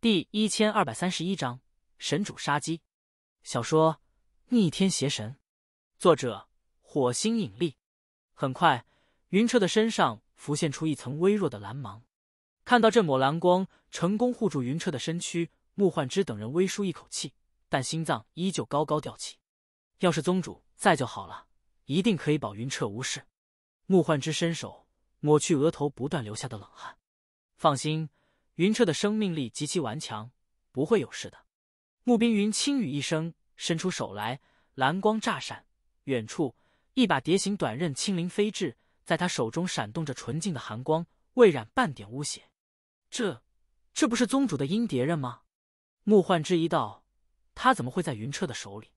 第一千二百三十一章神主杀机。小说《逆天邪神》，作者：火星引力。很快，云彻的身上浮现出一层微弱的蓝芒。看到这抹蓝光成功护住云彻的身躯，穆幻之等人微舒一口气，但心脏依旧高高吊起。要是宗主在就好了，一定可以保云彻无事。穆幻之伸手抹去额头不断流下的冷汗，放心。云彻的生命力极其顽强，不会有事的。慕冰云轻语一声，伸出手来，蓝光乍闪。远处一把蝶形短刃轻灵飞至，在他手中闪动着纯净的寒光，未染半点污血。这，这不是宗主的鹰蝶刃吗？慕幻之疑道，他怎么会在云彻的手里？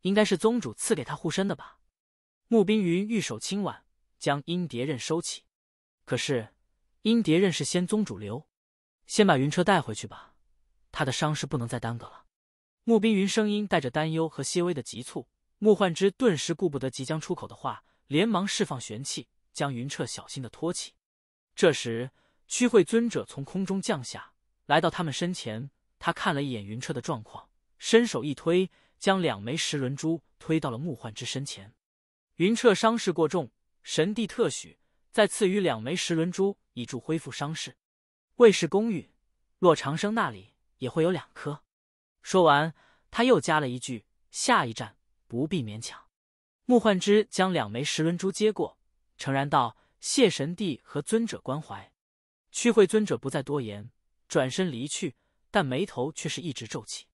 应该是宗主赐给他护身的吧。慕冰云玉手轻挽，将鹰蝶刃收起。可是，鹰蝶刃是先宗主留。先把云彻带回去吧，他的伤势不能再耽搁了。穆冰云声音带着担忧和些微的急促。穆焕之顿时顾不得即将出口的话，连忙释放玄气，将云彻小心的托起。这时，区慧尊者从空中降下来到他们身前，他看了一眼云彻的状况，伸手一推，将两枚石轮珠推到了穆焕之身前。云彻伤势过重，神帝特许再赐予两枚石轮珠，以助恢复伤势。卫氏公寓，洛长生那里也会有两颗。说完，他又加了一句：“下一站不必勉强。”穆幻之将两枚石轮珠接过，诚然道：“谢神帝和尊者关怀。”曲会尊者不再多言，转身离去，但眉头却是一直皱起。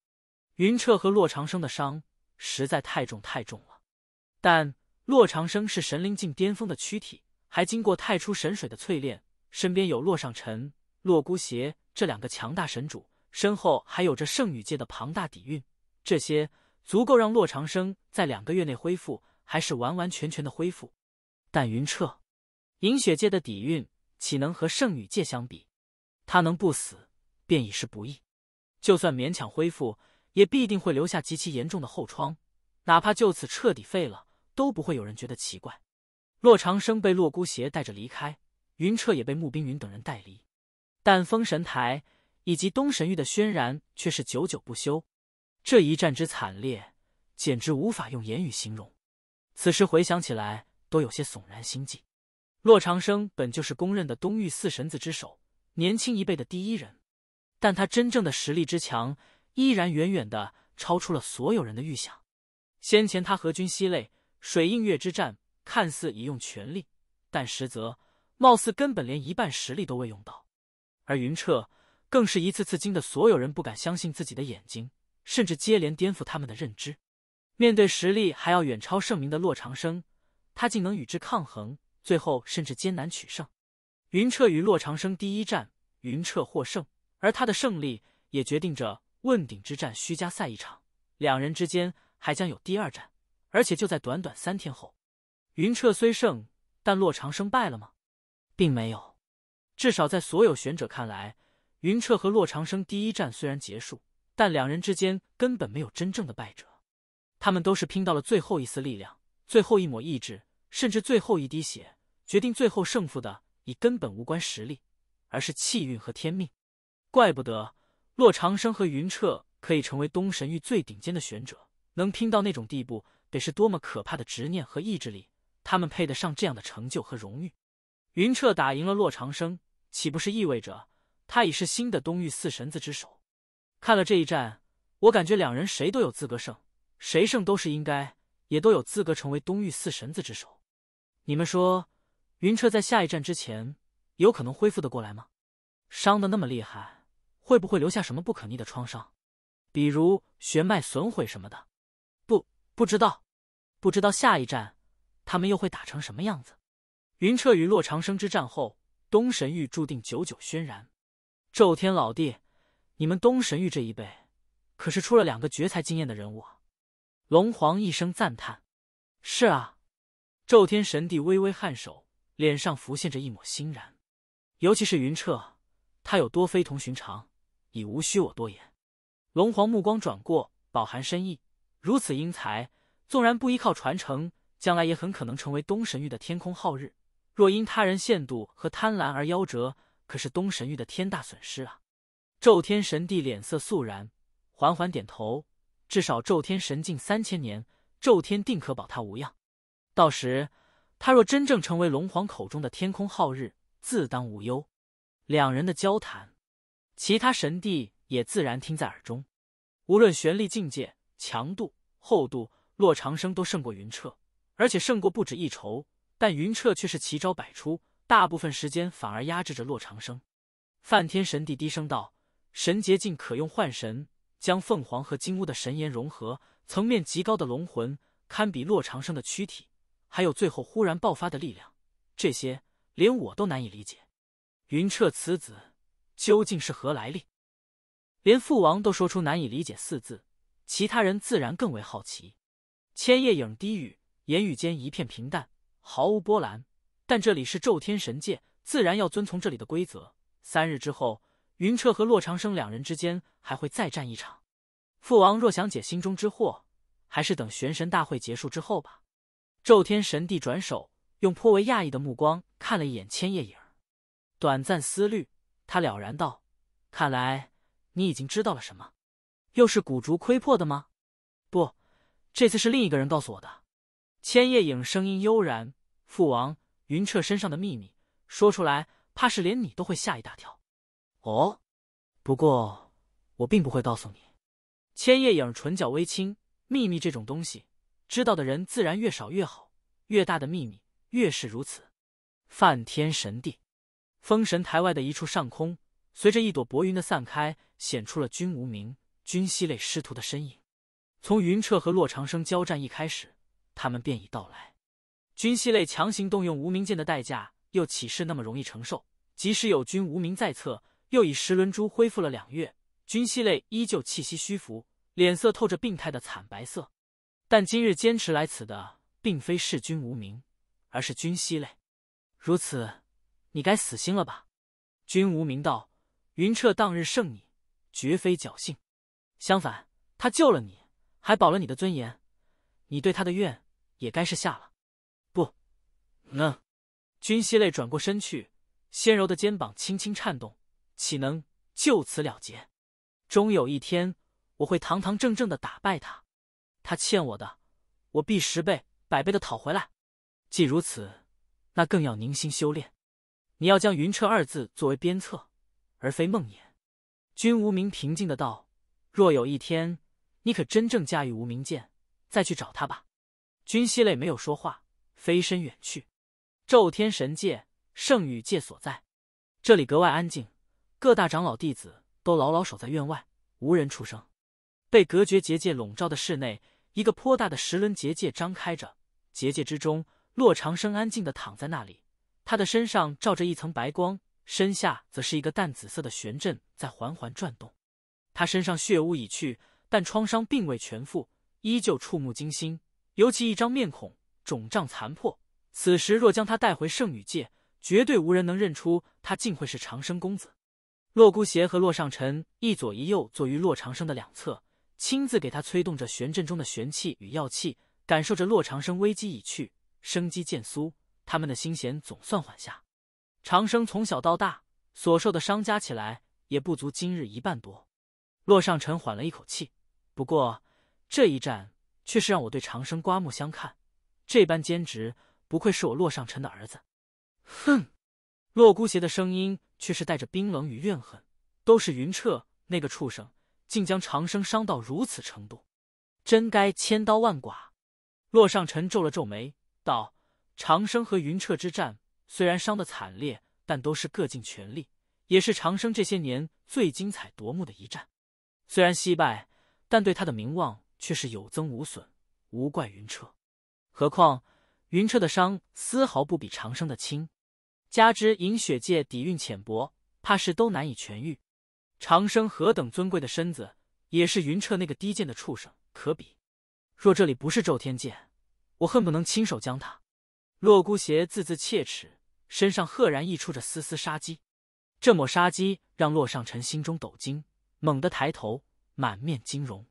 云彻和洛长生的伤实在太重，太重了。但洛长生是神灵境巅峰的躯体，还经过太初神水的淬炼，身边有洛上尘、洛孤邪这两个强大神主身后还有着圣女界的庞大底蕴，这些足够让洛长生在两个月内恢复，还是完完全全的恢复。但云彻，银雪界的底蕴岂能和圣女界相比？他能不死便已是不易，就算勉强恢复，也必定会留下极其严重的后窗。哪怕就此彻底废了，都不会有人觉得奇怪。洛长生被洛孤邪带着离开，云彻也被穆冰云等人带离。但封神台以及东神域的轩然却是久久不休，这一战之惨烈简直无法用言语形容。此时回想起来，都有些悚然心悸。洛长生本就是公认的东域四神子之首，年轻一辈的第一人，但他真正的实力之强，依然远远的超出了所有人的预想。先前他和君西泪、水映月之战，看似已用全力，但实则貌似根本连一半实力都未用到。而云彻更是一次次惊得所有人不敢相信自己的眼睛，甚至接连颠覆他们的认知。面对实力还要远超盛名的洛长生，他竟能与之抗衡，最后甚至艰难取胜。云彻与洛长生第一战，云彻获胜，而他的胜利也决定着问鼎之战虚加赛一场。两人之间还将有第二战，而且就在短短三天后。云彻虽胜，但洛长生败了吗？并没有。至少在所有选者看来，云彻和洛长生第一战虽然结束，但两人之间根本没有真正的败者，他们都是拼到了最后一丝力量、最后一抹意志，甚至最后一滴血。决定最后胜负的，已根本无关实力，而是气运和天命。怪不得洛长生和云彻可以成为东神域最顶尖的选者，能拼到那种地步，得是多么可怕的执念和意志力！他们配得上这样的成就和荣誉。云彻打赢了洛长生。岂不是意味着他已是新的东域四神子之首？看了这一战，我感觉两人谁都有资格胜，谁胜都是应该，也都有资格成为东域四神子之首。你们说，云彻在下一站之前有可能恢复的过来吗？伤的那么厉害，会不会留下什么不可逆的创伤，比如血脉损毁什么的？不，不知道，不知道下一站他们又会打成什么样子？云彻与洛长生之战后。东神域注定久久轩然，宙天老弟，你们东神域这一辈，可是出了两个绝才惊艳的人物啊！龙皇一声赞叹：“是啊。”宙天神帝微微颔首，脸上浮现着一抹欣然。尤其是云彻，他有多非同寻常，已无需我多言。龙皇目光转过，饱含深意：“如此英才，纵然不依靠传承，将来也很可能成为东神域的天空皓日。”若因他人限度和贪婪而夭折，可是东神域的天大损失啊！宙天神帝脸色肃然，缓缓点头。至少宙天神境三千年，宙天定可保他无恙。到时，他若真正成为龙皇口中的天空皓日，自当无忧。两人的交谈，其他神帝也自然听在耳中。无论玄力境界、强度、厚度，洛长生都胜过云彻，而且胜过不止一筹。但云彻却是奇招百出，大部分时间反而压制着洛长生。梵天神帝低声道：“神劫境可用幻神将凤凰和金乌的神炎融合，层面极高的龙魂，堪比洛长生的躯体，还有最后忽然爆发的力量，这些连我都难以理解。云彻此子究竟是何来历？连父王都说出难以理解四字，其他人自然更为好奇。”千叶影低语，言语间一片平淡。毫无波澜，但这里是咒天神界，自然要遵从这里的规则。三日之后，云彻和洛长生两人之间还会再战一场。父王若想解心中之惑，还是等玄神大会结束之后吧。咒天神帝转手，用颇为讶异的目光看了一眼千叶影，短暂思虑，他了然道：“看来你已经知道了什么？又是古竹窥破的吗？不，这次是另一个人告诉我的。”千叶影声音悠然：“父王，云彻身上的秘密说出来，怕是连你都会吓一大跳。”“哦，不过我并不会告诉你。”千叶影唇角微轻：“秘密这种东西，知道的人自然越少越好，越大的秘密越是如此。”梵天神地，封神台外的一处上空，随着一朵薄云的散开，显出了君无名、君西泪师徒的身影。从云彻和洛长生交战一开始。他们便已到来，君西类强行动用无名剑的代价，又岂是那么容易承受？即使有君无名在侧，又以石轮珠恢复了两月，君西类依旧气息虚浮，脸色透着病态的惨白色。但今日坚持来此的，并非是君无名，而是君西类。如此，你该死心了吧？君无名道：“云彻当日胜你，绝非侥幸，相反，他救了你，还保了你的尊严。你对他的怨。”也该是下了，不，呢。君熙泪转过身去，纤柔的肩膀轻轻颤动，岂能就此了结？终有一天，我会堂堂正正的打败他，他欠我的，我必十倍百倍的讨回来。既如此，那更要凝心修炼。你要将“云彻”二字作为鞭策，而非梦魇。君无名平静的道：“若有一天，你可真正驾驭无名剑，再去找他吧。”君西泪没有说话，飞身远去。宙天神界、圣宇界所在，这里格外安静。各大长老弟子都牢牢守在院外，无人出声。被隔绝结界笼罩的室内，一个颇大的石轮结界张开着。结界之中，洛长生安静的躺在那里。他的身上罩着一层白光，身下则是一个淡紫色的玄阵在缓缓转动。他身上血污已去，但创伤并未全复，依旧触目惊心。尤其一张面孔肿胀残破，此时若将他带回圣女界，绝对无人能认出他竟会是长生公子。洛孤邪和洛尚尘一左一右坐于洛长生的两侧，亲自给他催动着玄阵中的玄气与药气，感受着洛长生危机已去，生机渐苏，他们的心弦总算缓下。长生从小到大所受的伤加起来也不足今日一半多。洛尚臣缓了一口气，不过这一战。却是让我对长生刮目相看，这般坚持，不愧是我洛尚臣的儿子。哼，洛孤邪的声音却是带着冰冷与怨恨。都是云彻那个畜生，竟将长生伤到如此程度，真该千刀万剐。洛尚臣皱了皱眉，道：“长生和云彻之战虽然伤的惨烈，但都是各尽全力，也是长生这些年最精彩夺目的一战。虽然惜败，但对他的名望。”却是有增无损，无怪云彻。何况云彻的伤丝毫不比长生的轻，加之银雪界底蕴浅薄，怕是都难以痊愈。长生何等尊贵的身子，也是云彻那个低贱的畜生可比？若这里不是咒天界，我恨不能亲手将他。洛孤邪字字切齿，身上赫然溢出着丝丝杀机。这抹杀机让洛尚臣心中抖惊，猛地抬头，满面惊容。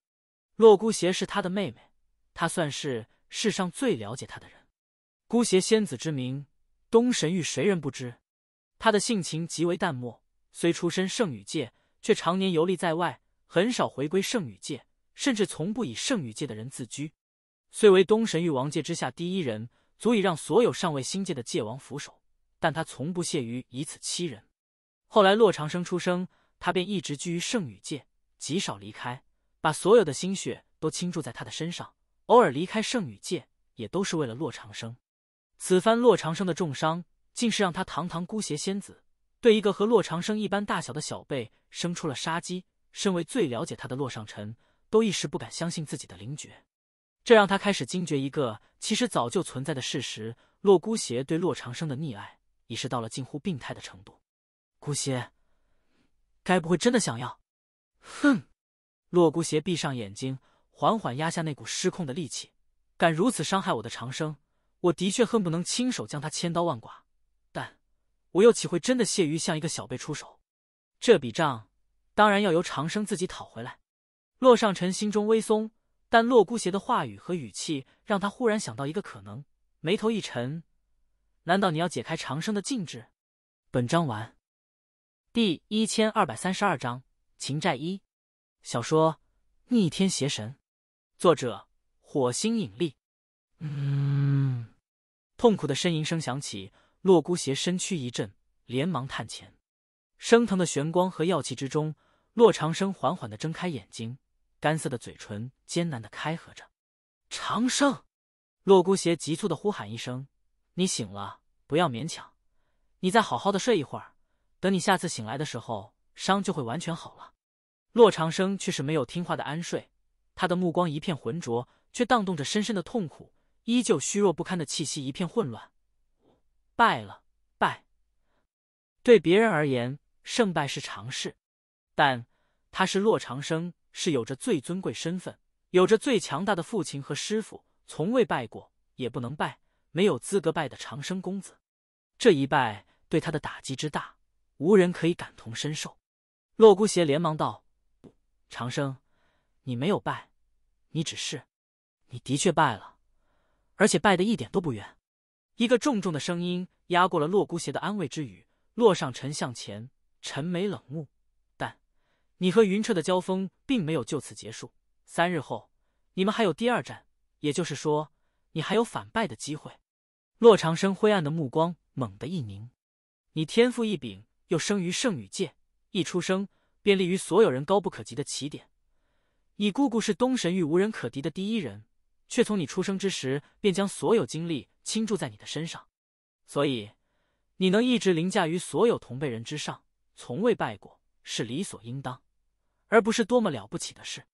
洛孤邪是他的妹妹，他算是世上最了解他的人。孤邪仙子之名，东神域谁人不知？他的性情极为淡漠，虽出身圣羽界，却常年游历在外，很少回归圣羽界，甚至从不以圣羽界的人自居。虽为东神域王界之下第一人，足以让所有尚未新界的界王俯首，但他从不屑于以此欺人。后来洛长生出生，他便一直居于圣羽界，极少离开。把所有的心血都倾注在他的身上，偶尔离开圣女界也都是为了洛长生。此番洛长生的重伤，竟是让他堂堂孤邪仙子对一个和洛长生一般大小的小辈生出了杀机。身为最了解他的洛尚臣，都一时不敢相信自己的灵觉，这让他开始惊觉一个其实早就存在的事实：洛孤邪对洛长生的溺爱，已是到了近乎病态的程度。孤邪，该不会真的想要？哼！洛孤邪闭上眼睛，缓缓压下那股失控的戾气。敢如此伤害我的长生，我的确恨不能亲手将他千刀万剐。但，我又岂会真的屑于向一个小辈出手？这笔账，当然要由长生自己讨回来。洛尚臣心中微松，但洛孤邪的话语和语气让他忽然想到一个可能，眉头一沉：难道你要解开长生的禁制？本章完。第一千二百三十二章情债一。小说《逆天邪神》，作者火星引力。嗯，痛苦的呻吟声响起，洛孤邪身躯一震，连忙探前。升腾的玄光和药气之中，洛长生缓缓的睁开眼睛，干涩的嘴唇艰难的开合着。长生，洛孤邪急促的呼喊一声：“你醒了，不要勉强，你再好好的睡一会儿，等你下次醒来的时候，伤就会完全好了。”洛长生却是没有听话的安睡，他的目光一片浑浊，却荡动着深深的痛苦，依旧虚弱不堪的气息一片混乱。败了，败！对别人而言，胜败是常事，但他是洛长生，是有着最尊贵身份、有着最强大的父亲和师傅，从未败过，也不能败，没有资格败的长生公子。这一败对他的打击之大，无人可以感同身受。洛孤邪连忙道。长生，你没有败，你只是，你的确败了，而且败得一点都不冤。一个重重的声音压过了洛孤邪的安慰之语。洛上臣向前，沉眉冷目。但你和云彻的交锋并没有就此结束，三日后你们还有第二战，也就是说，你还有反败的机会。洛长生灰暗的目光猛地一凝。你天赋异禀，又生于圣女界，一出生。便立于所有人高不可及的起点。你姑姑是东神域无人可敌的第一人，却从你出生之时便将所有精力倾注在你的身上，所以你能一直凌驾于所有同辈人之上，从未败过，是理所应当，而不是多么了不起的事。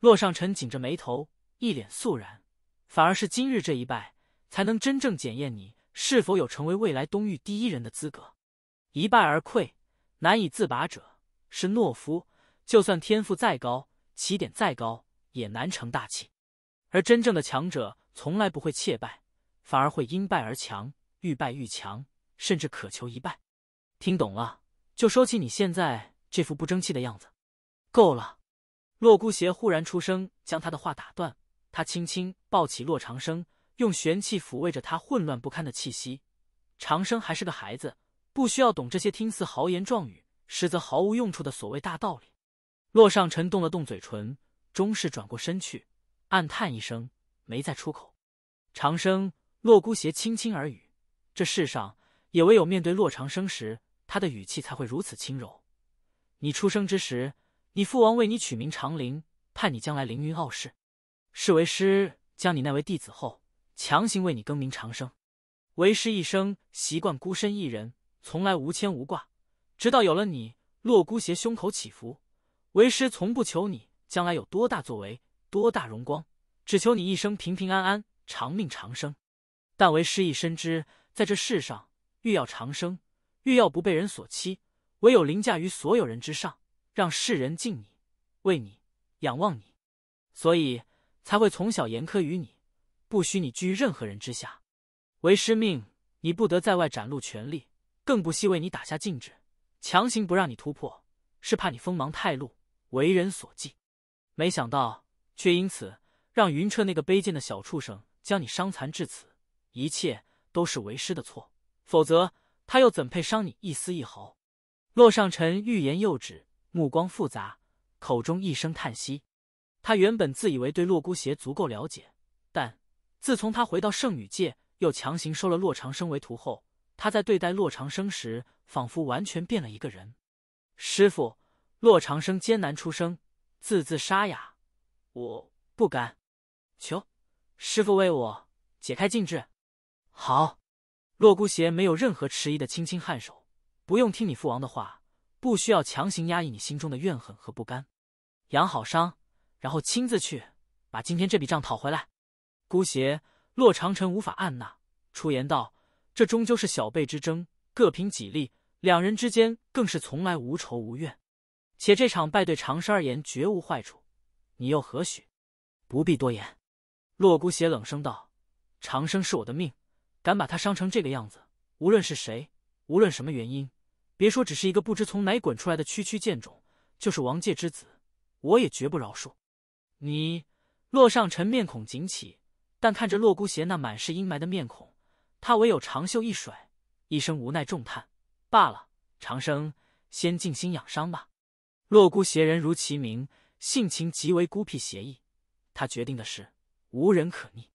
洛尚臣紧着眉头，一脸肃然，反而是今日这一败，才能真正检验你是否有成为未来东域第一人的资格。一败而溃，难以自拔者。是懦夫，就算天赋再高，起点再高，也难成大器。而真正的强者，从来不会怯败，反而会因败而强，愈败愈强，甚至渴求一败。听懂了，就收起你现在这副不争气的样子。够了！洛孤邪忽然出声，将他的话打断。他轻轻抱起洛长生，用玄气抚慰着他混乱不堪的气息。长生还是个孩子，不需要懂这些听似豪言壮语。实则毫无用处的所谓大道理。洛尚臣动了动嘴唇，终是转过身去，暗叹一声，没再出口。长生，洛孤邪轻轻耳语：“这世上也唯有面对洛长生时，他的语气才会如此轻柔。你出生之时，你父王为你取名长林，盼你将来凌云傲世。是为师将你纳为弟子后，强行为你更名长生。为师一生习惯孤身一人，从来无牵无挂。”直到有了你，洛孤邪胸口起伏。为师从不求你将来有多大作为、多大荣光，只求你一生平平安安、长命长生。但为师亦深知，在这世上，欲要长生，欲要不被人所欺，唯有凌驾于所有人之上，让世人敬你、为你仰望你。所以才会从小严苛于你，不许你居于任何人之下。为师命你不得在外展露权力，更不惜为你打下禁制。强行不让你突破，是怕你锋芒太露，为人所忌。没想到却因此让云彻那个卑贱的小畜生将你伤残至此，一切都是为师的错。否则他又怎配伤你一丝一毫？洛尚臣欲言又止，目光复杂，口中一声叹息。他原本自以为对洛孤邪足够了解，但自从他回到圣女界，又强行收了洛长生为徒后。他在对待洛长生时，仿佛完全变了一个人。师傅，洛长生艰难出声，字字沙哑，我不甘，求师傅为我解开禁制。好，洛孤邪没有任何迟疑的轻轻颔首，不用听你父王的话，不需要强行压抑你心中的怨恨和不甘，养好伤，然后亲自去把今天这笔账讨回来。孤邪，洛长城无法按捺，出言道。这终究是小辈之争，各凭己力。两人之间更是从来无仇无怨，且这场败对长生而言绝无坏处，你又何许？不必多言。”洛孤邪冷声道：“长生是我的命，敢把他伤成这个样子，无论是谁，无论什么原因，别说只是一个不知从哪滚出来的区区剑种，就是王界之子，我也绝不饶恕。”你，洛尚尘面孔紧起，但看着洛孤邪那满是阴霾的面孔。他唯有长袖一甩，一声无奈重叹：“罢了，长生，先静心养伤吧。”落孤邪人如其名，性情极为孤僻邪异。他决定的是无人可逆。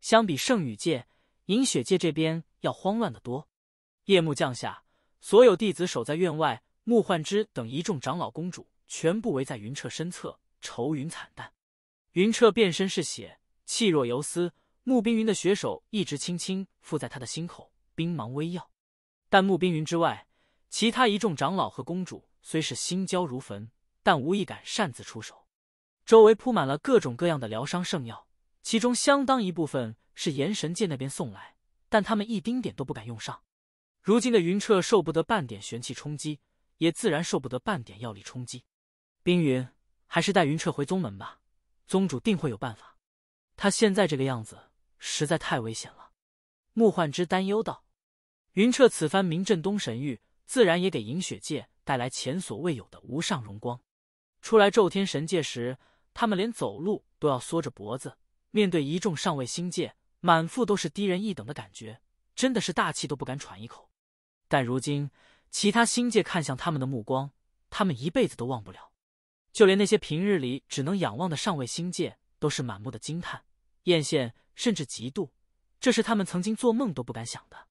相比圣羽界，银雪界这边要慌乱得多。夜幕降下，所有弟子守在院外，穆幻之等一众长老公主全部围在云彻身侧，愁云惨淡。云彻遍身是血，气若游丝。穆冰云的血手一直轻轻附在他的心口，冰芒微耀。但穆冰云之外，其他一众长老和公主虽是心焦如焚，但无一敢擅自出手。周围铺满了各种各样的疗伤圣药，其中相当一部分是炎神界那边送来，但他们一丁点都不敢用上。如今的云彻受不得半点玄气冲击，也自然受不得半点药力冲击。冰云，还是带云彻回宗门吧，宗主定会有办法。他现在这个样子。实在太危险了，穆幻之担忧道。云彻此番名震东神域，自然也给银雪界带来前所未有的无上荣光。初来宙天神界时，他们连走路都要缩着脖子，面对一众上位星界，满腹都是低人一等的感觉，真的是大气都不敢喘一口。但如今，其他星界看向他们的目光，他们一辈子都忘不了。就连那些平日里只能仰望的上位星界，都是满目的惊叹。艳羡甚至嫉妒，这是他们曾经做梦都不敢想的。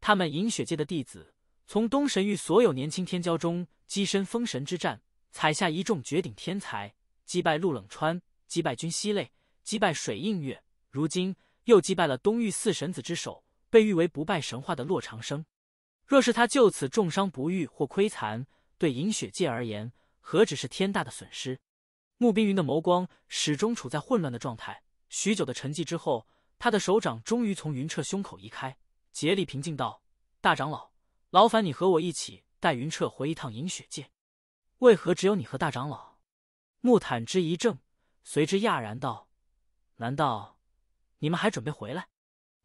他们饮血界的弟子，从东神域所有年轻天骄中跻身封神之战，踩下一众绝顶天才，击败陆冷川，击败君西泪，击败水映月，如今又击败了东域四神子之首，被誉为不败神话的洛长生。若是他就此重伤不愈或亏残，对饮血界而言，何止是天大的损失？穆冰云的眸光始终处在混乱的状态。许久的沉寂之后，他的手掌终于从云彻胸口移开，竭力平静道：“大长老，劳烦你和我一起带云彻回一趟银雪界。为何只有你和大长老？”木坦之一怔，随之讶然道：“难道你们还准备回来？”“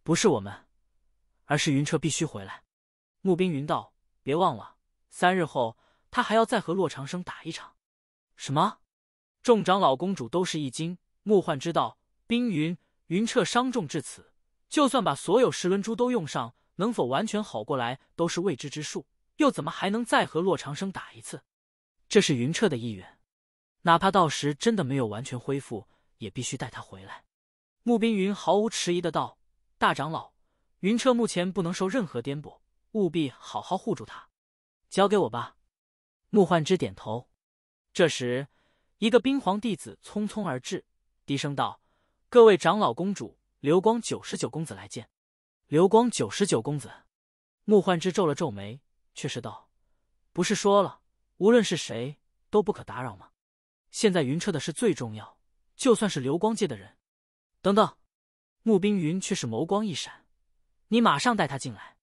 不是我们，而是云彻必须回来。”穆冰云道：“别忘了，三日后他还要再和洛长生打一场。”“什么？”众长老公主都是一惊。木幻知道。冰云云彻伤重至此，就算把所有石轮珠都用上，能否完全好过来都是未知之数。又怎么还能再和洛长生打一次？这是云彻的意愿，哪怕到时真的没有完全恢复，也必须带他回来。穆冰云毫无迟疑的道：“大长老，云彻目前不能受任何颠簸，务必好好护住他。交给我吧。”穆焕之点头。这时，一个冰皇弟子匆匆而至，低声道。各位长老公主，流光九十九公子来见。流光九十九公子，穆焕之皱了皱眉，却是道：“不是说了，无论是谁都不可打扰吗？现在云彻的事最重要，就算是流光界的人……”等等，穆冰云却是眸光一闪：“你马上带他进来。”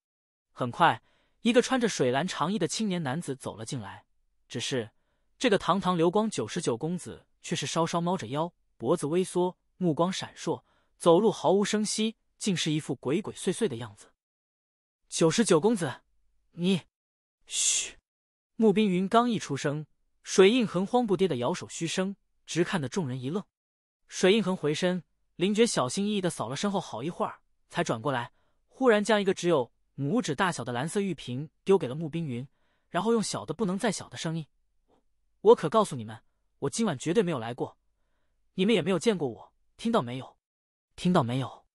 很快，一个穿着水蓝长衣的青年男子走了进来。只是这个堂堂流光九十九公子，却是稍稍猫着腰，脖子微缩。目光闪烁，走路毫无声息，竟是一副鬼鬼祟祟的样子。九十九公子，你，嘘！穆冰云刚一出声，水印痕慌不迭的摇手嘘声，直看得众人一愣。水印痕回身，林觉小心翼翼的扫了身后好一会儿，才转过来，忽然将一个只有拇指大小的蓝色玉瓶丢给了穆冰云，然后用小的不能再小的声音：“我可告诉你们，我今晚绝对没有来过，你们也没有见过我。”听到没有？听到没有？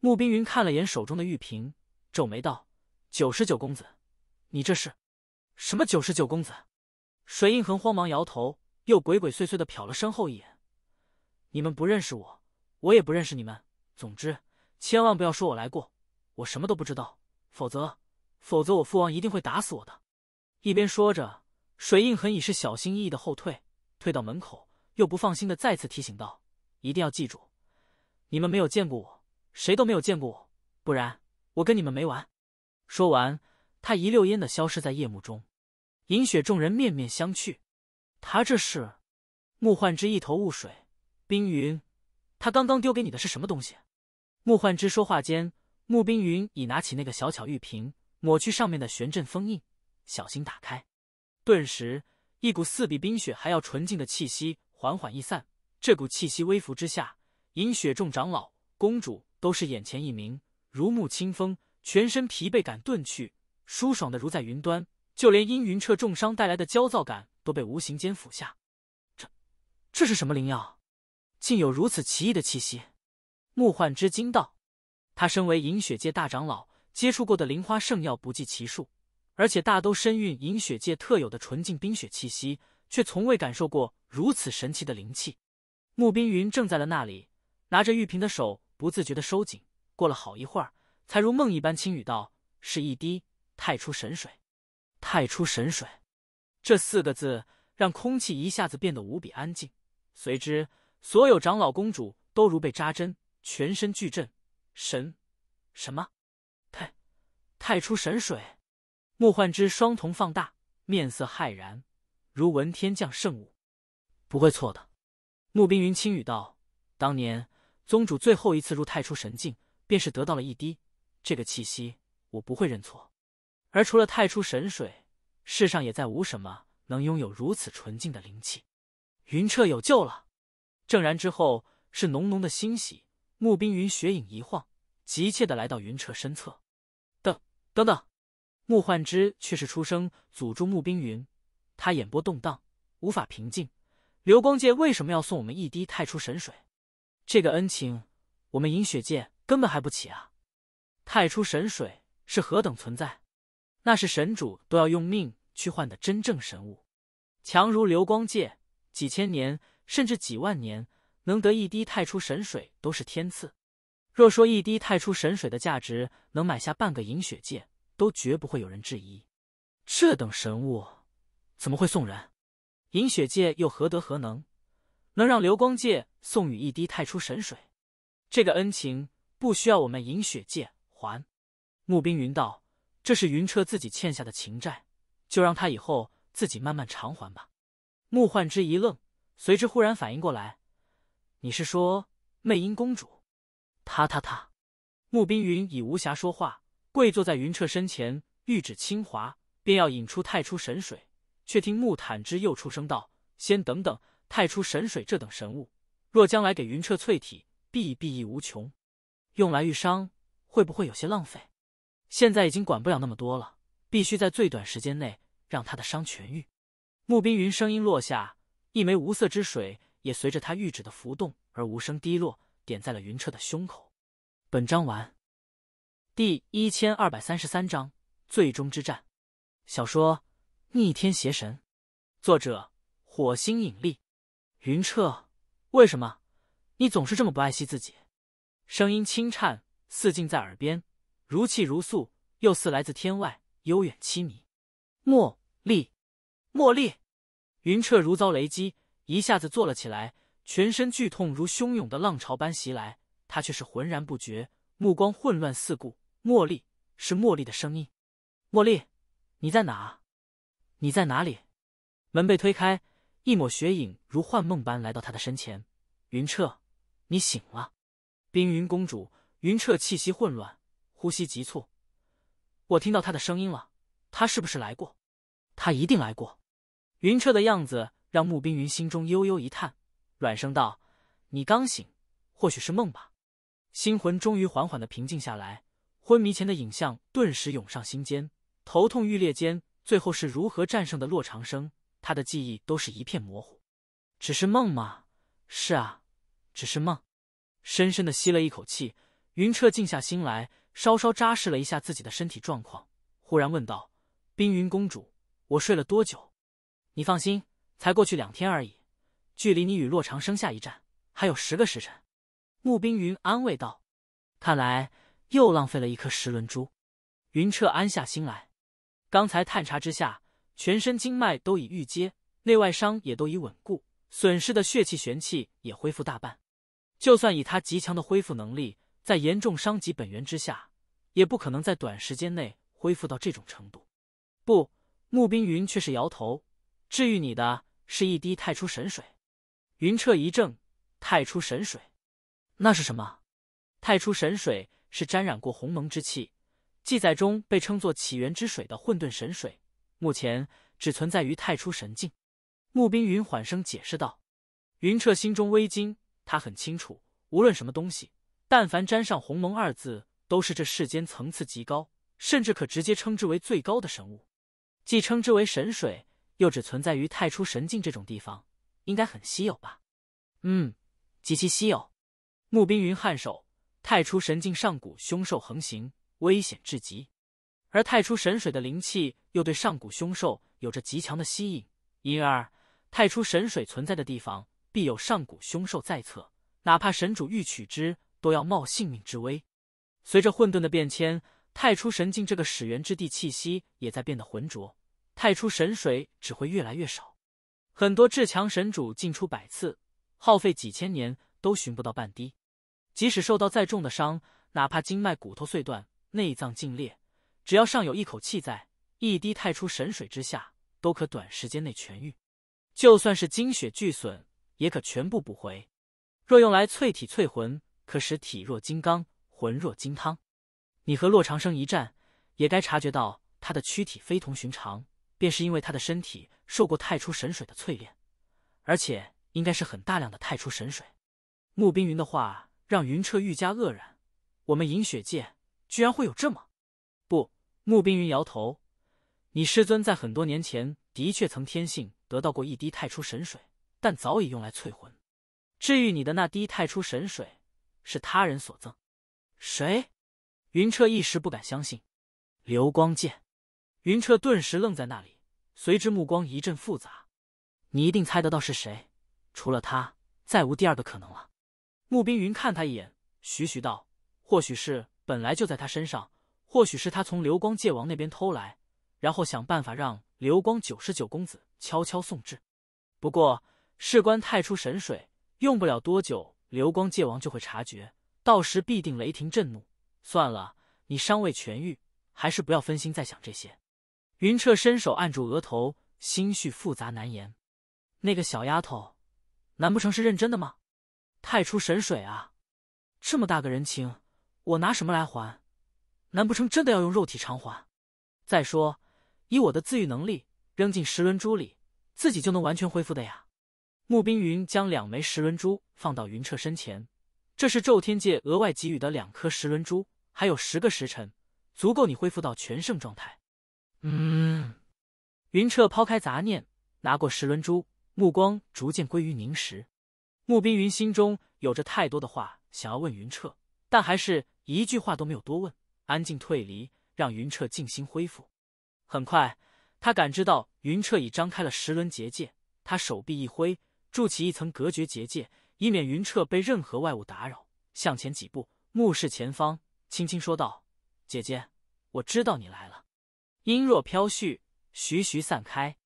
穆冰云看了眼手中的玉瓶，皱眉道：“九十九公子，你这是什么九十九公子？”水印恒慌忙摇头，又鬼鬼祟祟的瞟了身后一眼：“你们不认识我，我也不认识你们。总之，千万不要说我来过，我什么都不知道。否则，否则我父王一定会打死我的。”一边说着，水印恒已是小心翼翼的后退，退到门口，又不放心的再次提醒道。一定要记住，你们没有见过我，谁都没有见过我，不然我跟你们没完。说完，他一溜烟的消失在夜幕中。银雪众人面面相觑，他这是？穆焕之一头雾水。冰云，他刚刚丢给你的是什么东西？穆焕之说话间，穆冰云已拿起那个小巧玉瓶，抹去上面的玄阵封印，小心打开，顿时一股似比冰雪还要纯净的气息缓缓逸散。这股气息微拂之下，银雪众长老、公主都是眼前一明，如沐清风，全身疲惫感顿去，舒爽的如在云端。就连阴云彻重伤带来的焦躁感都被无形间抚下。这，这是什么灵药？竟有如此奇异的气息？穆幻之惊道。他身为银雪界大长老，接触过的灵花圣药不计其数，而且大都身蕴银雪界特有的纯净冰雪气息，却从未感受过如此神奇的灵气。穆冰云正在了那里，拿着玉瓶的手不自觉的收紧。过了好一会儿，才如梦一般轻语道：“是一滴太初神水。”“太初神水”这四个字让空气一下子变得无比安静。随之，所有长老公主都如被扎针，全身巨震。神？什么？太？太初神水？穆焕之双瞳放大，面色骇然，如闻天降圣物，不会错的。穆冰云轻语道：“当年宗主最后一次入太初神境，便是得到了一滴这个气息，我不会认错。而除了太初神水，世上也再无什么能拥有如此纯净的灵气。”云彻有救了！正然之后是浓浓的欣喜。穆冰云雪影一晃，急切的来到云彻身侧。等，等等！穆焕之却是出声阻住穆冰云，他眼波动荡，无法平静。流光界为什么要送我们一滴太初神水？这个恩情，我们饮血界根本还不起啊！太初神水是何等存在？那是神主都要用命去换的真正神物。强如流光界，几千年甚至几万年能得一滴太初神水都是天赐。若说一滴太初神水的价值能买下半个饮血界，都绝不会有人质疑。这等神物，怎么会送人？饮雪界又何德何能，能让流光界送与一滴太初神水？这个恩情不需要我们饮雪界还。穆冰云道：“这是云彻自己欠下的情债，就让他以后自己慢慢偿还吧。”穆焕之一愣，随之忽然反应过来：“你是说魅音公主？她、她、她……”穆冰云已无暇说话，跪坐在云彻身前，玉指轻划，便要引出太初神水。却听木坦之又出声道：“先等等，太初神水这等神物，若将来给云彻淬体，必裨益无穷。用来愈伤，会不会有些浪费？现在已经管不了那么多了，必须在最短时间内让他的伤痊愈。”穆冰云声音落下，一枚无色之水也随着他玉指的浮动而无声滴落，点在了云彻的胸口。本章完。第一千二百三十三章最终之战。小说。逆天邪神，作者火星引力，云彻。为什么你总是这么不爱惜自己？声音轻颤，似近在耳边，如泣如诉，又似来自天外，悠远凄迷。茉莉，茉莉，云彻如遭雷击，一下子坐了起来，全身剧痛如汹涌的浪潮般袭来，他却是浑然不觉，目光混乱四顾。茉莉是茉莉的声音，茉莉，你在哪？你在哪里？门被推开，一抹血影如幻梦般来到他的身前。云彻，你醒了。冰云公主，云彻气息混乱，呼吸急促。我听到他的声音了，他是不是来过？他一定来过。云彻的样子让穆冰云心中悠悠一叹，软声道：“你刚醒，或许是梦吧。”心魂终于缓缓的平静下来，昏迷前的影像顿时涌上心间，头痛欲裂间。最后是如何战胜的洛长生？他的记忆都是一片模糊，只是梦吗？是啊，只是梦。深深的吸了一口气，云彻静下心来，稍稍扎实了一下自己的身体状况，忽然问道：“冰云公主，我睡了多久？”你放心，才过去两天而已，距离你与洛长生下一站还有十个时辰。”穆冰云安慰道。“看来又浪费了一颗时轮珠。”云彻安下心来。刚才探查之下，全身经脉都已愈接，内外伤也都已稳固，损失的血气玄气也恢复大半。就算以他极强的恢复能力，在严重伤及本源之下，也不可能在短时间内恢复到这种程度。不，穆冰云却是摇头。治愈你的是一滴太初神水。云彻一怔，太初神水，那是什么？太初神水是沾染过鸿蒙之气。记载中被称作“起源之水”的混沌神水，目前只存在于太初神境。穆冰云缓声解释道：“云彻心中微惊，他很清楚，无论什么东西，但凡沾上‘鸿蒙’二字，都是这世间层次极高，甚至可直接称之为最高的神物。既称之为神水，又只存在于太初神境这种地方，应该很稀有吧？”“嗯，极其稀有。”穆冰云颔首。太初神境上古凶兽横行。危险至极，而太初神水的灵气又对上古凶兽有着极强的吸引，因而太初神水存在的地方必有上古凶兽在侧，哪怕神主欲取之，都要冒性命之危。随着混沌的变迁，太初神境这个始源之地气息也在变得浑浊，太初神水只会越来越少。很多至强神主进出百次，耗费几千年都寻不到半滴，即使受到再重的伤，哪怕经脉骨头碎断。内脏尽裂，只要尚有一口气在，一滴太初神水之下，都可短时间内痊愈。就算是精血俱损，也可全部补回。若用来淬体淬魂，可使体若金刚，魂若金汤。你和洛长生一战，也该察觉到他的躯体非同寻常，便是因为他的身体受过太初神水的淬炼，而且应该是很大量的太初神水。穆冰云的话让云彻愈加愕然。我们饮雪界。居然会有这么不？穆冰云摇头：“你师尊在很多年前的确曾天性得到过一滴太初神水，但早已用来淬魂，治愈你的那滴太初神水是他人所赠。”谁？云彻一时不敢相信。流光剑。云彻顿时愣在那里，随之目光一阵复杂。你一定猜得到是谁，除了他，再无第二个可能了。穆冰云看他一眼，徐徐道：“或许是。”本来就在他身上，或许是他从流光界王那边偷来，然后想办法让流光九十九公子悄悄送至。不过事关太初神水，用不了多久，流光界王就会察觉，到时必定雷霆震怒。算了，你伤未痊愈，还是不要分心再想这些。云彻伸手按住额头，心绪复杂难言。那个小丫头，难不成是认真的吗？太初神水啊，这么大个人情。我拿什么来还？难不成真的要用肉体偿还？再说，以我的自愈能力，扔进十轮珠里，自己就能完全恢复的呀。穆冰云将两枚十轮珠放到云彻身前，这是宙天界额外给予的两颗十轮珠，还有十个时辰，足够你恢复到全盛状态。嗯。云彻抛开杂念，拿过十轮珠，目光逐渐归于凝实。穆冰云心中有着太多的话想要问云彻，但还是。一句话都没有多问，安静退离，让云彻静心恢复。很快，他感知到云彻已张开了十轮结界，他手臂一挥，筑起一层隔绝结界，以免云彻被任何外物打扰。向前几步，目视前方，轻轻说道：“姐姐，我知道你来了。”音若飘絮，徐徐散开。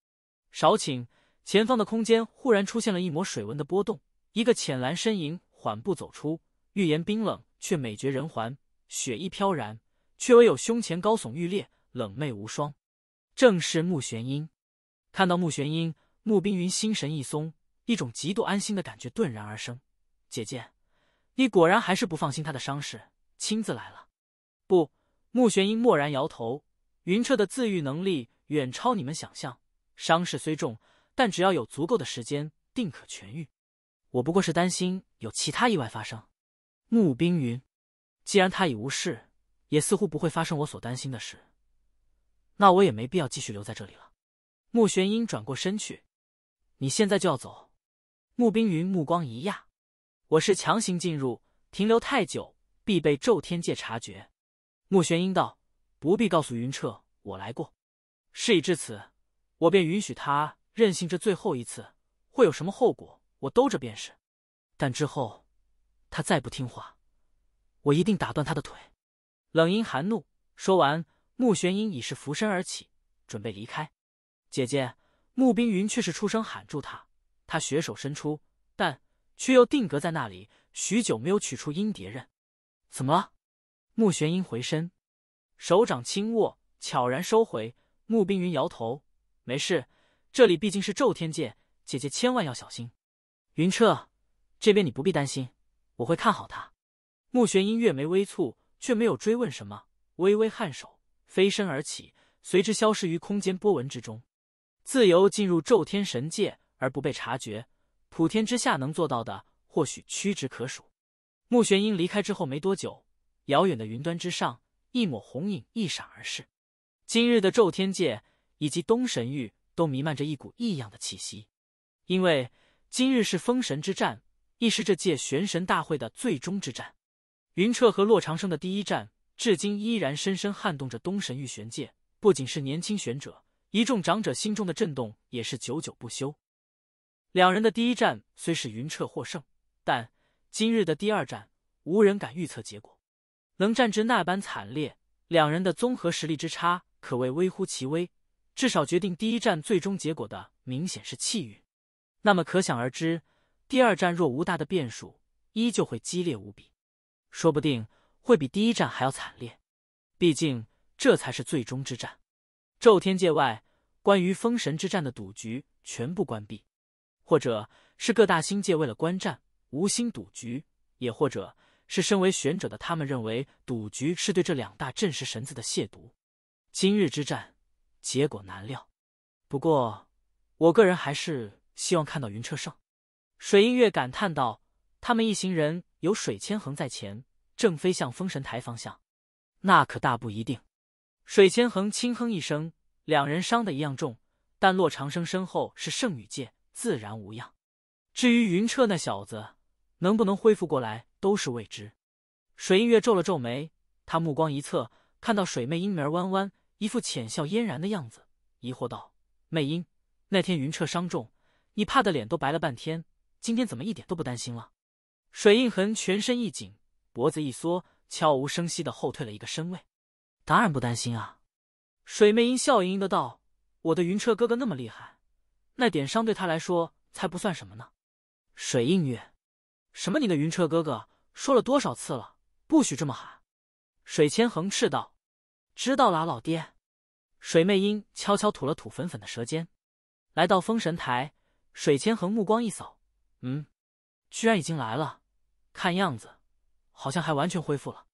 少顷，前方的空间忽然出现了一抹水纹的波动，一个浅蓝身影缓步走出，玉颜冰冷。却美绝人寰，雪衣飘然，却唯有胸前高耸欲裂，冷媚无双，正是穆玄英。看到穆玄英，穆冰云心神一松，一种极度安心的感觉顿然而生。姐姐，你果然还是不放心他的伤势，亲自来了。不，穆玄英默然摇头，云彻的自愈能力远超你们想象，伤势虽重，但只要有足够的时间，定可痊愈。我不过是担心有其他意外发生。穆冰云，既然他已无事，也似乎不会发生我所担心的事，那我也没必要继续留在这里了。穆玄英转过身去，你现在就要走？穆冰云目光一压，我是强行进入，停留太久必被咒天界察觉。穆玄英道：“不必告诉云彻我来过，事已至此，我便允许他任性这最后一次，会有什么后果，我兜着便是。但之后……”他再不听话，我一定打断他的腿！冷音寒怒。说完，穆玄英已是拂身而起，准备离开。姐姐穆冰云却是出声喊住他，他血手伸出，但却又定格在那里，许久没有取出阴蝶刃。怎么了？穆玄英回身，手掌轻握，悄然收回。穆冰云摇头，没事。这里毕竟是咒天界，姐姐千万要小心。云彻，这边你不必担心。我会看好他。穆玄英月眉微蹙，却没有追问什么，微微颔首，飞身而起，随之消失于空间波纹之中。自由进入宙天神界而不被察觉，普天之下能做到的或许屈指可数。穆玄英离开之后没多久，遥远的云端之上，一抹红影一闪而逝。今日的宙天界以及东神域都弥漫着一股异样的气息，因为今日是封神之战。亦是这届玄神大会的最终之战。云彻和洛长生的第一战，至今依然深深撼动着东神域玄界。不仅是年轻玄者，一众长者心中的震动也是久久不休。两人的第一战虽是云彻获胜，但今日的第二战，无人敢预测结果。能战至那般惨烈，两人的综合实力之差可谓微乎其微。至少决定第一战最终结果的，明显是气运。那么可想而知。第二战若无大的变数，依旧会激烈无比，说不定会比第一战还要惨烈。毕竟这才是最终之战。宙天界外，关于封神之战的赌局全部关闭，或者是各大星界为了观战无心赌局，也或者是身为玄者的他们认为赌局是对这两大阵势神子的亵渎。今日之战结果难料，不过我个人还是希望看到云彻胜。水映月感叹道：“他们一行人有水千恒在前，正飞向封神台方向，那可大不一定。”水千恒轻哼一声，两人伤的一样重，但洛长生身后是圣女界，自然无恙。至于云彻那小子，能不能恢复过来都是未知。水映月皱了皱眉，他目光一侧，看到水妹阴眉弯弯，一副浅笑嫣然的样子，疑惑道：“媚音，那天云彻伤重，你怕的脸都白了半天。”今天怎么一点都不担心了？水印痕全身一紧，脖子一缩，悄无声息的后退了一个身位。当然不担心啊！水魅音笑盈盈的道：“我的云彻哥哥那么厉害，那点伤对他来说才不算什么呢？”水印月，什么你的云彻哥哥，说了多少次了，不许这么喊！水千恒斥道：“知道啦，老爹。”水魅音悄悄吐了吐粉粉的舌尖，来到封神台，水千恒目光一扫。嗯，居然已经来了，看样子，好像还完全恢复了。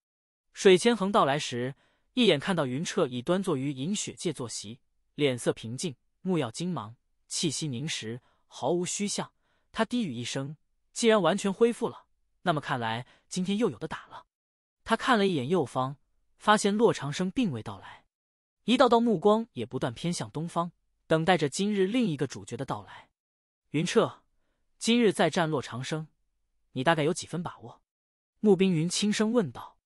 水千恒到来时，一眼看到云彻已端坐于饮雪界坐席，脸色平静，目耀金芒，气息凝实，毫无虚像。他低语一声：“既然完全恢复了，那么看来今天又有的打了。”他看了一眼右方，发现洛长生并未到来，一道道目光也不断偏向东方，等待着今日另一个主角的到来。云彻。今日再战洛长生，你大概有几分把握？穆冰云轻声问道。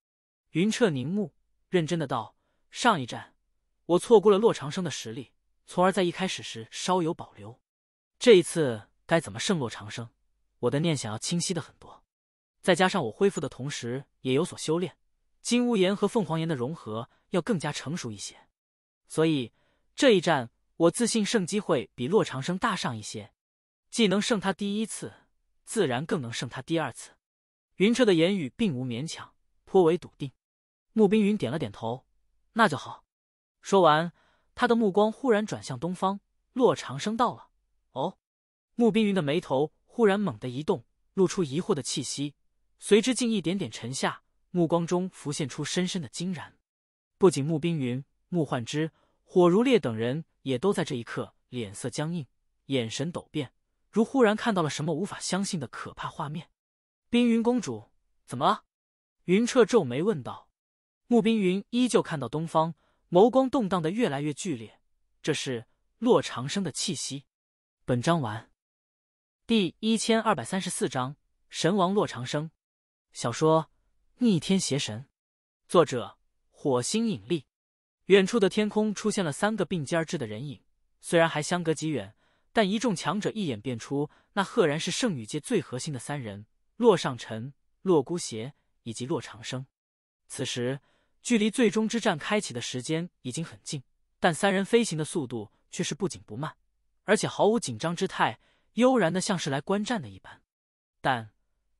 云彻凝目，认真的道：“上一战，我错估了洛长生的实力，从而在一开始时稍有保留。这一次该怎么胜洛长生？我的念想要清晰的很多，再加上我恢复的同时也有所修炼，金乌岩和凤凰岩的融合要更加成熟一些，所以这一战我自信胜机会比洛长生大上一些。”既能胜他第一次，自然更能胜他第二次。云彻的言语并无勉强，颇为笃定。穆冰云点了点头，那就好。说完，他的目光忽然转向东方。洛长生到了？哦。穆冰云的眉头忽然猛地一动，露出疑惑的气息，随之竟一点点沉下，目光中浮现出深深的惊然。不仅穆冰云、穆焕之、火如烈等人也都在这一刻脸色僵硬，眼神陡变。如忽然看到了什么无法相信的可怕画面，冰云公主怎么了？云彻皱眉问道。穆冰云依旧看到东方，眸光动荡的越来越剧烈。这是洛长生的气息。本章完。第一千二百三十四章神王洛长生。小说《逆天邪神》，作者：火星引力。远处的天空出现了三个并肩而至的人影，虽然还相隔极远。但一众强者一眼辨出，那赫然是圣女界最核心的三人：洛上尘、洛孤邪以及洛长生。此时距离最终之战开启的时间已经很近，但三人飞行的速度却是不紧不慢，而且毫无紧张之态，悠然的像是来观战的一般。但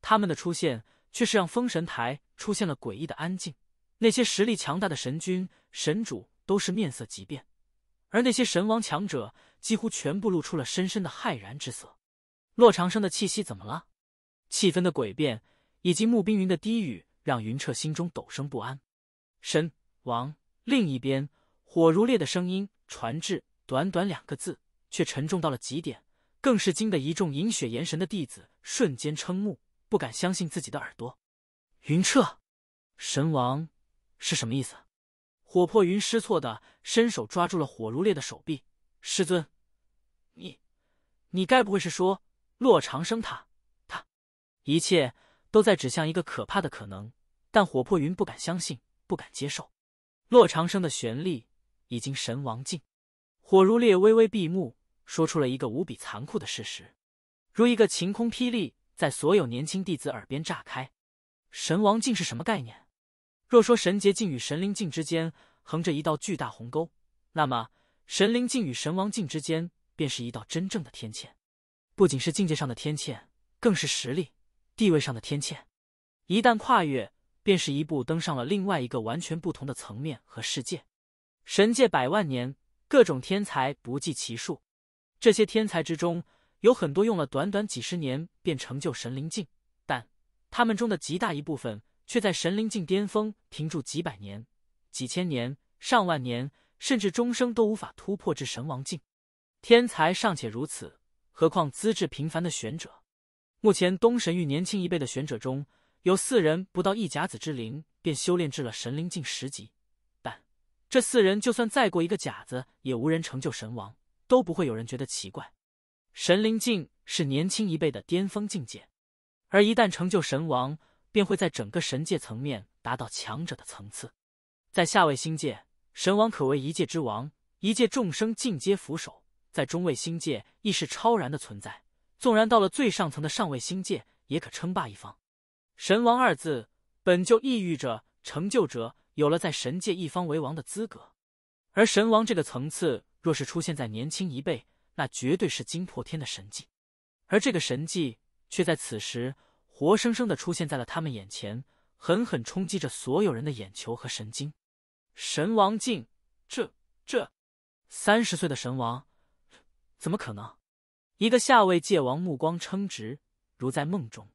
他们的出现却是让封神台出现了诡异的安静，那些实力强大的神君、神主都是面色急变。而那些神王强者几乎全部露出了深深的骇然之色。洛长生的气息怎么了？气氛的诡变以及穆冰云的低语，让云彻心中陡生不安。神王另一边，火如烈的声音传至，短短两个字，却沉重到了极点，更是惊得一众饮血炎神的弟子瞬间瞠目，不敢相信自己的耳朵。云彻，神王是什么意思？火破云失措的伸手抓住了火如烈的手臂，师尊，你，你该不会是说洛长生他他，一切都在指向一个可怕的可能，但火破云不敢相信，不敢接受。洛长生的玄力已经神王境，火如烈微微闭目，说出了一个无比残酷的事实，如一个晴空霹雳，在所有年轻弟子耳边炸开。神王境是什么概念？若说神劫境与神灵境之间横着一道巨大鸿沟，那么神灵境与神王境之间便是一道真正的天堑。不仅是境界上的天堑，更是实力、地位上的天堑。一旦跨越，便是一步登上了另外一个完全不同的层面和世界。神界百万年，各种天才不计其数。这些天才之中，有很多用了短短几十年便成就神灵境，但他们中的极大一部分。却在神灵境巅峰停住几百年、几千年、上万年，甚至终生都无法突破至神王境。天才尚且如此，何况资质平凡的玄者？目前东神域年轻一辈的玄者中有四人不到一甲子之龄便修炼至了神灵境十级，但这四人就算再过一个甲子，也无人成就神王，都不会有人觉得奇怪。神灵境是年轻一辈的巅峰境界，而一旦成就神王。便会在整个神界层面达到强者的层次，在下位星界，神王可为一界之王，一界众生尽皆俯首；在中位星界，亦是超然的存在。纵然到了最上层的上位星界，也可称霸一方。神王二字本就意喻着成就者有了在神界一方为王的资格，而神王这个层次，若是出现在年轻一辈，那绝对是惊破天的神迹。而这个神迹，却在此时。活生生的出现在了他们眼前，狠狠冲击着所有人的眼球和神经。神王境，这这，三十岁的神王，怎么可能？一个下位界王目光称直，如在梦中。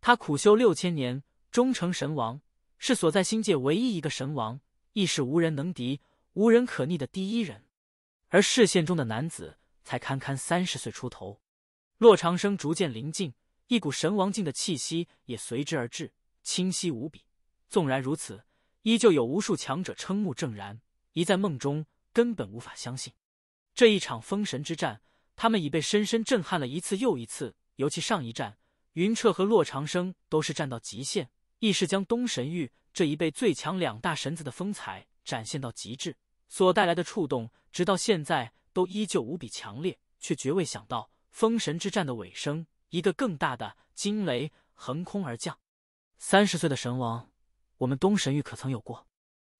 他苦修六千年，终成神王，是所在星界唯一一个神王，亦是无人能敌、无人可逆的第一人。而视线中的男子才堪堪三十岁出头。洛长生逐渐临近。一股神王境的气息也随之而至，清晰无比。纵然如此，依旧有无数强者瞠目正然，一在梦中根本无法相信这一场封神之战。他们已被深深震撼了一次又一次，尤其上一战，云彻和洛长生都是战到极限，亦是将东神域这一辈最强两大神子的风采展现到极致，所带来的触动，直到现在都依旧无比强烈。却绝未想到，封神之战的尾声。一个更大的惊雷横空而降，三十岁的神王，我们东神域可曾有过？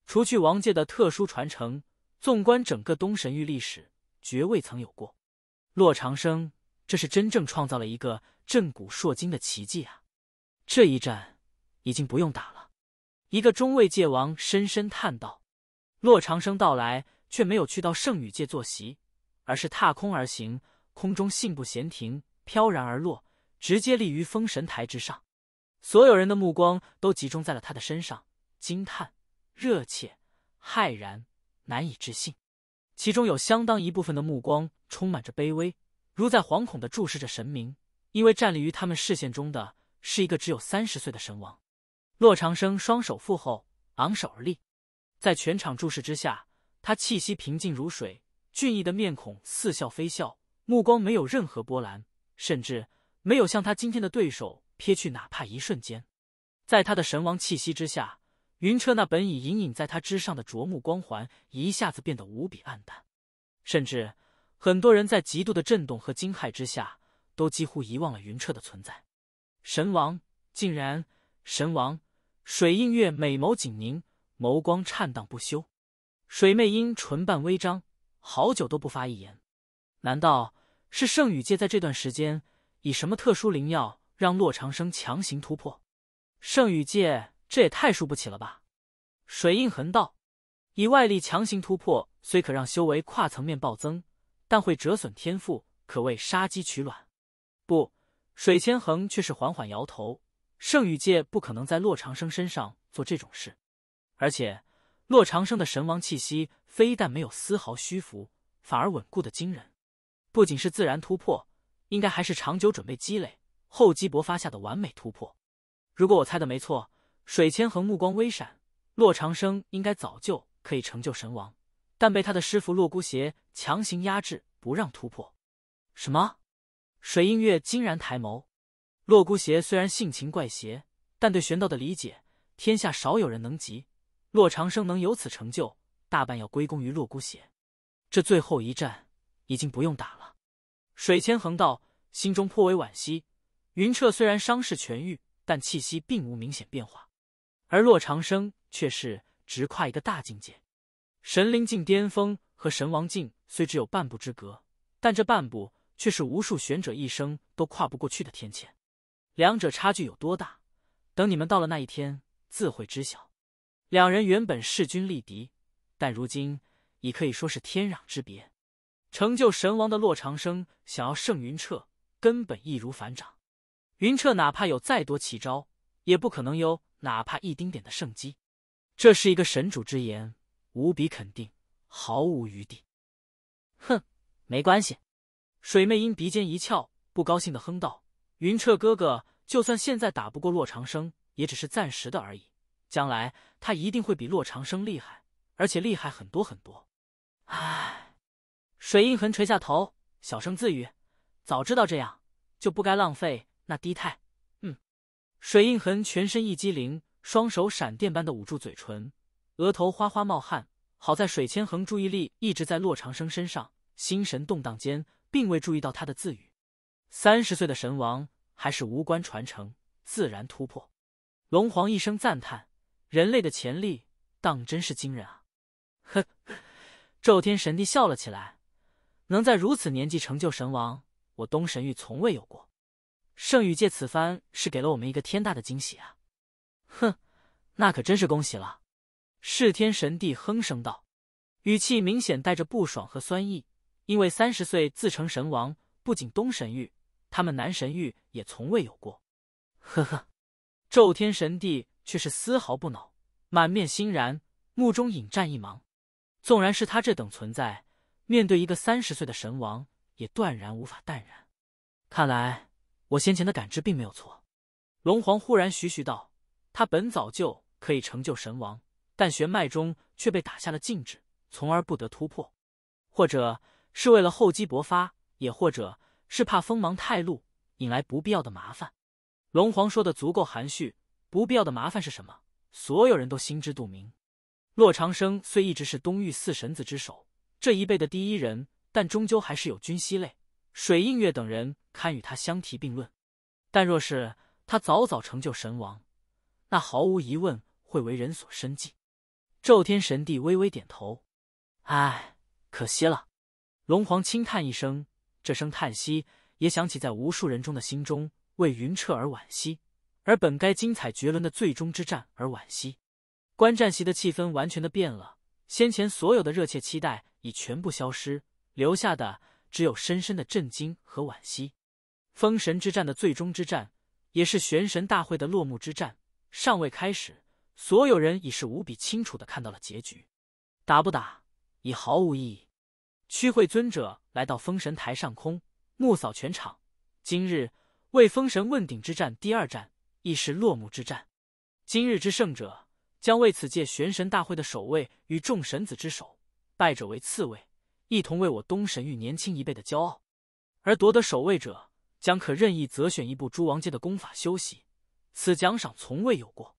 除去王界的特殊传承，纵观整个东神域历史，绝未曾有过。洛长生，这是真正创造了一个震古烁今的奇迹啊！这一战已经不用打了。一个中位界王深深叹道：“洛长生到来，却没有去到圣女界坐席，而是踏空而行，空中信步闲庭。”飘然而落，直接立于封神台之上。所有人的目光都集中在了他的身上，惊叹、热切、骇然、难以置信。其中有相当一部分的目光充满着卑微，如在惶恐的注视着神明，因为站立于他们视线中的是一个只有三十岁的神王。洛长生双手负后，昂首而立，在全场注视之下，他气息平静如水，俊逸的面孔似笑非笑，目光没有任何波澜。甚至没有向他今天的对手撇去哪怕一瞬间，在他的神王气息之下，云彻那本已隐隐在他之上的灼目光环一下子变得无比暗淡，甚至很多人在极度的震动和惊骇之下，都几乎遗忘了云彻的存在。神王竟然！神王水映月美眸紧凝，眸光颤荡不休。水媚音唇瓣微张，好久都不发一言。难道？是圣宇界在这段时间以什么特殊灵药让洛长生强行突破？圣宇界这也太输不起了吧！水印痕道，以外力强行突破虽可让修为跨层面暴增，但会折损天赋，可谓杀鸡取卵。不，水千恒却是缓缓摇头，圣宇界不可能在洛长生身上做这种事。而且，洛长生的神王气息非但没有丝毫虚浮，反而稳固的惊人。不仅是自然突破，应该还是长久准备、积累、厚积薄发下的完美突破。如果我猜的没错，水千恒目光微闪，洛长生应该早就可以成就神王，但被他的师傅洛孤邪强行压制，不让突破。什么？水映月惊然抬眸。洛孤邪虽然性情怪邪，但对玄道的理解，天下少有人能及。洛长生能有此成就，大半要归功于洛孤邪。这最后一战，已经不用打了。水千恒道心中颇为惋惜，云彻虽然伤势痊愈，但气息并无明显变化，而洛长生却是直跨一个大境界。神灵境巅峰和神王境虽只有半步之隔，但这半步却是无数玄者一生都跨不过去的天堑。两者差距有多大，等你们到了那一天，自会知晓。两人原本势均力敌，但如今已可以说是天壤之别。成就神王的洛长生想要胜云彻，根本易如反掌。云彻哪怕有再多奇招，也不可能有哪怕一丁点的胜机。这是一个神主之言，无比肯定，毫无余地。哼，没关系。水妹因鼻尖一翘，不高兴的哼道：“云彻哥哥，就算现在打不过洛长生，也只是暂时的而已。将来他一定会比洛长生厉害，而且厉害很多很多。”唉。水印痕垂下头，小声自语：“早知道这样，就不该浪费那低态。”嗯，水印痕全身一激灵，双手闪电般的捂住嘴唇，额头哗哗冒汗。好在水千恒注意力一直在洛长生身上，心神动荡间并未注意到他的自语。三十岁的神王，还是无关传承，自然突破。龙皇一声赞叹：“人类的潜力，当真是惊人啊！”呵 咒天神帝笑了起来。能在如此年纪成就神王，我东神域从未有过。圣宇借此番是给了我们一个天大的惊喜啊！哼，那可真是恭喜了。弑天神帝哼声道，语气明显带着不爽和酸意，因为三十岁自成神王，不仅东神域，他们南神域也从未有过。呵呵，昼天神帝却是丝毫不恼，满面欣然，目中隐战一芒。纵然是他这等存在。面对一个三十岁的神王，也断然无法淡然。看来我先前的感知并没有错。龙皇忽然徐徐道：“他本早就可以成就神王，但玄脉中却被打下了禁制，从而不得突破。或者是为了厚积薄发，也或者是怕锋芒太露，引来不必要的麻烦。”龙皇说的足够含蓄。不必要的麻烦是什么？所有人都心知肚明。洛长生虽一直是东域四神子之首。这一辈的第一人，但终究还是有君熙、类水映月等人堪与他相提并论。但若是他早早成就神王，那毫无疑问会为人所深忌。宙天神帝微微点头，唉，可惜了。龙皇轻叹一声，这声叹息也响起在无数人中的心中，为云彻而惋惜，而本该精彩绝伦的最终之战而惋惜。观战席的气氛完全的变了。先前所有的热切期待已全部消失，留下的只有深深的震惊和惋惜。封神之战的最终之战，也是玄神大会的落幕之战，尚未开始，所有人已是无比清楚的看到了结局。打不打已毫无意义。区会尊者来到封神台上空，目扫全场。今日为封神问鼎之战第二战，亦是落幕之战。今日之胜者。将为此届玄神大会的守卫与众神子之首，败者为次位，一同为我东神域年轻一辈的骄傲。而夺得守卫者将可任意择选一部诸王界的功法修习，此奖赏从未有过。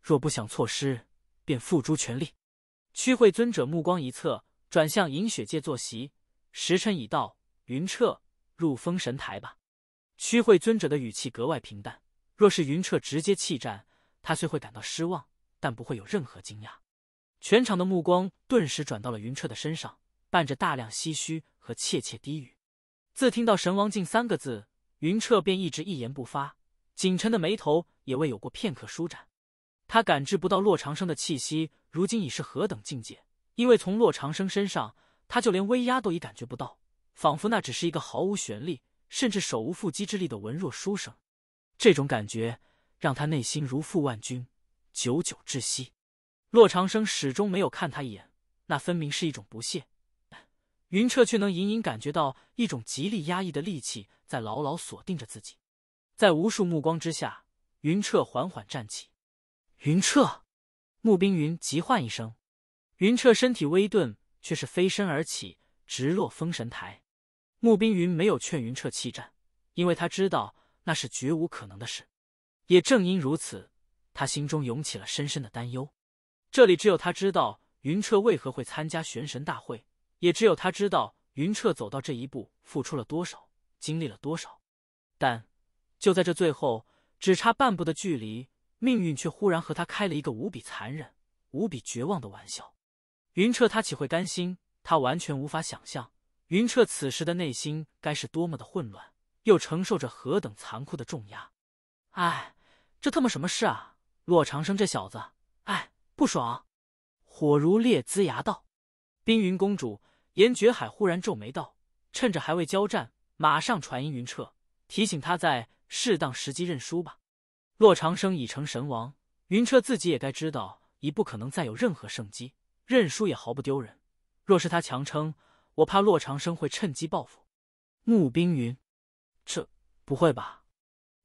若不想错失，便付诸全力。曲会尊者目光一侧，转向饮雪界坐席。时辰已到，云彻入封神台吧。曲会尊者的语气格外平淡。若是云彻直接弃战，他虽会感到失望。但不会有任何惊讶，全场的目光顿时转到了云彻的身上，伴着大量唏嘘和窃窃低语。自听到“神王境”三个字，云彻便一直一言不发，景晨的眉头也未有过片刻舒展。他感知不到洛长生的气息，如今已是何等境界？因为从洛长生身上，他就连威压都已感觉不到，仿佛那只是一个毫无玄力，甚至手无缚鸡之力的文弱书生。这种感觉让他内心如负万钧。久久窒息，洛长生始终没有看他一眼，那分明是一种不屑。云彻却能隐隐感觉到一种极力压抑的戾气在牢牢锁定着自己，在无数目光之下，云彻缓缓站起。云彻，穆冰云急唤一声，云彻身体微顿，却是飞身而起，直落封神台。穆冰云没有劝云彻弃战，因为他知道那是绝无可能的事。也正因如此。他心中涌起了深深的担忧，这里只有他知道云彻为何会参加玄神大会，也只有他知道云彻走到这一步付出了多少，经历了多少。但就在这最后只差半步的距离，命运却忽然和他开了一个无比残忍、无比绝望的玩笑。云彻他岂会甘心？他完全无法想象云彻此时的内心该是多么的混乱，又承受着何等残酷的重压。唉，这他妈什么事啊！洛长生这小子，哎，不爽！火如烈龇牙道。冰云公主严绝海忽然皱眉道：“趁着还未交战，马上传音云彻，提醒他在适当时机认输吧。”洛长生已成神王，云彻自己也该知道，已不可能再有任何胜机，认输也毫不丢人。若是他强撑，我怕洛长生会趁机报复。穆冰云，这不会吧？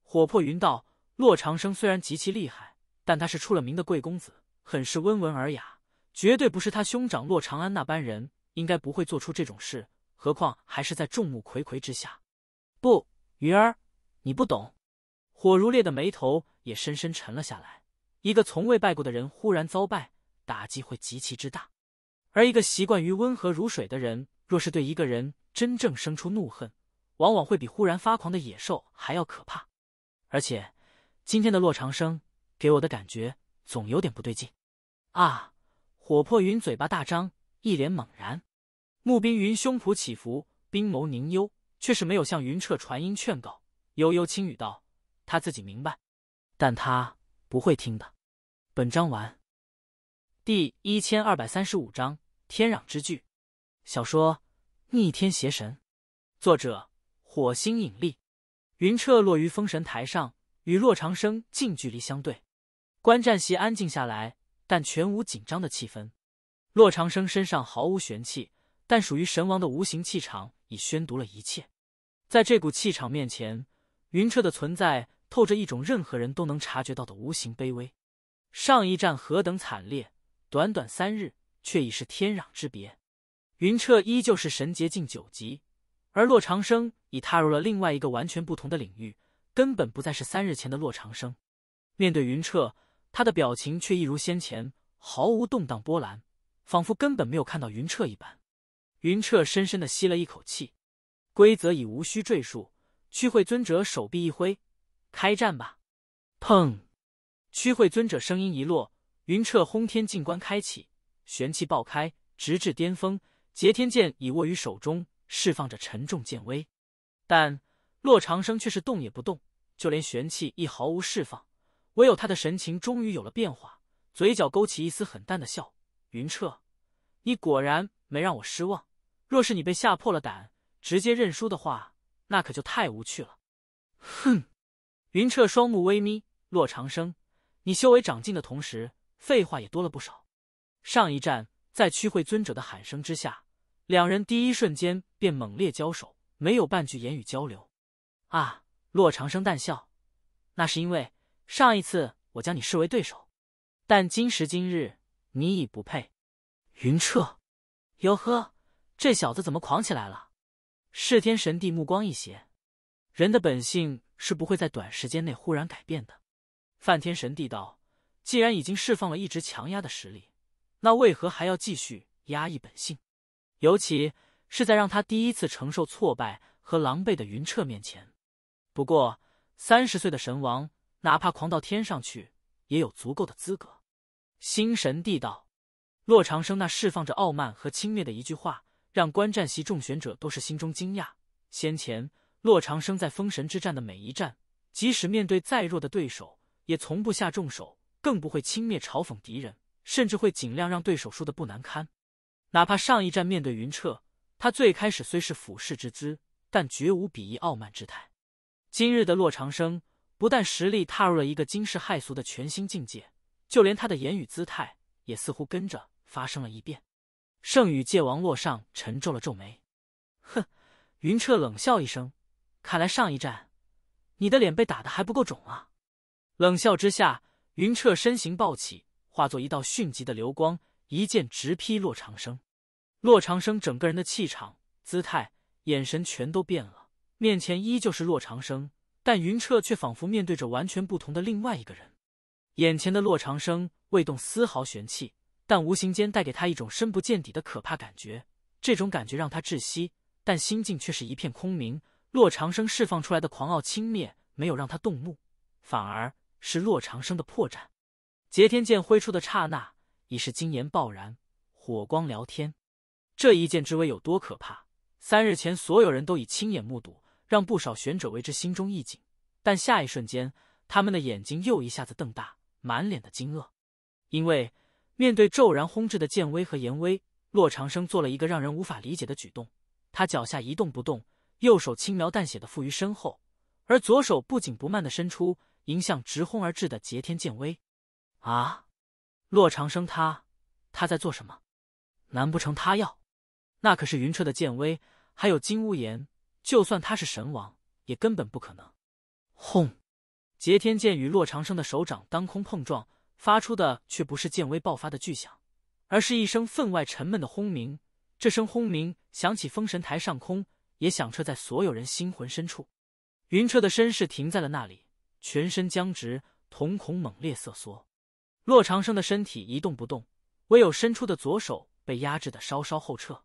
火破云道：“洛长生虽然极其厉害。”但他是出了名的贵公子，很是温文尔雅，绝对不是他兄长洛长安那般人，应该不会做出这种事。何况还是在众目睽睽之下。不，鱼儿，你不懂。火如烈的眉头也深深沉了下来。一个从未败过的人忽然遭败，打击会极其之大。而一个习惯于温和如水的人，若是对一个人真正生出怒恨，往往会比忽然发狂的野兽还要可怕。而且，今天的洛长生。给我的感觉总有点不对劲，啊！火破云嘴巴大张，一脸猛然。穆冰云胸脯起伏，冰眸凝幽，却是没有向云彻传音劝告，悠悠轻语道：“他自己明白，但他不会听的。”本章完。第一千二百三十五章天壤之距。小说《逆天邪神》，作者：火星引力。云彻落于封神台上，与洛长生近距离相对。观战席安静下来，但全无紧张的气氛。洛长生身上毫无玄气，但属于神王的无形气场已宣读了一切。在这股气场面前，云彻的存在透着一种任何人都能察觉到的无形卑微。上一战何等惨烈，短短三日却已是天壤之别。云彻依旧是神劫境九级，而洛长生已踏入了另外一个完全不同的领域，根本不再是三日前的洛长生。面对云彻。他的表情却一如先前，毫无动荡波澜，仿佛根本没有看到云彻一般。云彻深深的吸了一口气，规则已无需赘述。区慧尊者手臂一挥，开战吧！砰！区慧尊者声音一落，云彻轰天境关开启，玄气爆开，直至巅峰。截天剑已握于手中，释放着沉重剑威。但洛长生却是动也不动，就连玄气亦毫无释放。唯有他的神情终于有了变化，嘴角勾起一丝很淡的笑。云彻，你果然没让我失望。若是你被吓破了胆，直接认输的话，那可就太无趣了。哼！云彻双目微眯。洛长生，你修为长进的同时，废话也多了不少。上一战，在区会尊者的喊声之下，两人第一瞬间便猛烈交手，没有半句言语交流。啊！洛长生淡笑，那是因为。上一次我将你视为对手，但今时今日你已不配。云彻，哟呵，这小子怎么狂起来了？弑天神帝目光一斜，人的本性是不会在短时间内忽然改变的。梵天神帝道：“既然已经释放了一直强压的实力，那为何还要继续压抑本性？尤其是在让他第一次承受挫败和狼狈的云彻面前。不过，三十岁的神王。”哪怕狂到天上去，也有足够的资格。心神地道，洛长生那释放着傲慢和轻蔑的一句话，让观战席众选者都是心中惊讶。先前洛长生在封神之战的每一战，即使面对再弱的对手，也从不下重手，更不会轻蔑嘲讽敌人，甚至会尽量让对手输得不难堪。哪怕上一战面对云彻，他最开始虽是俯视之姿，但绝无鄙夷傲慢之态。今日的洛长生。不但实力踏入了一个惊世骇俗的全新境界，就连他的言语姿态也似乎跟着发生了异变。圣宇界王洛上沉皱了皱眉，哼！云彻冷笑一声，看来上一战，你的脸被打得还不够肿啊！冷笑之下，云彻身形暴起，化作一道迅疾的流光，一剑直劈洛长生。洛长生整个人的气场、姿态、眼神全都变了，面前依旧是洛长生。但云彻却仿佛面对着完全不同的另外一个人，眼前的洛长生未动丝毫玄气，但无形间带给他一种深不见底的可怕感觉。这种感觉让他窒息，但心境却是一片空明。洛长生释放出来的狂傲轻蔑没有让他动怒，反而是洛长生的破绽。截天剑挥出的刹那，已是金炎爆燃，火光燎天。这一剑之威有多可怕？三日前，所有人都已亲眼目睹。让不少玄者为之心中一紧，但下一瞬间，他们的眼睛又一下子瞪大，满脸的惊愕，因为面对骤然轰至的剑威和炎威，洛长生做了一个让人无法理解的举动。他脚下一动不动，右手轻描淡写的负于身后，而左手不紧不慢的伸出，迎向直轰而至的截天剑威。啊！洛长生，他他在做什么？难不成他要……那可是云彻的剑威，还有金乌岩就算他是神王，也根本不可能。轰！截天剑与洛长生的手掌当空碰撞，发出的却不是剑威爆发的巨响，而是一声分外沉闷的轰鸣。这声轰鸣响起，封神台上空也响彻在所有人心魂深处。云彻的身世停在了那里，全身僵直，瞳孔猛烈瑟缩。洛长生的身体一动不动，唯有伸出的左手被压制的稍稍后撤，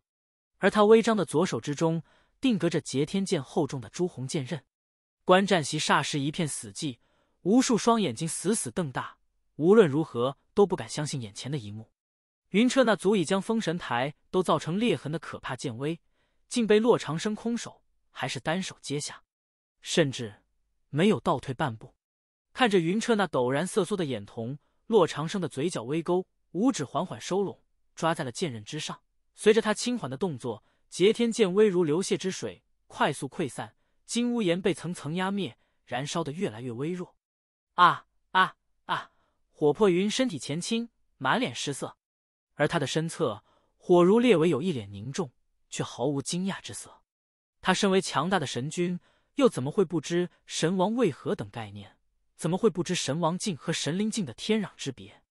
而他微张的左手之中。定格着截天剑厚重的朱红剑刃，观战席霎时一片死寂，无数双眼睛死死瞪大，无论如何都不敢相信眼前的一幕。云彻那足以将封神台都造成裂痕的可怕剑威，竟被洛长生空手还是单手接下，甚至没有倒退半步。看着云彻那陡然瑟缩的眼瞳，洛长生的嘴角微勾，五指缓缓收拢，抓在了剑刃之上。随着他轻缓的动作。截天剑微如流泻之水，快速溃散。金乌炎被层层压灭，燃烧的越来越微弱。啊啊啊！火破云身体前倾，满脸失色。而他的身侧，火如烈纹，有一脸凝重，却毫无惊讶之色。他身为强大的神君，又怎么会不知神王为何等概念？怎么会不知神王境和神灵境的天壤之别？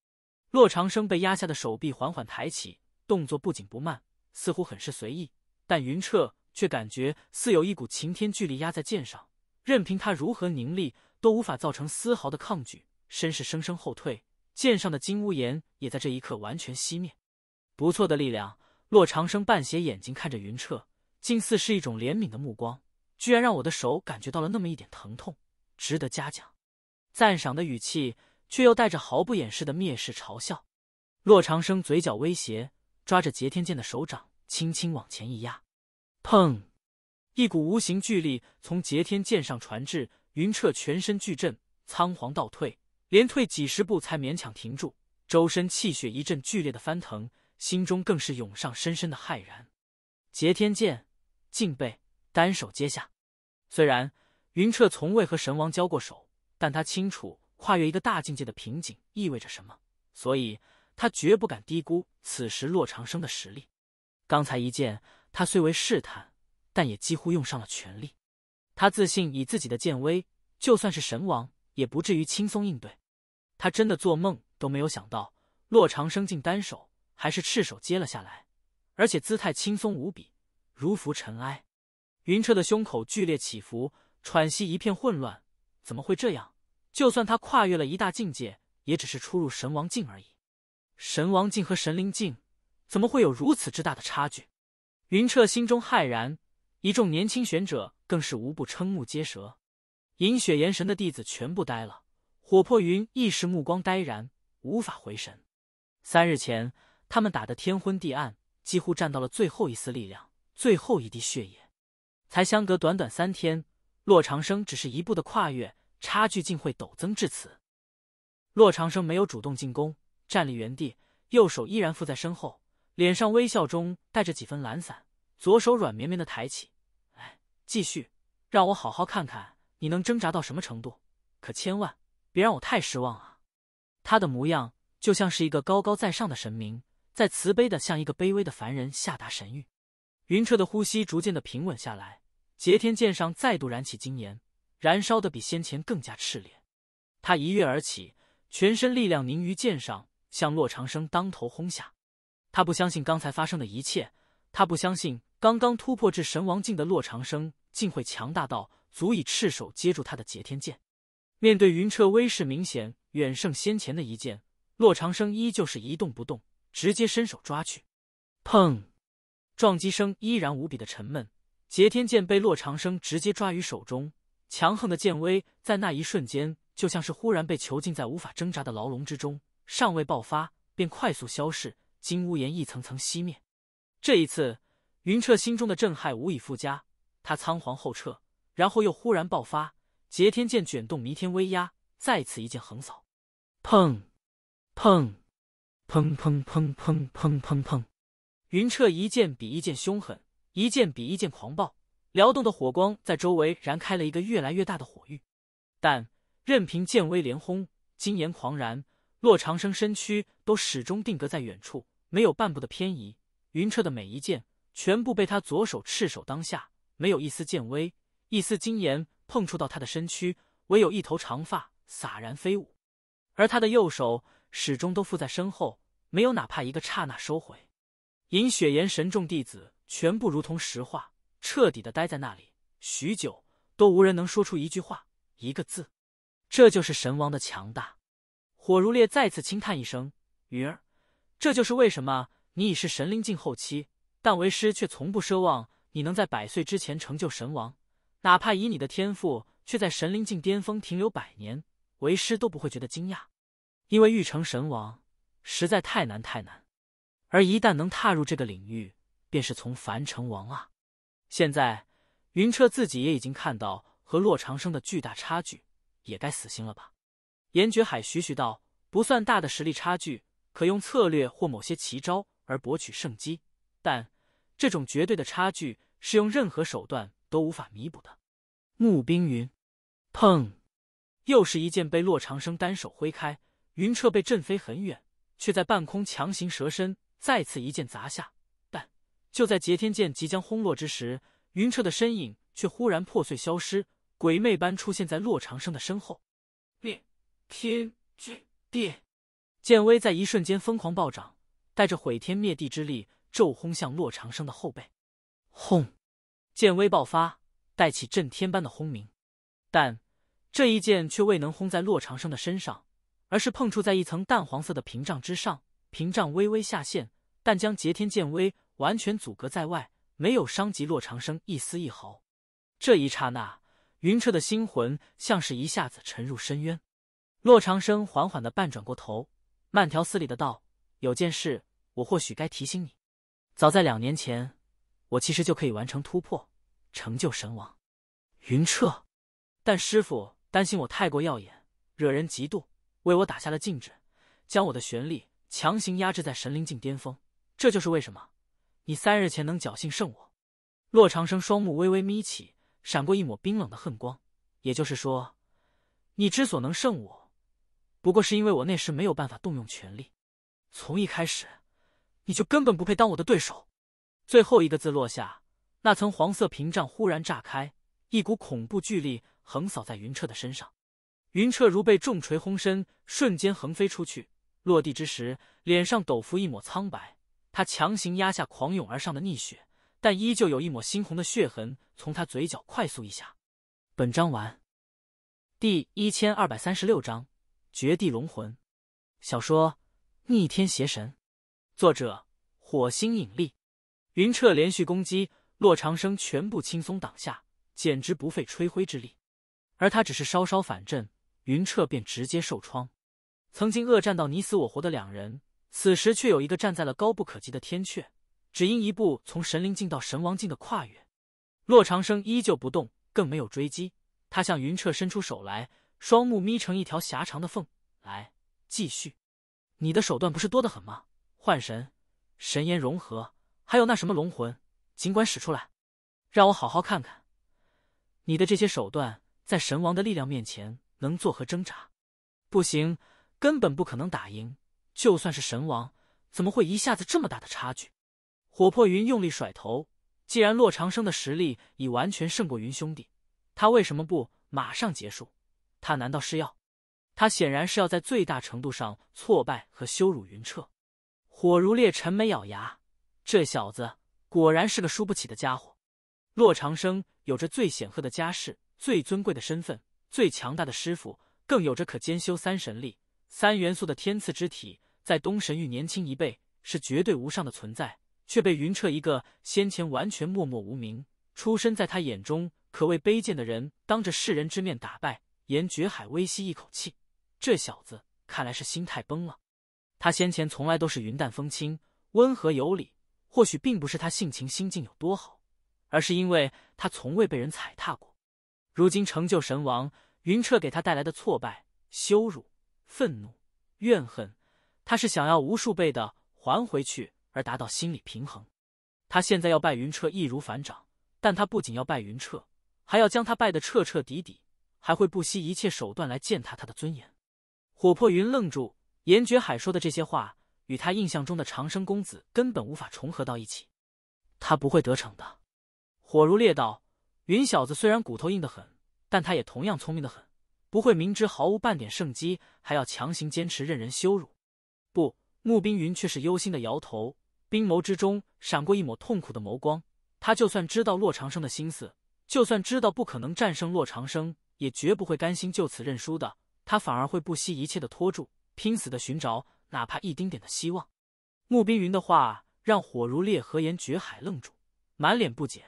洛长生被压下的手臂缓缓抬起，动作不紧不慢，似乎很是随意。但云彻却感觉似有一股擎天巨力压在剑上，任凭他如何凝力，都无法造成丝毫的抗拒，身势生生后退，剑上的金乌炎也在这一刻完全熄灭。不错的力量，洛长生半斜眼睛看着云彻，竟似是一种怜悯的目光，居然让我的手感觉到了那么一点疼痛，值得嘉奖。赞赏的语气，却又带着毫不掩饰的蔑视嘲笑。洛长生嘴角微斜，抓着截天剑的手掌。轻轻往前一压，砰！一股无形巨力从截天剑上传至云彻全身，巨震，仓皇倒退，连退几十步才勉强停住，周身气血一阵剧烈的翻腾，心中更是涌上深深的骇然。截天剑，敬备，单手接下。虽然云彻从未和神王交过手，但他清楚跨越一个大境界的瓶颈意味着什么，所以他绝不敢低估此时洛长生的实力。刚才一剑，他虽为试探，但也几乎用上了全力。他自信以自己的剑威，就算是神王，也不至于轻松应对。他真的做梦都没有想到，洛长生竟单手还是赤手接了下来，而且姿态轻松无比，如浮尘埃。云彻的胸口剧烈起伏，喘息一片混乱。怎么会这样？就算他跨越了一大境界，也只是出入神王境而已。神王境和神灵境。怎么会有如此之大的差距？云彻心中骇然，一众年轻玄者更是无不瞠目结舌。银雪炎神的弟子全部呆了，火破云一时目光呆然，无法回神。三日前，他们打得天昏地暗，几乎占到了最后一丝力量、最后一滴血液。才相隔短短三天，洛长生只是一步的跨越，差距竟会陡增至此。洛长生没有主动进攻，站立原地，右手依然附在身后。脸上微笑中带着几分懒散，左手软绵绵的抬起，哎，继续，让我好好看看你能挣扎到什么程度，可千万别让我太失望啊！他的模样就像是一个高高在上的神明，在慈悲的向一个卑微的凡人下达神谕。云彻的呼吸逐渐的平稳下来，截天剑上再度燃起金炎，燃烧的比先前更加炽烈。他一跃而起，全身力量凝于剑上，向洛长生当头轰下。他不相信刚才发生的一切，他不相信刚刚突破至神王境的洛长生竟会强大到足以赤手接住他的截天剑。面对云彻威势明显远胜先前的一剑，洛长生依旧是一动不动，直接伸手抓去。砰，撞击声依然无比的沉闷。截天剑被洛长生直接抓于手中，强横的剑威在那一瞬间就像是忽然被囚禁在无法挣扎的牢笼之中，尚未爆发便快速消逝。金屋岩一层层熄灭，这一次云彻心中的震撼无以复加，他仓皇后撤，然后又忽然爆发，截天剑卷动弥天威压，再次一剑横扫，砰，砰，砰砰砰砰砰砰砰，云彻一剑比一剑凶狠，一剑比一剑狂暴，撩动的火光在周围燃开了一个越来越大的火域，但任凭剑威连轰，金岩狂燃，洛长生身躯都始终定格在远处。没有半步的偏移，云彻的每一剑全部被他左手赤手当下，没有一丝剑威，一丝金炎碰触到他的身躯，唯有一头长发洒然飞舞。而他的右手始终都附在身后，没有哪怕一个刹那收回。银雪岩神众弟子全部如同石化，彻底的呆在那里，许久都无人能说出一句话、一个字。这就是神王的强大。火如烈再次轻叹一声，云儿。这就是为什么你已是神灵境后期，但为师却从不奢望你能在百岁之前成就神王。哪怕以你的天赋，却在神灵境巅峰停留百年，为师都不会觉得惊讶。因为欲成神王，实在太难太难。而一旦能踏入这个领域，便是从凡成王啊！现在云彻自己也已经看到和洛长生的巨大差距，也该死心了吧？严爵海徐徐道：“不算大的实力差距。”可用策略或某些奇招而博取胜机，但这种绝对的差距是用任何手段都无法弥补的。沐冰云，砰！又是一剑被洛长生单手挥开，云彻被震飞很远，却在半空强行蛇身，再次一剑砸下。但就在截天剑即将轰落之时，云彻的身影却忽然破碎消失，鬼魅般出现在洛长生的身后。灭天君，灭！剑威在一瞬间疯狂暴涨，带着毁天灭地之力，骤轰向洛长生的后背。轰！剑威爆发，带起震天般的轰鸣。但这一剑却未能轰在洛长生的身上，而是碰触在一层淡黄色的屏障之上。屏障微微下陷，但将截天剑威完全阻隔在外，没有伤及洛长生一丝一毫。这一刹那，云彻的心魂像是一下子沉入深渊。洛长生缓缓的半转过头。慢条斯理的道：“有件事，我或许该提醒你。早在两年前，我其实就可以完成突破，成就神王。云彻，但师傅担心我太过耀眼，惹人嫉妒，为我打下了禁制，将我的玄力强行压制在神灵境巅峰。这就是为什么你三日前能侥幸胜我。”洛长生双目微微眯起，闪过一抹冰冷的恨光。也就是说，你之所能胜我。不过是因为我那时没有办法动用权力，从一开始，你就根本不配当我的对手。最后一个字落下，那层黄色屏障忽然炸开，一股恐怖巨力横扫在云彻的身上，云彻如被重锤轰身，瞬间横飞出去。落地之时，脸上陡浮一抹苍白，他强行压下狂涌而上的逆血，但依旧有一抹猩红的血痕从他嘴角快速溢下。本章完，第一千二百三十六章。绝地龙魂，小说《逆天邪神》，作者火星引力。云彻连续攻击，洛长生全部轻松挡下，简直不费吹灰之力。而他只是稍稍反震，云彻便直接受创。曾经恶战到你死我活的两人，此时却有一个站在了高不可及的天阙。只因一步从神灵境到神王境的跨越，洛长生依旧不动，更没有追击。他向云彻伸出手来。双目眯成一条狭长的缝，来继续。你的手段不是多得很吗？幻神、神炎融合，还有那什么龙魂，尽管使出来，让我好好看看你的这些手段，在神王的力量面前能作何挣扎？不行，根本不可能打赢。就算是神王，怎么会一下子这么大的差距？火破云用力甩头。既然洛长生的实力已完全胜过云兄弟，他为什么不马上结束？他难道是要？他显然是要在最大程度上挫败和羞辱云彻。火如烈沉眉咬牙，这小子果然是个输不起的家伙。洛长生有着最显赫的家世、最尊贵的身份、最强大的师傅，更有着可兼修三神力、三元素的天赐之体，在东神域年轻一辈是绝对无上的存在，却被云彻一个先前完全默默无名、出身在他眼中可谓卑贱的人，当着世人之面打败。严觉海微吸一口气，这小子看来是心态崩了。他先前从来都是云淡风轻、温和有礼，或许并不是他性情心境有多好，而是因为他从未被人踩踏过。如今成就神王，云彻给他带来的挫败、羞辱、愤怒、怨恨，他是想要无数倍的还回去，而达到心理平衡。他现在要拜云彻易如反掌，但他不仅要拜云彻，还要将他拜得彻彻底底。还会不惜一切手段来践踏他的尊严。火破云愣住，严觉海说的这些话与他印象中的长生公子根本无法重合到一起。他不会得逞的。火如烈道：“云小子虽然骨头硬得很，但他也同样聪明的很，不会明知毫无半点胜机还要强行坚持，任人羞辱。”不，穆冰云却是忧心的摇头，冰眸之中闪过一抹痛苦的眸光。他就算知道洛长生的心思，就算知道不可能战胜洛长生。也绝不会甘心就此认输的，他反而会不惜一切的拖住，拼死的寻找哪怕一丁点的希望。穆冰云的话让火如烈河沿绝海愣住，满脸不解：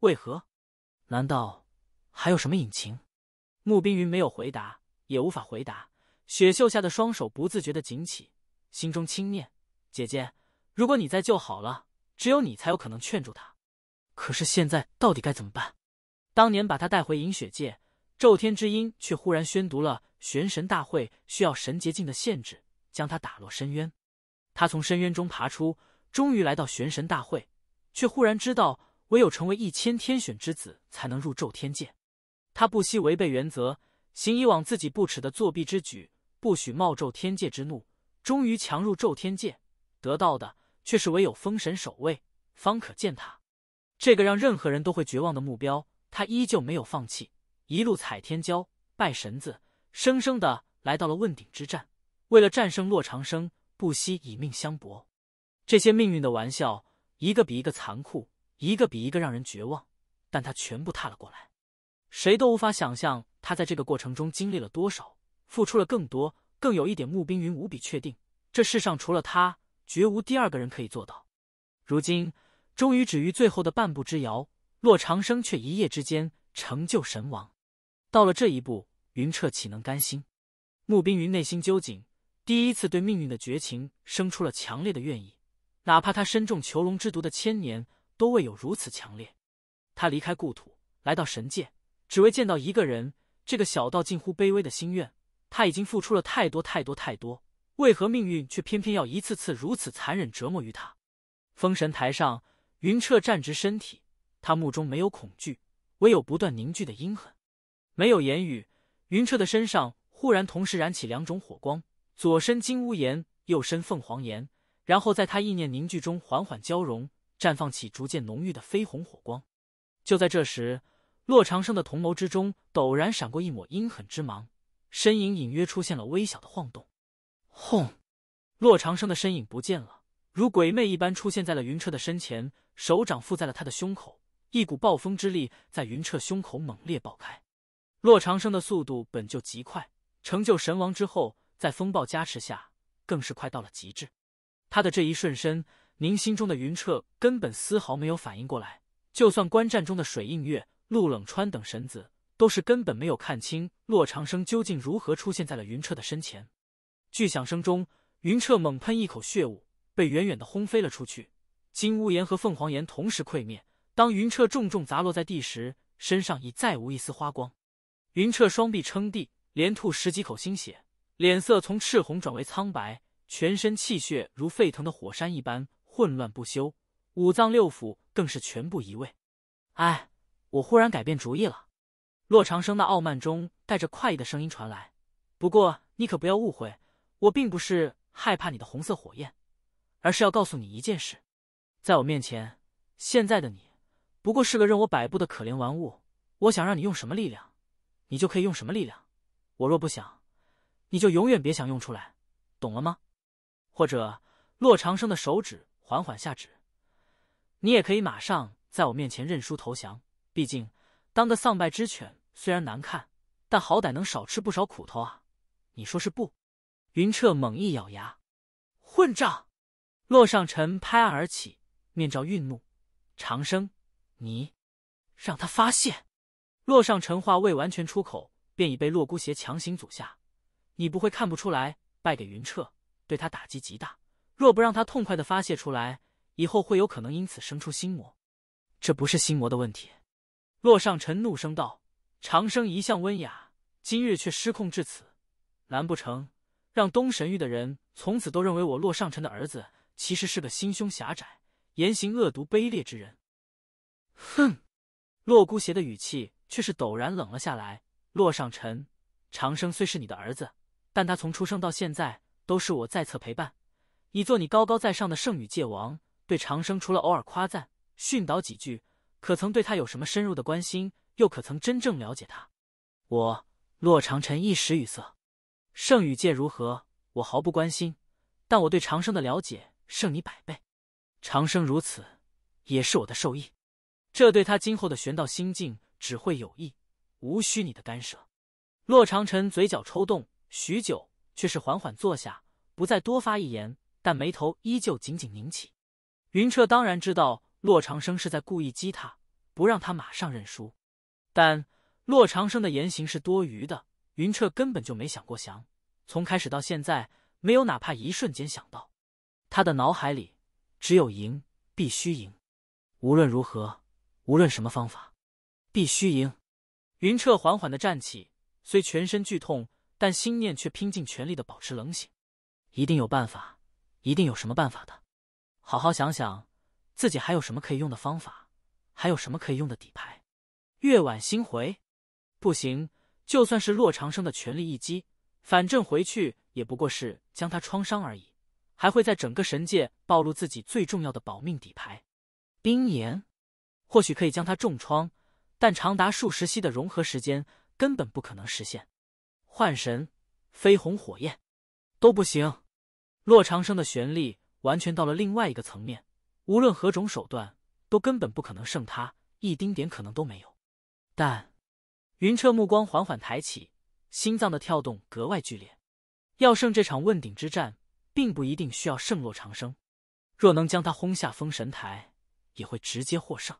为何？难道还有什么隐情？穆冰云没有回答，也无法回答。雪秀下的双手不自觉的紧起，心中轻念：姐姐，如果你在就好了，只有你才有可能劝住他。可是现在到底该怎么办？当年把他带回银雪界。咒天之音却忽然宣读了玄神大会需要神洁境的限制，将他打落深渊。他从深渊中爬出，终于来到玄神大会，却忽然知道唯有成为一千天选之子才能入咒天界。他不惜违背原则，行以往自己不耻的作弊之举，不许冒咒天界之怒，终于强入咒天界，得到的却是唯有封神守卫方可见他。这个让任何人都会绝望的目标，他依旧没有放弃。一路踩天骄，拜神子，生生的来到了问鼎之战。为了战胜洛长生，不惜以命相搏。这些命运的玩笑，一个比一个残酷，一个比一个让人绝望。但他全部踏了过来。谁都无法想象，他在这个过程中经历了多少，付出了更多。更有一点，穆冰云无比确定，这世上除了他，绝无第二个人可以做到。如今，终于止于最后的半步之遥。洛长生却一夜之间。成就神王，到了这一步，云彻岂能甘心？穆冰云内心揪紧，第一次对命运的绝情生出了强烈的怨意。哪怕他身中囚笼之毒的千年，都未有如此强烈。他离开故土，来到神界，只为见到一个人。这个小到近乎卑微的心愿，他已经付出了太多太多太多，为何命运却偏偏要一次次如此残忍折磨于他？封神台上，云彻站直身体，他目中没有恐惧。唯有不断凝聚的阴狠，没有言语。云彻的身上忽然同时燃起两种火光，左身金乌炎，右身凤凰炎，然后在他意念凝聚中缓缓交融，绽放起逐渐浓郁的绯红火光。就在这时，洛长生的瞳眸之中陡然闪过一抹阴狠之芒，身影隐约出现了微小的晃动。轰！洛长生的身影不见了，如鬼魅一般出现在了云彻的身前，手掌覆在了他的胸口。一股暴风之力在云彻胸口猛烈爆开，洛长生的速度本就极快，成就神王之后，在风暴加持下，更是快到了极致。他的这一瞬身，您心中的云彻根本丝毫没有反应过来，就算观战中的水映月、陆冷川等神子，都是根本没有看清洛长生究竟如何出现在了云彻的身前。巨响声中，云彻猛喷一口血雾，被远远的轰飞了出去。金乌岩和凤凰岩同时溃灭。当云彻重重砸落在地时，身上已再无一丝花光。云彻双臂撑地，连吐十几口鲜血，脸色从赤红转为苍白，全身气血如沸腾的火山一般混乱不休，五脏六腑更是全部移位。哎，我忽然改变主意了。洛长生那傲慢中带着快意的声音传来：“不过你可不要误会，我并不是害怕你的红色火焰，而是要告诉你一件事，在我面前，现在的你。”不过是个任我摆布的可怜玩物，我想让你用什么力量，你就可以用什么力量。我若不想，你就永远别想用出来，懂了吗？或者，洛长生的手指缓缓下指，你也可以马上在我面前认输投降。毕竟，当个丧败之犬虽然难看，但好歹能少吃不少苦头啊。你说是不？云彻猛一咬牙，混账！洛上臣拍案而起，面罩愠怒，长生。你让他发泄，洛尚臣话未完全出口，便已被洛孤邪强行阻下。你不会看不出来，败给云彻，对他打击极大。若不让他痛快的发泄出来，以后会有可能因此生出心魔。这不是心魔的问题，洛尚辰怒声道：“长生一向温雅，今日却失控至此，难不成让东神域的人从此都认为我洛尚辰的儿子其实是个心胸狭窄、言行恶毒、卑劣之人？”哼，洛孤邪的语气却是陡然冷了下来。洛上尘，长生虽是你的儿子，但他从出生到现在都是我在侧陪伴。你做你高高在上的圣女界王，对长生除了偶尔夸赞、训导几句，可曾对他有什么深入的关心？又可曾真正了解他？我洛长辰一时语塞。圣女界如何，我毫不关心，但我对长生的了解胜你百倍。长生如此，也是我的受益。这对他今后的玄道心境只会有益，无需你的干涉。洛长城嘴角抽动，许久，却是缓缓坐下，不再多发一言，但眉头依旧紧紧拧起。云彻当然知道洛长生是在故意激他，不让他马上认输。但洛长生的言行是多余的，云彻根本就没想过降。从开始到现在，没有哪怕一瞬间想到。他的脑海里只有赢，必须赢，无论如何。无论什么方法，必须赢。云彻缓缓的站起，虽全身剧痛，但心念却拼尽全力的保持冷醒。一定有办法，一定有什么办法的。好好想想，自己还有什么可以用的方法，还有什么可以用的底牌。月晚星回，不行。就算是洛长生的全力一击，反正回去也不过是将他创伤而已，还会在整个神界暴露自己最重要的保命底牌——冰岩。或许可以将他重创，但长达数十息的融合时间根本不可能实现。幻神飞红火焰都不行。洛长生的玄力完全到了另外一个层面，无论何种手段都根本不可能胜他，一丁点可能都没有。但云彻目光缓缓抬起，心脏的跳动格外剧烈。要胜这场问鼎之战，并不一定需要胜洛长生，若能将他轰下封神台，也会直接获胜。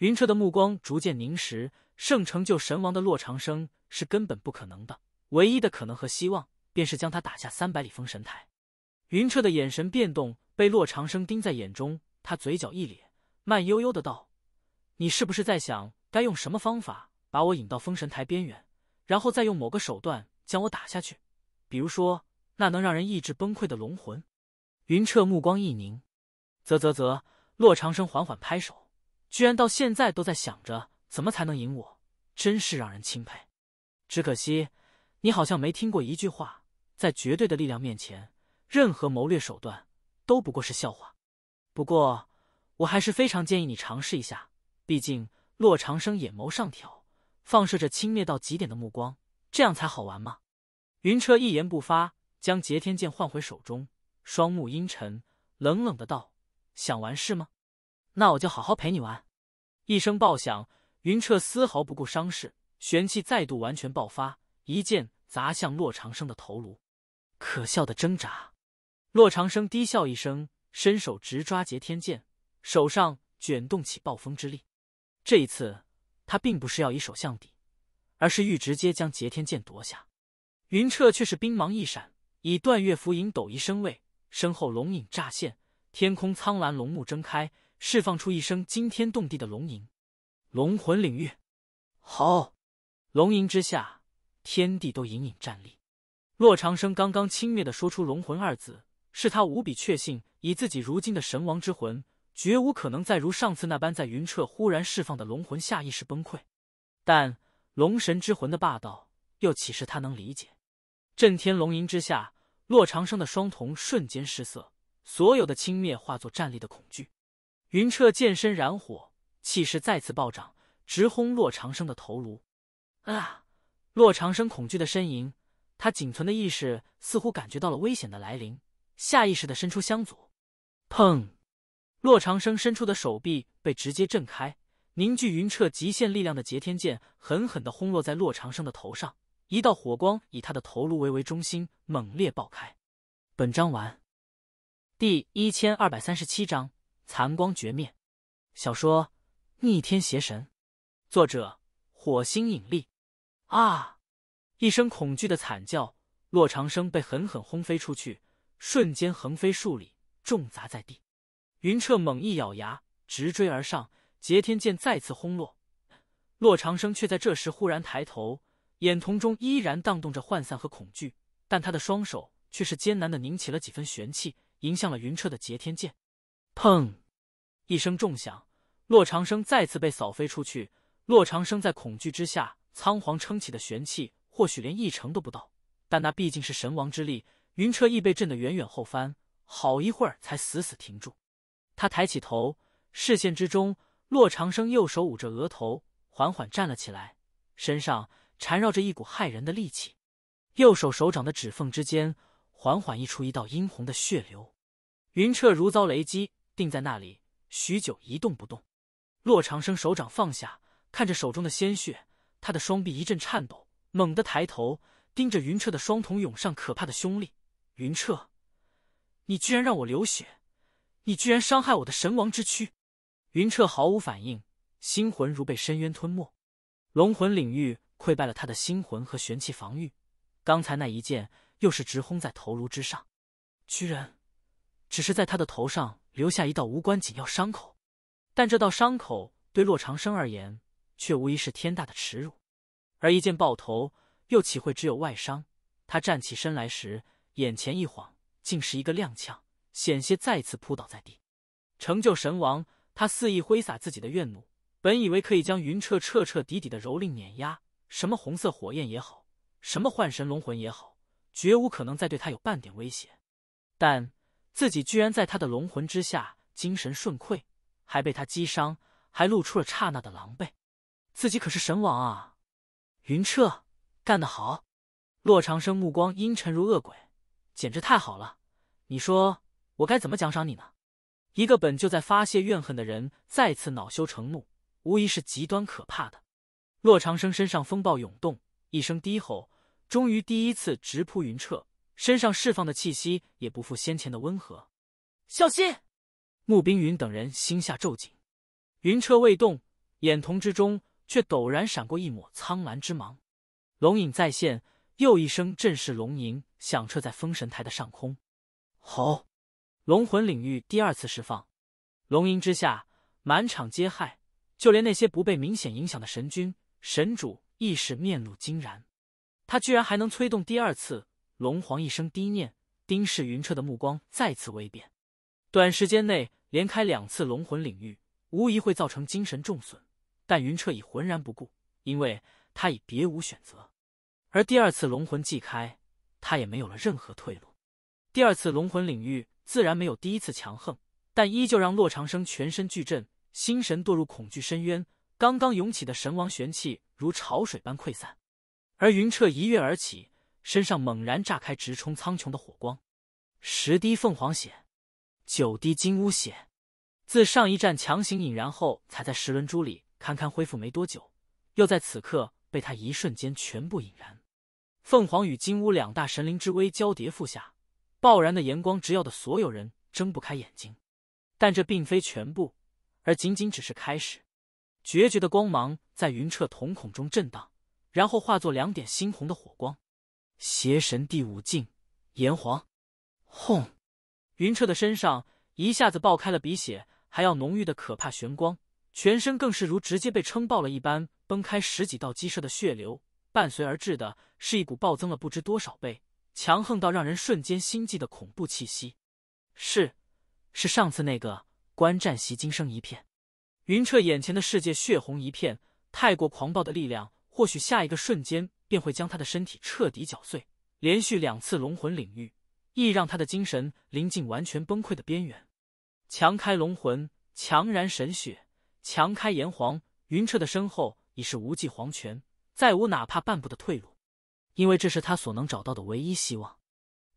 云彻的目光逐渐凝实，圣成就神王的洛长生是根本不可能的，唯一的可能和希望便是将他打下三百里封神台。云彻的眼神变动被洛长生盯在眼中，他嘴角一咧，慢悠悠的道：“你是不是在想，该用什么方法把我引到封神台边缘，然后再用某个手段将我打下去？比如说那能让人意志崩溃的龙魂。”云彻目光一凝，啧啧啧，洛长生缓缓拍手。居然到现在都在想着怎么才能赢我，真是让人钦佩。只可惜你好像没听过一句话，在绝对的力量面前，任何谋略手段都不过是笑话。不过我还是非常建议你尝试一下，毕竟洛长生眼眸上挑，放射着轻蔑到极点的目光，这样才好玩吗？云彻一言不发，将截天剑换回手中，双目阴沉，冷冷的道：“想完事吗？”那我就好好陪你玩。一声爆响，云彻丝毫不顾伤势，玄气再度完全爆发，一剑砸向洛长生的头颅。可笑的挣扎，洛长生低笑一声，伸手直抓截天剑，手上卷动起暴风之力。这一次，他并不是要以手相抵，而是欲直接将截天剑夺下。云彻却是兵芒一闪，以断月浮影抖仪身位，身后龙影乍现，天空苍蓝，龙目睁开。释放出一声惊天动地的龙吟，龙魂领域，好！龙吟之下，天地都隐隐颤栗。洛长生刚刚轻蔑的说出“龙魂”二字，是他无比确信，以自己如今的神王之魂，绝无可能再如上次那般，在云彻忽然释放的龙魂下意识崩溃。但龙神之魂的霸道，又岂是他能理解？震天龙吟之下，洛长生的双瞳瞬间失色，所有的轻蔑化作战栗的恐惧。云彻剑身燃火，气势再次暴涨，直轰洛长生的头颅。啊！洛长生恐惧的呻吟，他仅存的意识似乎感觉到了危险的来临，下意识的伸出香祖。砰！洛长生伸出的手臂被直接震开，凝聚云彻极限力量的截天剑狠狠的轰落在洛长生的头上，一道火光以他的头颅为为中心猛烈爆开。本章完，第一千二百三十七章。残光绝灭，小说《逆天邪神》，作者火星引力。啊！一声恐惧的惨叫，洛长生被狠狠轰飞出去，瞬间横飞数里，重砸在地。云彻猛一咬牙，直追而上，截天剑再次轰落。洛长生却在这时忽然抬头，眼瞳中依然荡动着涣散和恐惧，但他的双手却是艰难的拧起了几分玄气，迎向了云彻的截天剑。砰！一声重响，洛长生再次被扫飞出去。洛长生在恐惧之下仓皇撑起的玄气，或许连一成都不到，但那毕竟是神王之力。云彻亦被震得远远后翻，好一会儿才死死停住。他抬起头，视线之中，洛长生右手捂着额头，缓缓站了起来，身上缠绕着一股骇人的戾气。右手手掌的指缝之间，缓缓溢出一道殷红的血流。云彻如遭雷击。定在那里许久，一动不动。洛长生手掌放下，看着手中的鲜血，他的双臂一阵颤抖，猛地抬头盯着云彻的双瞳，涌上可怕的凶力。云彻，你居然让我流血！你居然伤害我的神王之躯！云彻毫无反应，心魂如被深渊吞没，龙魂领域溃败了他的心魂和玄气防御。刚才那一剑又是直轰在头颅之上，居然只是在他的头上。留下一道无关紧要伤口，但这道伤口对洛长生而言却无疑是天大的耻辱。而一剑爆头又岂会只有外伤？他站起身来时，眼前一晃，竟是一个踉跄，险些再次扑倒在地。成就神王，他肆意挥洒自己的怨怒，本以为可以将云彻彻彻底底的蹂躏碾压。什么红色火焰也好，什么幻神龙魂也好，绝无可能再对他有半点威胁。但……自己居然在他的龙魂之下精神瞬溃，还被他击伤，还露出了刹那的狼狈。自己可是神王啊！云彻，干得好！洛长生目光阴沉如恶鬼，简直太好了！你说我该怎么奖赏你呢？一个本就在发泄怨恨的人，再次恼羞成怒，无疑是极端可怕的。洛长生身上风暴涌动，一声低吼，终于第一次直扑云彻。身上释放的气息也不复先前的温和，小心！穆冰云等人心下皱紧，云彻未动，眼瞳之中却陡然闪过一抹苍蓝之芒，龙影再现，又一声震世龙吟响彻在封神台的上空。好，龙魂领域第二次释放，龙吟之下，满场皆骇，就连那些不被明显影响的神君、神主亦是面露惊然。他居然还能催动第二次！龙皇一声低念，丁氏云彻的目光再次微变。短时间内连开两次龙魂领域，无疑会造成精神重损，但云彻已浑然不顾，因为他已别无选择。而第二次龙魂既开，他也没有了任何退路。第二次龙魂领域自然没有第一次强横，但依旧让洛长生全身巨震，心神堕入恐惧深渊。刚刚涌起的神王玄气如潮水般溃散，而云彻一跃而起。身上猛然炸开，直冲苍穹的火光，十滴凤凰血，九滴金乌血，自上一战强行引燃后，才在石轮珠里堪堪恢复没多久，又在此刻被他一瞬间全部引燃。凤凰与金乌两大神灵之威交叠附下，爆燃的炎光直耀的所有人睁不开眼睛。但这并非全部，而仅仅只是开始。决绝的光芒在云彻瞳孔中震荡，然后化作两点猩红的火光。邪神第五境，炎黄，轰！云彻的身上一下子爆开了比血还要浓郁的可怕玄光，全身更是如直接被撑爆了一般崩开十几道鸡舍的血流，伴随而至的是一股暴增了不知多少倍、强横到让人瞬间心悸的恐怖气息。是，是上次那个观战席惊声一片，云彻眼前的世界血红一片，太过狂暴的力量，或许下一个瞬间。便会将他的身体彻底搅碎，连续两次龙魂领域，亦让他的精神临近完全崩溃的边缘。强开龙魂，强燃神血，强开炎黄。云彻的身后已是无际黄泉，再无哪怕半步的退路，因为这是他所能找到的唯一希望。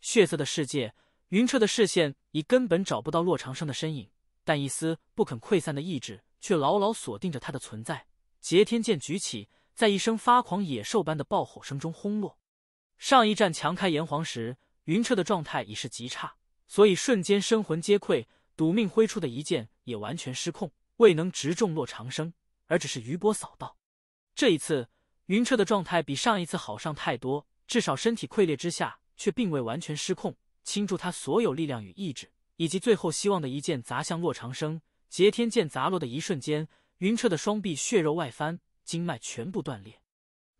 血色的世界，云彻的视线已根本找不到洛长生的身影，但一丝不肯溃散的意志却牢牢锁定着他的存在。截天剑举起。在一声发狂野兽般的爆吼声中轰落。上一战强开炎黄时，云彻的状态已是极差，所以瞬间身魂皆溃，赌命挥出的一剑也完全失控，未能直中洛长生，而只是余波扫到。这一次，云彻的状态比上一次好上太多，至少身体溃裂之下却并未完全失控，倾注他所有力量与意志以及最后希望的一剑砸向洛长生。截天剑砸落的一瞬间，云彻的双臂血肉外翻。经脉全部断裂，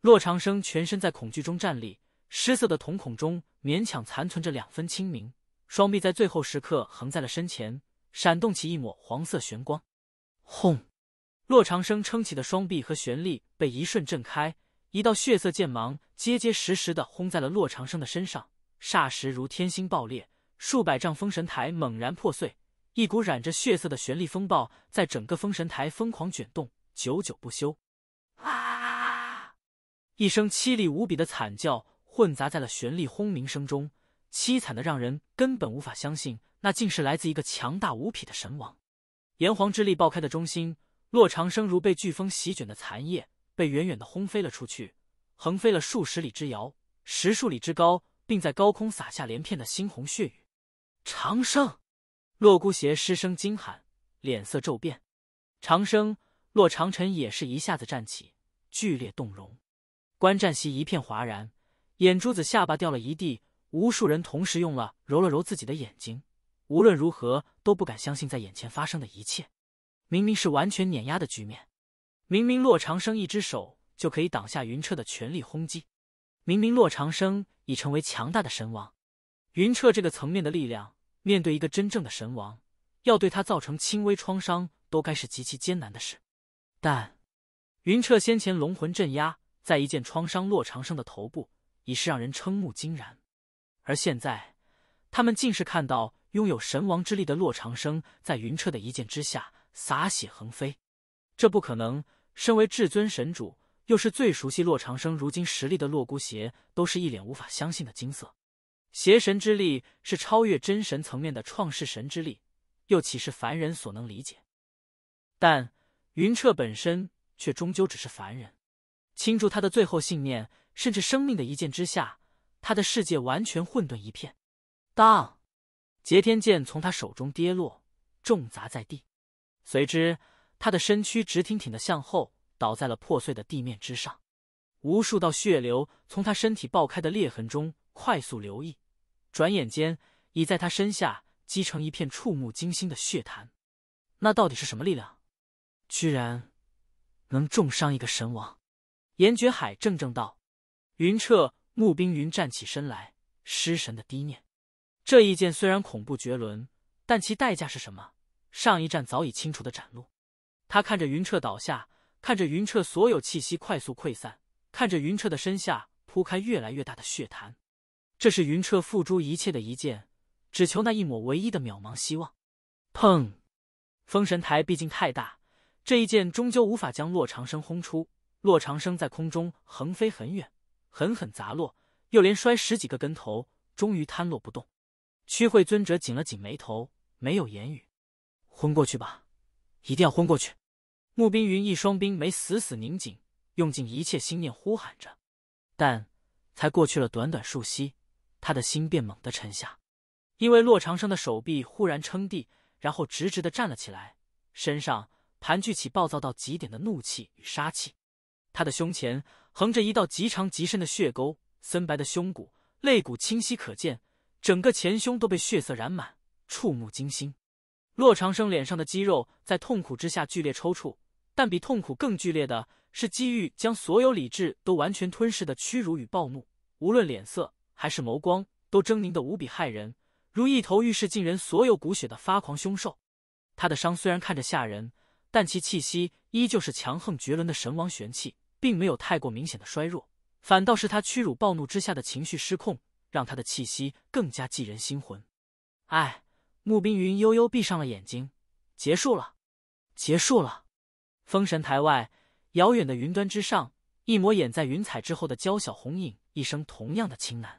洛长生全身在恐惧中站立，失色的瞳孔中勉强残存着两分清明，双臂在最后时刻横在了身前，闪动起一抹黄色玄光。轰！洛长生撑起的双臂和玄力被一瞬震开，一道血色剑芒结结实实的轰在了洛长生的身上，霎时如天星爆裂，数百丈封神台猛然破碎，一股染着血色的玄力风暴在整个封神台疯狂卷动，久久不休。一声凄厉无比的惨叫混杂在了旋律轰鸣声中，凄惨的让人根本无法相信，那竟是来自一个强大无匹的神王。炎黄之力爆开的中心，洛长生如被飓风席卷的残叶，被远远的轰飞了出去，横飞了数十里之遥，十数里之高，并在高空洒下连片的猩红血雨。长生，洛孤邪失声惊喊，脸色骤变。长生，洛长辰也是一下子站起，剧烈动容。观战席一片哗然，眼珠子、下巴掉了一地。无数人同时用了揉了揉自己的眼睛，无论如何都不敢相信在眼前发生的一切。明明是完全碾压的局面，明明洛长生一只手就可以挡下云彻的全力轰击，明明洛长生已成为强大的神王，云彻这个层面的力量面对一个真正的神王，要对他造成轻微创伤都该是极其艰难的事。但云彻先前龙魂镇压。在一剑创伤洛长生的头部，已是让人瞠目惊然。而现在，他们竟是看到拥有神王之力的洛长生，在云彻的一剑之下洒血横飞。这不可能！身为至尊神主，又是最熟悉洛长生如今实力的洛孤邪，都是一脸无法相信的金色。邪神之力是超越真神层面的创世神之力，又岂是凡人所能理解？但云彻本身却终究只是凡人。倾注他的最后信念，甚至生命的一剑之下，他的世界完全混沌一片。当截天剑从他手中跌落，重砸在地，随之他的身躯直挺挺的向后倒在了破碎的地面之上。无数道血流从他身体爆开的裂痕中快速流溢，转眼间已在他身下积成一片触目惊心的血潭。那到底是什么力量？居然能重伤一个神王！严爵海怔怔道：“云彻，穆冰云站起身来，失神的低念。这一剑虽然恐怖绝伦，但其代价是什么？上一战早已清楚的展露。他看着云彻倒下，看着云彻所有气息快速溃散，看着云彻的身下铺开越来越大的血潭。这是云彻付诸一切的一剑，只求那一抹唯一的渺茫希望。砰！封神台毕竟太大，这一剑终究无法将洛长生轰出。”洛长生在空中横飞很远，狠狠砸落，又连摔十几个跟头，终于瘫落不动。屈慧尊者紧了紧眉头，没有言语。昏过去吧，一定要昏过去！穆冰云一双冰眉死死拧紧，用尽一切心念呼喊着。但才过去了短短数息，他的心便猛地沉下，因为洛长生的手臂忽然撑地，然后直直的站了起来，身上盘踞起暴躁到极点的怒气与杀气。他的胸前横着一道极长极深的血沟，森白的胸骨、肋骨清晰可见，整个前胸都被血色染满，触目惊心。洛长生脸上的肌肉在痛苦之下剧烈抽搐，但比痛苦更剧烈的是，机遇将所有理智都完全吞噬的屈辱与暴怒。无论脸色还是眸光，都狰狞的无比骇人，如一头欲视尽人所有骨血的发狂凶兽。他的伤虽然看着吓人，但其气息依旧是强横绝伦的神王玄气。并没有太过明显的衰弱，反倒是他屈辱暴怒之下的情绪失控，让他的气息更加悸人心魂。唉，穆冰云悠悠闭上了眼睛，结束了，结束了。封神台外，遥远的云端之上，一抹掩在云彩之后的娇小红影，一声同样的轻喃。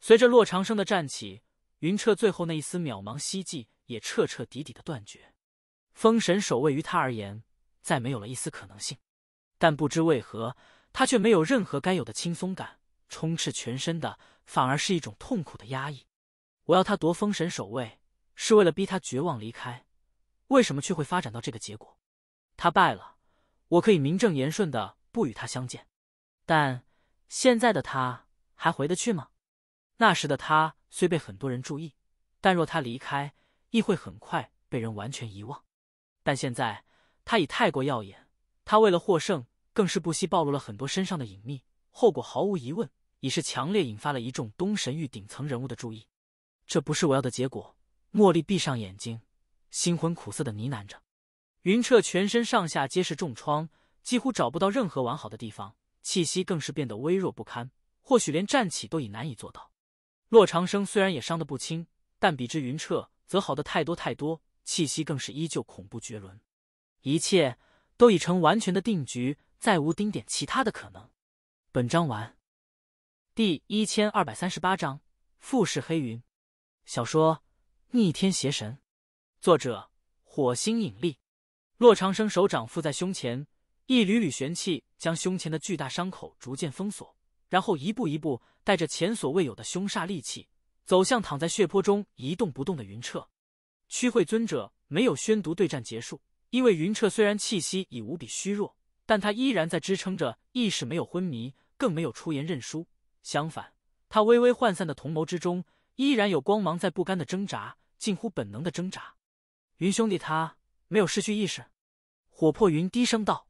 随着洛长生的站起，云彻最后那一丝渺茫希冀也彻彻底底的断绝。封神守卫于他而言，再没有了一丝可能性。但不知为何，他却没有任何该有的轻松感，充斥全身的反而是一种痛苦的压抑。我要他夺封神守卫，是为了逼他绝望离开，为什么却会发展到这个结果？他败了，我可以名正言顺的不与他相见，但现在的他还回得去吗？那时的他虽被很多人注意，但若他离开，亦会很快被人完全遗忘。但现在他已太过耀眼，他为了获胜。更是不惜暴露了很多身上的隐秘，后果毫无疑问已是强烈引发了一众东神域顶层人物的注意。这不是我要的结果。茉莉闭上眼睛，心魂苦涩的呢喃着。云彻全身上下皆是重创，几乎找不到任何完好的地方，气息更是变得微弱不堪，或许连站起都已难以做到。洛长生虽然也伤得不轻，但比之云彻则好的太多太多，气息更是依旧恐怖绝伦。一切都已成完全的定局。再无丁点其他的可能。本章完。第一千二百三十八章复世黑云。小说《逆天邪神》，作者：火星引力。洛长生手掌覆在胸前，一缕缕玄气将胸前的巨大伤口逐渐封锁，然后一步一步带着前所未有的凶煞戾气，走向躺在血泊中一动不动的云彻。区会尊者没有宣读对战结束，因为云彻虽然气息已无比虚弱。但他依然在支撑着意识，没有昏迷，更没有出言认输。相反，他微微涣散的瞳眸之中，依然有光芒在不甘的挣扎，近乎本能的挣扎。云兄弟，他没有失去意识。火破云低声道。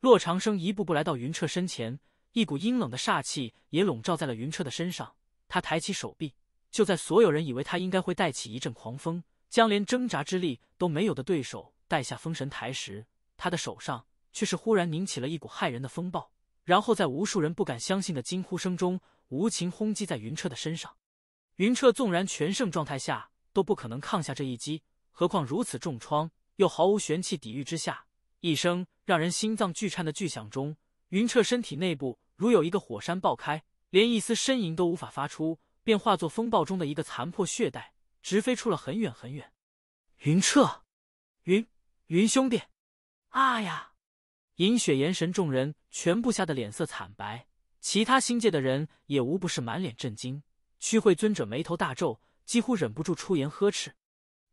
洛长生一步步来到云彻身前，一股阴冷的煞气也笼罩在了云彻的身上。他抬起手臂，就在所有人以为他应该会带起一阵狂风，将连挣扎之力都没有的对手带下封神台时，他的手上。却是忽然凝起了一股骇人的风暴，然后在无数人不敢相信的惊呼声中，无情轰击在云彻的身上。云彻纵然全盛状态下都不可能抗下这一击，何况如此重创又毫无玄气抵御之下，一声让人心脏巨颤的巨响中，云彻身体内部如有一个火山爆开，连一丝呻吟都无法发出，便化作风暴中的一个残破血袋，直飞出了很远很远。云彻，云云兄弟，啊呀！银雪岩神众人全部吓得脸色惨白，其他星界的人也无不是满脸震惊。屈慧尊者眉头大皱，几乎忍不住出言呵斥：“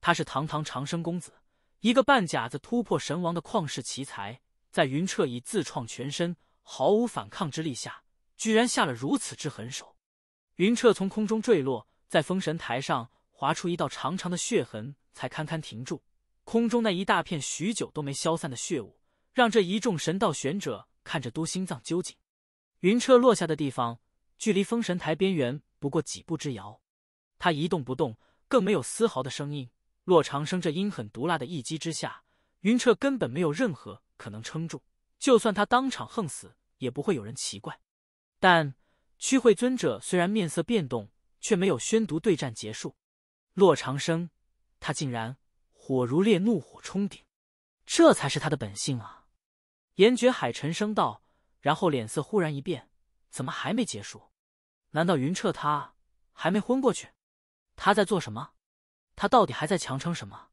他是堂堂长生公子，一个半甲子突破神王的旷世奇才，在云彻以自创全身毫无反抗之力下，居然下了如此之狠手！”云彻从空中坠落，在封神台上划出一道长长的血痕，才堪堪停住。空中那一大片许久都没消散的血雾。让这一众神道玄者看着都心脏揪紧。云彻落下的地方，距离封神台边缘不过几步之遥。他一动不动，更没有丝毫的声音。洛长生这阴狠毒辣的一击之下，云彻根本没有任何可能撑住。就算他当场横死，也不会有人奇怪。但曲会尊者虽然面色变动，却没有宣读对战结束。洛长生，他竟然火如烈，怒火冲顶，这才是他的本性啊！严觉海沉声道，然后脸色忽然一变：“怎么还没结束？难道云彻他还没昏过去？他在做什么？他到底还在强撑什么？”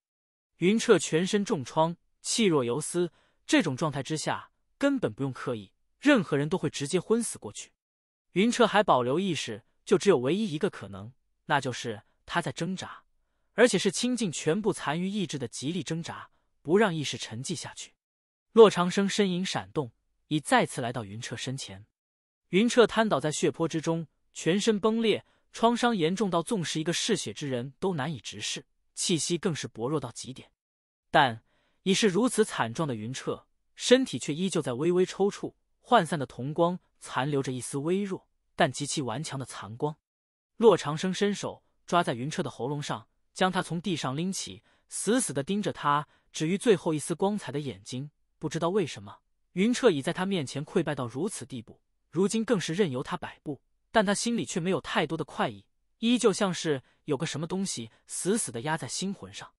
云彻全身重创，气若游丝，这种状态之下，根本不用刻意，任何人都会直接昏死过去。云彻还保留意识，就只有唯一一个可能，那就是他在挣扎，而且是倾尽全部残余意志的极力挣扎，不让意识沉寂下去。洛长生身影闪动，已再次来到云彻身前。云彻瘫倒在血泊之中，全身崩裂，创伤严重到纵使一个嗜血之人都难以直视，气息更是薄弱到极点。但已是如此惨状的云彻，身体却依旧在微微抽搐，涣散的瞳光残留着一丝微弱但极其顽强的残光。洛长生伸手抓在云彻的喉咙上，将他从地上拎起，死死地盯着他止于最后一丝光彩的眼睛。不知道为什么，云彻已在他面前溃败到如此地步，如今更是任由他摆布。但他心里却没有太多的快意，依旧像是有个什么东西死死的压在心魂上。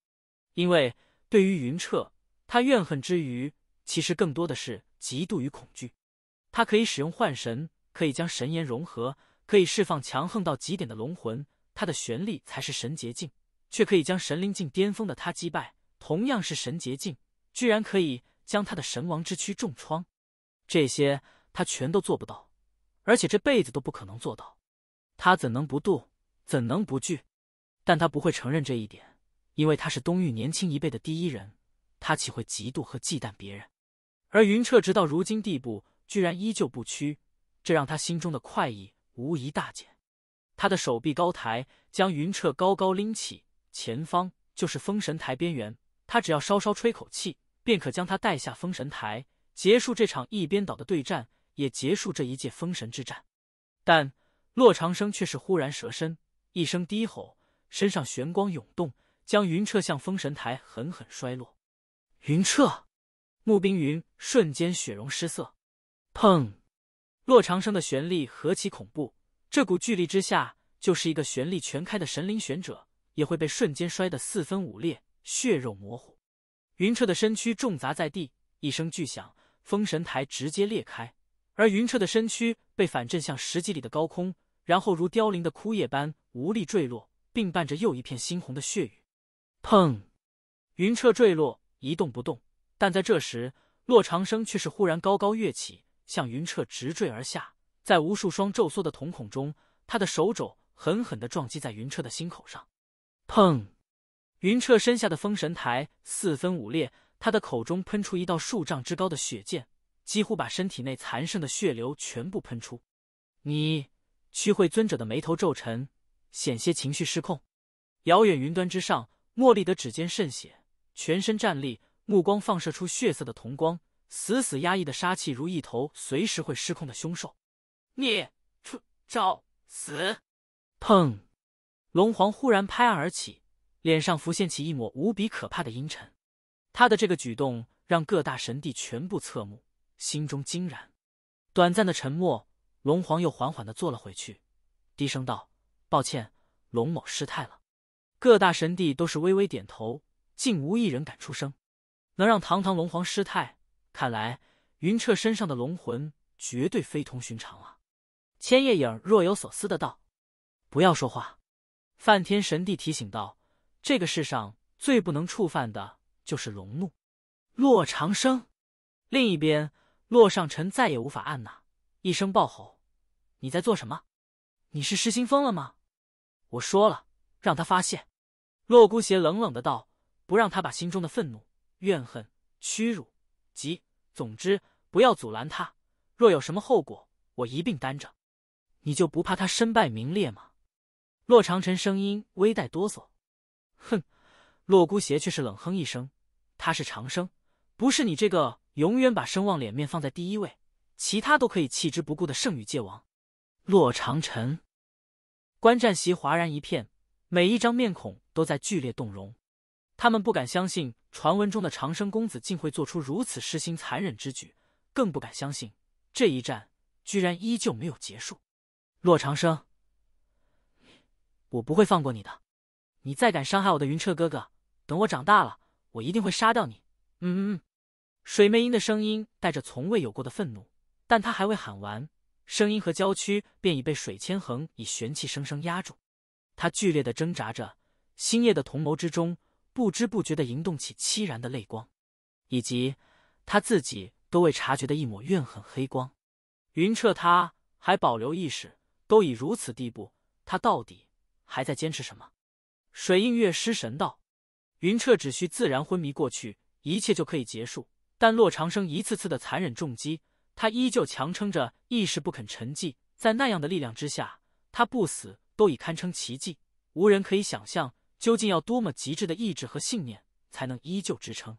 因为对于云彻，他怨恨之余，其实更多的是嫉妒与恐惧。他可以使用幻神，可以将神炎融合，可以释放强横到极点的龙魂。他的玄力才是神劫境，却可以将神灵境巅峰的他击败。同样是神劫境，居然可以。将他的神王之躯重创，这些他全都做不到，而且这辈子都不可能做到。他怎能不妒，怎能不惧？但他不会承认这一点，因为他是东域年轻一辈的第一人，他岂会嫉妒和忌惮别人？而云彻直到如今地步，居然依旧不屈，这让他心中的快意无疑大减。他的手臂高抬，将云彻高高拎起，前方就是封神台边缘，他只要稍稍吹口气。便可将他带下封神台，结束这场一边倒的对战，也结束这一届封神之战。但洛长生却是忽然蛇身，一声低吼，身上玄光涌动，将云彻向封神台狠狠摔落。云彻，穆冰云瞬间血容失色。砰！洛长生的玄力何其恐怖，这股巨力之下，就是一个玄力全开的神灵玄者，也会被瞬间摔得四分五裂，血肉模糊。云彻的身躯重砸在地，一声巨响，封神台直接裂开，而云彻的身躯被反震向十几里的高空，然后如凋零的枯叶般无力坠落，并伴着又一片猩红的血雨。砰！云彻坠落，一动不动。但在这时，洛长生却是忽然高高跃起，向云彻直坠而下，在无数双骤缩的瞳孔中，他的手肘狠狠地撞击在云彻的心口上。砰！云彻身下的封神台四分五裂，他的口中喷出一道数丈之高的血剑，几乎把身体内残剩的血流全部喷出。你，曲会尊者的眉头皱沉，险些情绪失控。遥远云端之上，莫莉的指尖渗血，全身战栗，目光放射出血色的瞳光，死死压抑的杀气如一头随时会失控的凶兽。你，找死！砰！龙皇忽然拍案而起。脸上浮现起一抹无比可怕的阴沉，他的这个举动让各大神帝全部侧目，心中惊然。短暂的沉默，龙皇又缓缓的坐了回去，低声道：“抱歉，龙某失态了。”各大神帝都是微微点头，竟无一人敢出声。能让堂堂龙皇失态，看来云彻身上的龙魂绝对非同寻常啊！千叶影若有所思的道：“不要说话。”梵天神帝提醒道。这个世上最不能触犯的就是龙怒，洛长生。另一边，洛尚臣再也无法按捺，一声暴吼：“你在做什么？你是失心疯了吗？”我说了，让他发现。”洛孤邪冷冷的道：“不让他把心中的愤怒、怨恨、屈辱，即总之，不要阻拦他。若有什么后果，我一并担着。你就不怕他身败名裂吗？”洛长辰声音微带哆嗦。哼，洛孤邪却是冷哼一声：“他是长生，不是你这个永远把声望脸面放在第一位，其他都可以弃之不顾的圣女界王。”洛长辰，观战席哗然一片，每一张面孔都在剧烈动容。他们不敢相信，传闻中的长生公子竟会做出如此失心残忍之举，更不敢相信这一战居然依旧没有结束。洛长生，我不会放过你的。你再敢伤害我的云彻哥哥，等我长大了，我一定会杀掉你！嗯嗯，嗯，水魅音的声音带着从未有过的愤怒，但她还未喊完，声音和娇躯便已被水千恒以玄气生生压住。她剧烈的挣扎着，星夜的瞳眸之中不知不觉地盈动起凄然的泪光，以及他自己都未察觉的一抹怨恨黑光。云彻，他还保留意识，都已如此地步，他到底还在坚持什么？水映月失神道：“云彻只需自然昏迷过去，一切就可以结束。但洛长生一次次的残忍重击，他依旧强撑着意识不肯沉寂。在那样的力量之下，他不死都已堪称奇迹。无人可以想象，究竟要多么极致的意志和信念，才能依旧支撑。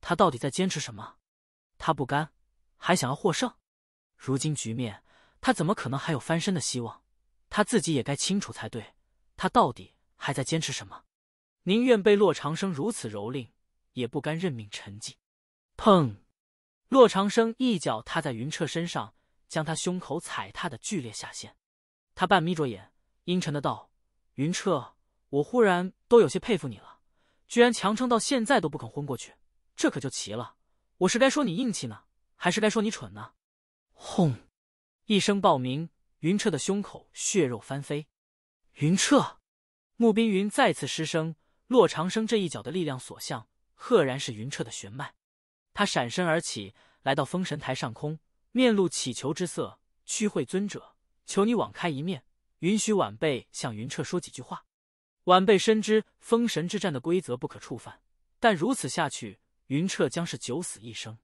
他到底在坚持什么？他不甘，还想要获胜。如今局面，他怎么可能还有翻身的希望？他自己也该清楚才对。他到底……”还在坚持什么？宁愿被洛长生如此蹂躏，也不甘认命沉寂。砰！洛长生一脚踏在云彻身上，将他胸口踩踏的剧烈下陷。他半眯着眼，阴沉的道：“云彻，我忽然都有些佩服你了，居然强撑到现在都不肯昏过去，这可就奇了。我是该说你硬气呢，还是该说你蠢呢？”轰！一声爆鸣，云彻的胸口血肉翻飞。云彻。穆冰云再次失声。洛长生这一脚的力量所向，赫然是云彻的玄脉。他闪身而起，来到封神台上空，面露乞求之色：“屈会尊者，求你网开一面，允许晚辈向云彻说几句话。晚辈深知封神之战的规则不可触犯，但如此下去，云彻将是九死一生。”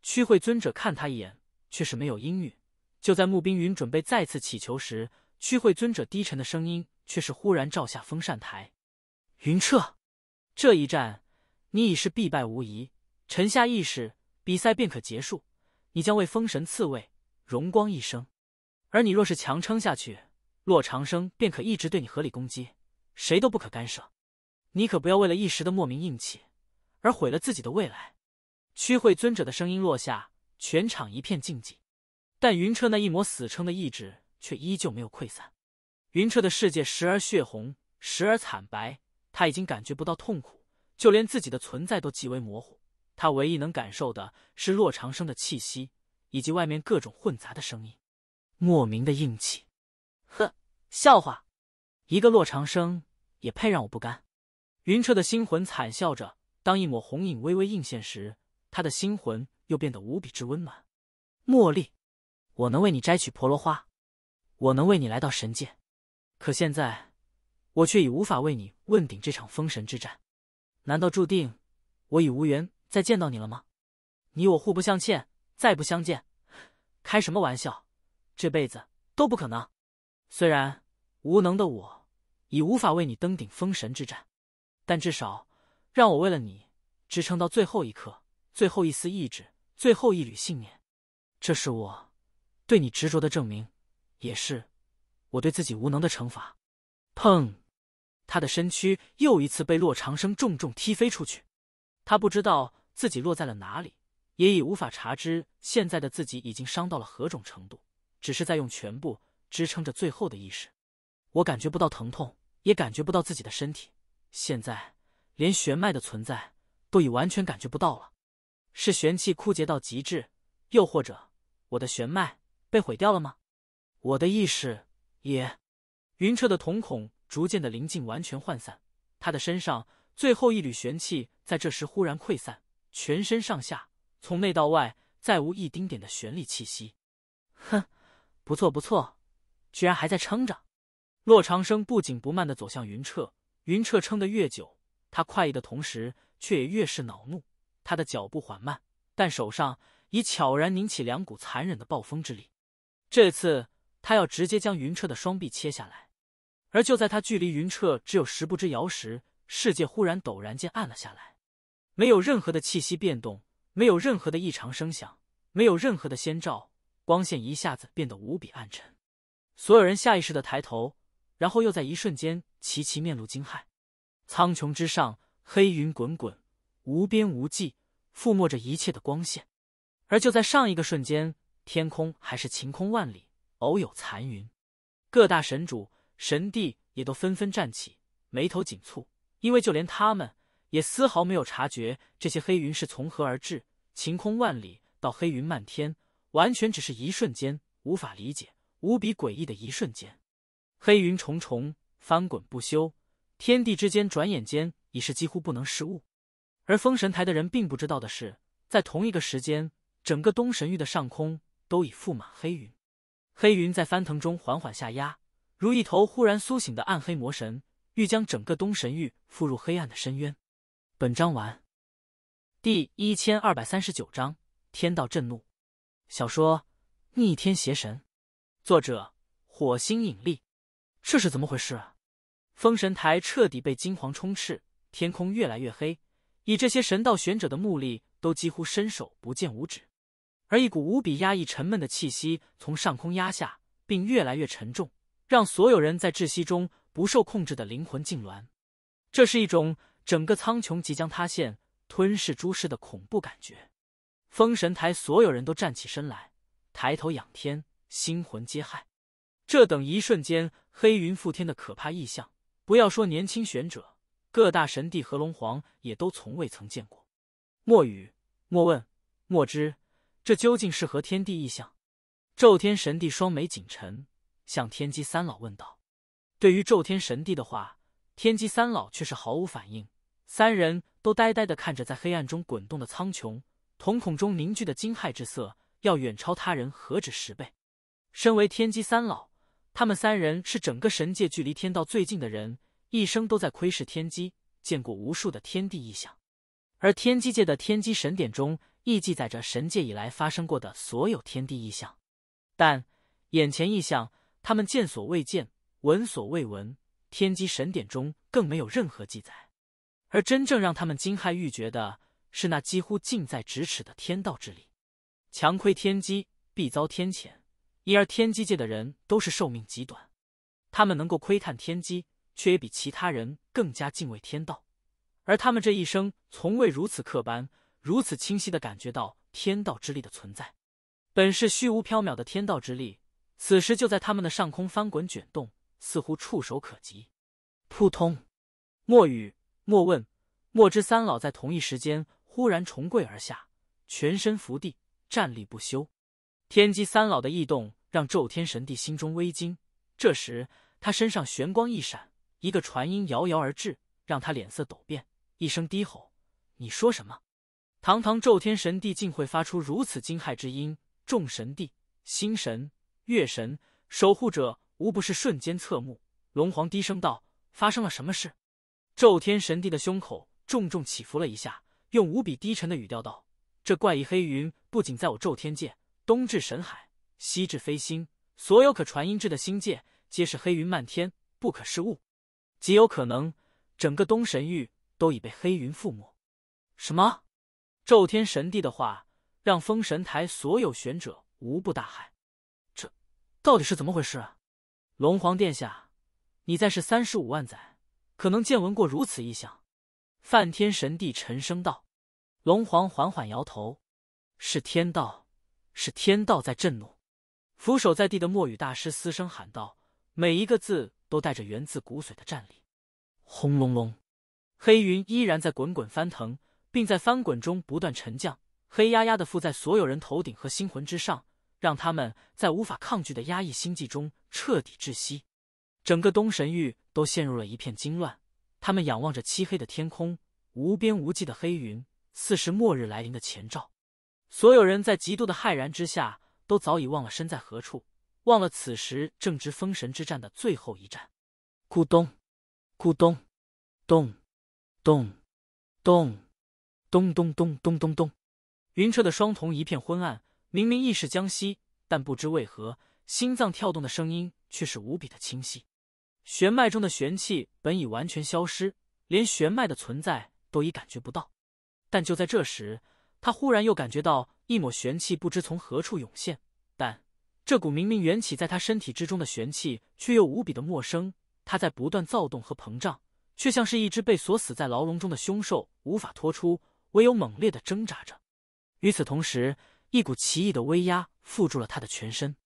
屈会尊者看他一眼，却是没有应允。就在穆冰云准备再次乞求时，屈会尊者低沉的声音。却是忽然照下风扇台，云彻，这一战你已是必败无疑，臣下意识比赛便可结束，你将为封神赐位，荣光一生。而你若是强撑下去，洛长生便可一直对你合理攻击，谁都不可干涉。你可不要为了一时的莫名硬气，而毁了自己的未来。屈会尊者的声音落下，全场一片静寂，但云彻那一抹死撑的意志却依旧没有溃散。云彻的世界时而血红，时而惨白。他已经感觉不到痛苦，就连自己的存在都极为模糊。他唯一能感受的是洛长生的气息，以及外面各种混杂的声音。莫名的硬气，呵，笑话！一个洛长生也配让我不甘？云彻的心魂惨笑着。当一抹红影微微映现时，他的心魂又变得无比之温暖。茉莉，我能为你摘取婆罗花，我能为你来到神界。可现在，我却已无法为你问鼎这场封神之战，难道注定我已无缘再见到你了吗？你我互不相欠，再不相见，开什么玩笑？这辈子都不可能。虽然无能的我已无法为你登顶封神之战，但至少让我为了你支撑到最后一刻，最后一丝意志，最后一缕信念，这是我对你执着的证明，也是。我对自己无能的惩罚，砰！他的身躯又一次被洛长生重重踢飞出去。他不知道自己落在了哪里，也已无法查知现在的自己已经伤到了何种程度，只是在用全部支撑着最后的意识。我感觉不到疼痛，也感觉不到自己的身体，现在连玄脉的存在都已完全感觉不到了。是玄气枯竭到极致，又或者我的玄脉被毁掉了吗？我的意识。也，云彻的瞳孔逐渐的临近，完全涣散。他的身上最后一缕玄气在这时忽然溃散，全身上下从内到外再无一丁点的玄力气息。哼，不错不错，居然还在撑着。洛长生不紧不慢的走向云彻，云彻撑得越久，他快意的同时却也越是恼怒。他的脚步缓慢，但手上已悄然凝起两股残忍的暴风之力。这次。他要直接将云彻的双臂切下来，而就在他距离云彻只有十步之遥时，世界忽然陡然间暗了下来，没有任何的气息变动，没有任何的异常声响，没有任何的先兆，光线一下子变得无比暗沉。所有人下意识的抬头，然后又在一瞬间齐齐面露惊骇。苍穹之上，黑云滚滚，无边无际，覆没着一切的光线。而就在上一个瞬间，天空还是晴空万里。偶有残云，各大神主、神帝也都纷纷站起，眉头紧蹙，因为就连他们也丝毫没有察觉这些黑云是从何而至。晴空万里到黑云漫天，完全只是一瞬间，无法理解，无比诡异的一瞬间。黑云重重翻滚不休，天地之间转眼间已是几乎不能失物。而封神台的人并不知道的是，在同一个时间，整个东神域的上空都已覆满黑云。黑云在翻腾中缓缓下压，如一头忽然苏醒的暗黑魔神，欲将整个东神域覆入黑暗的深渊。本章完，第一千二百三十九章天道震怒。小说《逆天邪神》，作者：火星引力。这是怎么回事？封神台彻底被金黄充斥，天空越来越黑，以这些神道玄者的目力，都几乎伸手不见五指。而一股无比压抑、沉闷的气息从上空压下，并越来越沉重，让所有人在窒息中不受控制的灵魂痉挛。这是一种整个苍穹即将塌陷、吞噬诸世的恐怖感觉。封神台所有人都站起身来，抬头仰天，心魂皆骇。这等一瞬间黑云覆天的可怕异象，不要说年轻玄者，各大神帝和龙皇也都从未曾见过。莫语，莫问，莫知。这究竟是何天地异象？宙天神帝双眉紧沉，向天机三老问道。对于宙天神帝的话，天机三老却是毫无反应，三人都呆呆的看着在黑暗中滚动的苍穹，瞳孔中凝聚的惊骇之色要远超他人何止十倍。身为天机三老，他们三人是整个神界距离天道最近的人，一生都在窥视天机，见过无数的天地异象，而天机界的天机神典中。亦记载着神界以来发生过的所有天地异象，但眼前异象，他们见所未见，闻所未闻，天机神典中更没有任何记载。而真正让他们惊骇欲绝的是那几乎近在咫尺的天道之力。强窥天机，必遭天谴，因而天机界的人都是寿命极短。他们能够窥探天机，却也比其他人更加敬畏天道，而他们这一生从未如此刻板。如此清晰的感觉到天道之力的存在，本是虚无缥缈的天道之力，此时就在他们的上空翻滚卷动，似乎触手可及。扑通，莫雨、莫问、莫知三老在同一时间忽然重跪而下，全身伏地，站立不休。天机三老的异动让宙天神帝心中微惊。这时，他身上玄光一闪，一个传音遥遥而至，让他脸色陡变，一声低吼：“你说什么？”堂堂昼天神帝竟会发出如此惊骇之音，众神帝、星神、月神、守护者无不是瞬间侧目。龙皇低声道：“发生了什么事？”昼天神帝的胸口重重起伏了一下，用无比低沉的语调道：“这怪异黑云不仅在我昼天界，东至神海，西至飞星，所有可传音至的星界皆是黑云漫天，不可视物。极有可能，整个东神域都已被黑云覆没。”什么？昼天神帝的话让封神台所有玄者无不大骇，这到底是怎么回事？啊？龙皇殿下，你再是三十五万载，可能见闻过如此异象。梵天神帝沉声道。龙皇缓缓摇头，是天道，是天道在震怒。俯首在地的墨雨大师嘶声喊道，每一个字都带着源自骨髓的战力。轰隆隆，黑云依然在滚滚翻腾。并在翻滚中不断沉降，黑压压的覆在所有人头顶和心魂之上，让他们在无法抗拒的压抑心悸中彻底窒息。整个东神域都陷入了一片惊乱，他们仰望着漆黑的天空，无边无际的黑云似是末日来临的前兆。所有人在极度的骇然之下，都早已忘了身在何处，忘了此时正值封神之战的最后一战。咕咚，咕咚，咚，咚，咚。咚咚咚咚咚咚，云彻的双瞳一片昏暗，明明意识将息，但不知为何，心脏跳动的声音却是无比的清晰。玄脉中的玄气本已完全消失，连玄脉的存在都已感觉不到。但就在这时，他忽然又感觉到一抹玄气不知从何处涌现，但这股明明缘起在他身体之中的玄气，却又无比的陌生。它在不断躁动和膨胀，却像是一只被锁死在牢笼中的凶兽，无法脱出。唯有猛烈的挣扎着，与此同时，一股奇异的威压附住了他的全身。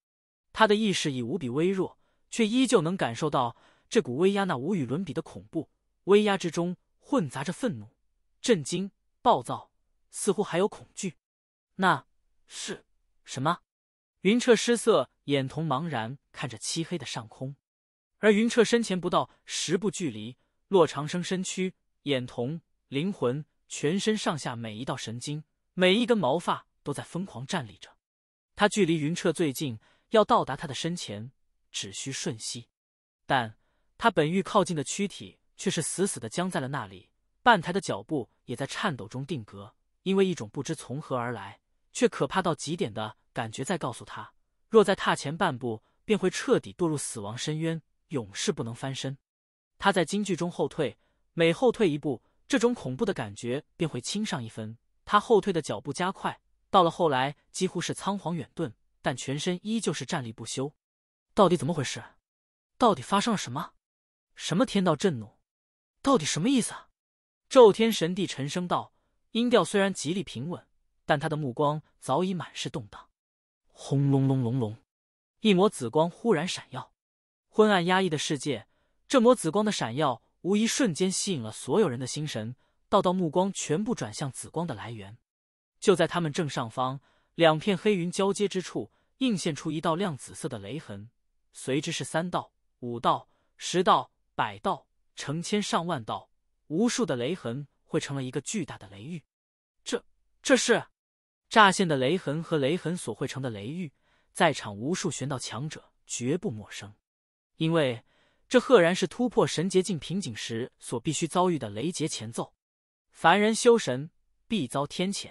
他的意识已无比微弱，却依旧能感受到这股威压那无与伦比的恐怖。威压之中混杂着愤怒、震惊、暴躁，似乎还有恐惧。那是什么？云彻失色，眼瞳茫然看着漆黑的上空。而云彻身前不到十步距离，洛长生身躯、眼瞳、灵魂。全身上下每一道神经、每一根毛发都在疯狂站立着。他距离云彻最近，要到达他的身前只需瞬息，但他本欲靠近的躯体却是死死的僵在了那里，半抬的脚步也在颤抖中定格，因为一种不知从何而来却可怕到极点的感觉在告诉他，若再踏前半步，便会彻底堕入死亡深渊，永世不能翻身。他在惊惧中后退，每后退一步。这种恐怖的感觉便会轻上一分。他后退的脚步加快，到了后来几乎是仓皇远遁，但全身依旧是站立不休。到底怎么回事？到底发生了什么？什么天道震怒？到底什么意思？咒天神帝沉声道，音调虽然极力平稳，但他的目光早已满是动荡。轰隆隆隆隆，一抹紫光忽然闪耀，昏暗压抑的世界，这抹紫光的闪耀。无疑瞬间吸引了所有人的心神，道道目光全部转向紫光的来源。就在他们正上方，两片黑云交接之处，映现出一道亮紫色的雷痕，随之是三道、五道、十道、百道、成千上万道，无数的雷痕汇成了一个巨大的雷域。这，这是乍现的雷痕和雷痕所汇成的雷域，在场无数玄道强者绝不陌生，因为。这赫然是突破神劫境瓶颈时所必须遭遇的雷劫前奏。凡人修神必遭天谴，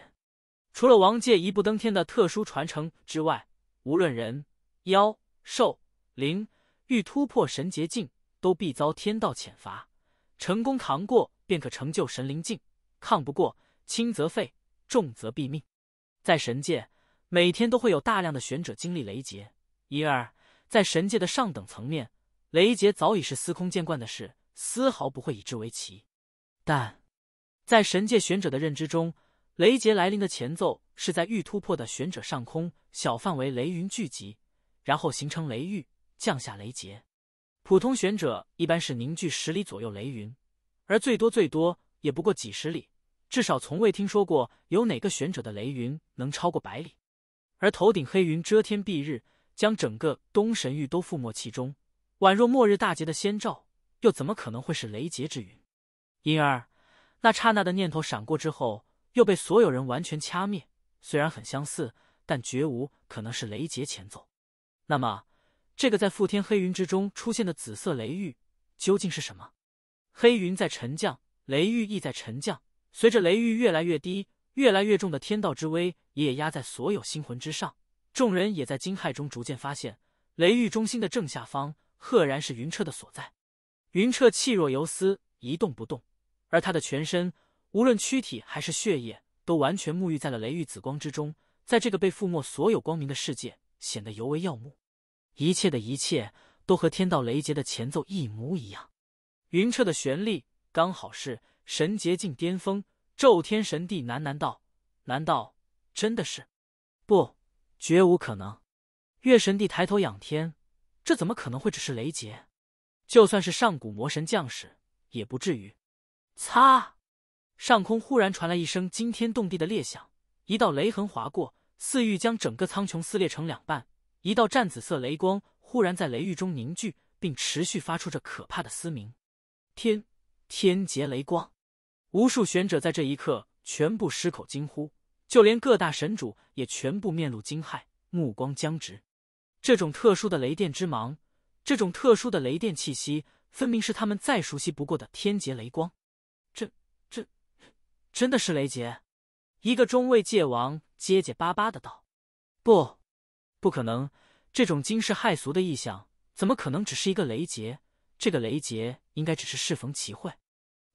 除了王界一步登天的特殊传承之外，无论人、妖、兽、灵，欲突破神劫境，都必遭天道谴罚。成功扛过，便可成就神灵境；抗不过，轻则废，重则毙命。在神界，每天都会有大量的选者经历雷劫，因而，在神界的上等层面。雷劫早已是司空见惯的事，丝毫不会以之为奇。但，在神界玄者的认知中，雷劫来临的前奏是在欲突破的玄者上空小范围雷云聚集，然后形成雷域，降下雷劫。普通玄者一般是凝聚十里左右雷云，而最多最多也不过几十里，至少从未听说过有哪个玄者的雷云能超过百里。而头顶黑云遮天蔽日，将整个东神域都覆没其中。宛若末日大劫的先兆，又怎么可能会是雷劫之云？因而，那刹那的念头闪过之后，又被所有人完全掐灭。虽然很相似，但绝无可能是雷劫前奏。那么，这个在覆天黑云之中出现的紫色雷狱究竟是什么？黑云在沉降，雷狱亦在沉降。随着雷域越来越低、越来越重的天道之威，也压在所有星魂之上。众人也在惊骇中逐渐发现，雷域中心的正下方。赫然是云彻的所在，云彻气若游丝，一动不动，而他的全身，无论躯体还是血液，都完全沐浴在了雷狱紫光之中，在这个被覆没所有光明的世界，显得尤为耀目。一切的一切，都和天道雷劫的前奏一模一样。云彻的玄力刚好是神劫境巅峰。咒天神帝喃喃道：“难道真的是？不，绝无可能。”月神帝抬头仰天。这怎么可能会只是雷劫？就算是上古魔神降世也不至于。擦！上空忽然传来一声惊天动地的裂响，一道雷痕划过，似欲将整个苍穹撕裂成两半。一道湛紫色雷光忽然在雷域中凝聚，并持续发出着可怕的嘶鸣。天，天劫雷光！无数玄者在这一刻全部失口惊呼，就连各大神主也全部面露惊骇，目光僵直。这种特殊的雷电之芒，这种特殊的雷电气息，分明是他们再熟悉不过的天劫雷光。这、这，真的是雷劫？一个中位界王结结巴巴的道：“不，不可能！这种惊世骇俗的异象，怎么可能只是一个雷劫？这个雷劫应该只是适逢其会。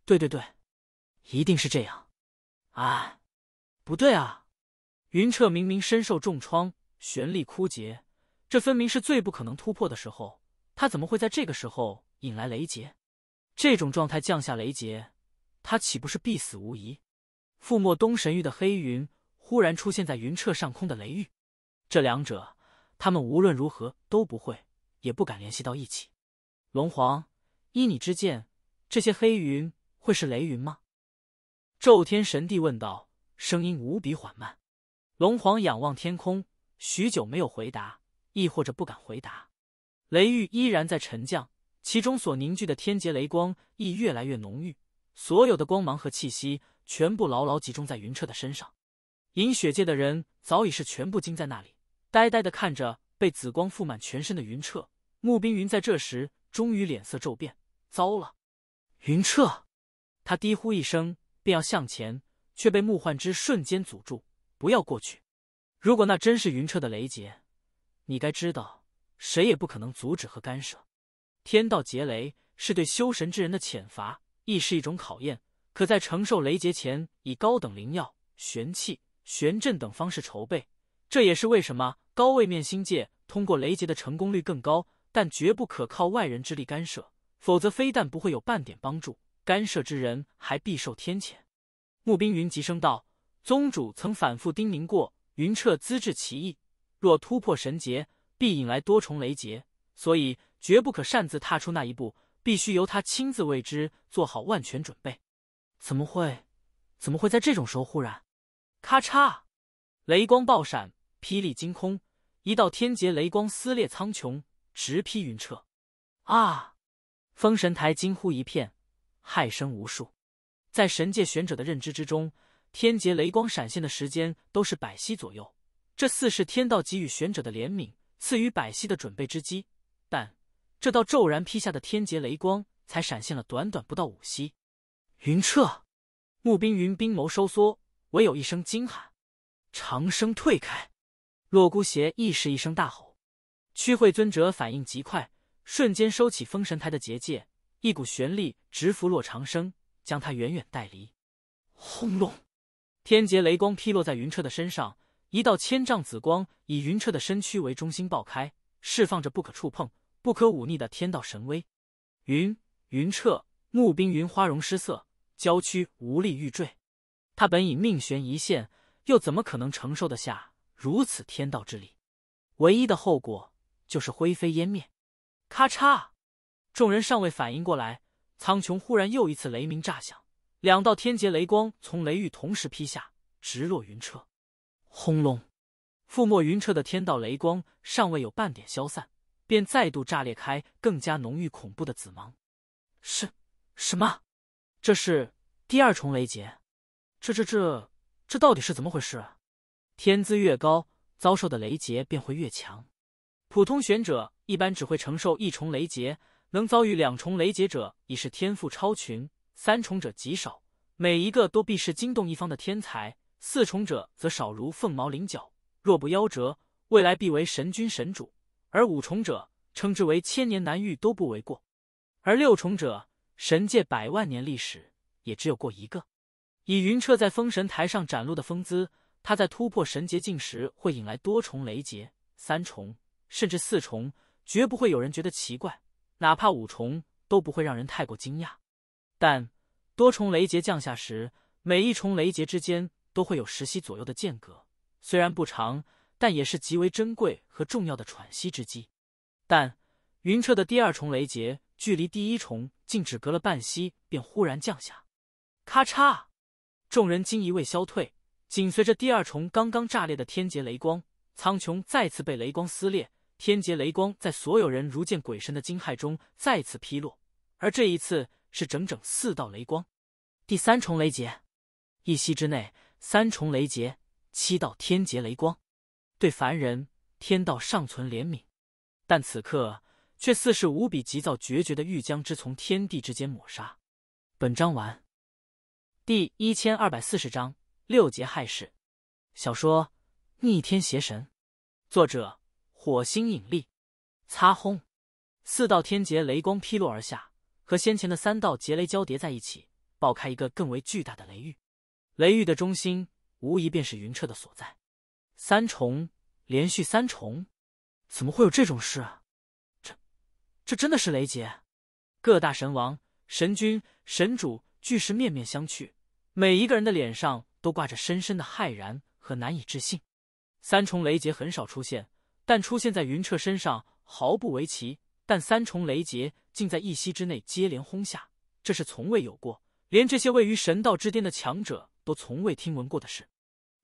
对、对、对，一定是这样。啊，不对啊！云彻明明身受重创，玄力枯竭。”这分明是最不可能突破的时候，他怎么会在这个时候引来雷劫？这种状态降下雷劫，他岂不是必死无疑？覆没东神域的黑云忽然出现在云彻上空的雷域，这两者他们无论如何都不会，也不敢联系到一起。龙皇，依你之见，这些黑云会是雷云吗？昼天神帝问道，声音无比缓慢。龙皇仰望天空，许久没有回答。亦或者不敢回答，雷域依然在沉降，其中所凝聚的天劫雷光亦越来越浓郁，所有的光芒和气息全部牢牢集中在云彻的身上。银雪界的人早已是全部惊在那里，呆呆的看着被紫光覆满全身的云彻。穆冰云在这时终于脸色骤变，糟了，云彻！他低呼一声，便要向前，却被穆幻之瞬间阻住：“不要过去！如果那真是云彻的雷劫。”你该知道，谁也不可能阻止和干涉。天道劫雷是对修神之人的遣罚，亦是一种考验。可在承受雷劫前，以高等灵药、玄气、玄阵等方式筹备。这也是为什么高位面星界通过雷劫的成功率更高。但绝不可靠外人之力干涉，否则非但不会有半点帮助，干涉之人还必受天谴。穆冰云急声道：“宗主曾反复叮咛过，云彻资质奇异。”若突破神劫，必引来多重雷劫，所以绝不可擅自踏出那一步，必须由他亲自为之，做好万全准备。怎么会？怎么会在这种时候忽然？咔嚓！雷光爆闪，霹雳惊空，一道天劫雷光撕裂苍穹，直劈云彻。啊！封神台惊呼一片，骇声无数。在神界选者的认知之中，天劫雷光闪现的时间都是百息左右。这似是天道给予玄者的怜悯，赐予百息的准备之机，但这道骤然劈下的天劫雷光，才闪现了短短不到五息。云彻，穆冰云冰眸收缩，唯有一声惊喊：“长生，退开！”洛孤邪亦是一声大吼。曲慧尊者反应极快，瞬间收起封神台的结界，一股玄力直拂洛长生，将他远远带离。轰隆！天劫雷光劈落在云彻的身上。一道千丈紫光以云彻的身躯为中心爆开，释放着不可触碰、不可忤逆的天道神威。云云彻、慕冰云花容失色，娇躯无力欲坠。他本已命悬一线，又怎么可能承受得下如此天道之力？唯一的后果就是灰飞烟灭。咔嚓！众人尚未反应过来，苍穹忽然又一次雷鸣炸响，两道天劫雷光从雷域同时劈下，直落云彻。轰隆！覆没云彻的天道雷光尚未有半点消散，便再度炸裂开更加浓郁恐怖的紫芒。是？什么？这是第二重雷劫？这、这、这、这到底是怎么回事？啊？天资越高，遭受的雷劫便会越强。普通玄者一般只会承受一重雷劫，能遭遇两重雷劫者已是天赋超群，三重者极少，每一个都必是惊动一方的天才。四重者则少如凤毛麟角，若不夭折，未来必为神君神主；而五重者称之为千年难遇都不为过。而六重者，神界百万年历史也只有过一个。以云彻在封神台上展露的风姿，他在突破神劫境时会引来多重雷劫，三重甚至四重，绝不会有人觉得奇怪，哪怕五重都不会让人太过惊讶。但多重雷劫降下时，每一重雷劫之间。都会有十息左右的间隔，虽然不长，但也是极为珍贵和重要的喘息之机。但云彻的第二重雷劫距离第一重竟只隔了半息，便忽然降下，咔嚓！众人惊疑未消退，紧随着第二重刚刚炸裂的天劫雷光，苍穹再次被雷光撕裂。天劫雷光在所有人如见鬼神的惊骇中再次劈落，而这一次是整整四道雷光。第三重雷劫，一息之内。三重雷劫，七道天劫雷光，对凡人，天道尚存怜悯，但此刻却似是无比急躁决绝的，欲将之从天地之间抹杀。本章完，第一千二百四十章六劫害世。小说《逆天邪神》，作者：火星引力。擦轰，四道天劫雷光劈落而下，和先前的三道劫雷交叠在一起，爆开一个更为巨大的雷域。雷域的中心无疑便是云彻的所在。三重连续三重，怎么会有这种事？啊？这这真的是雷劫？各大神王、神君、神主俱是面面相觑，每一个人的脸上都挂着深深的骇然和难以置信。三重雷劫很少出现，但出现在云彻身上毫不为奇。但三重雷劫竟在一息之内接连轰下，这是从未有过。连这些位于神道之巅的强者。都从未听闻过的事，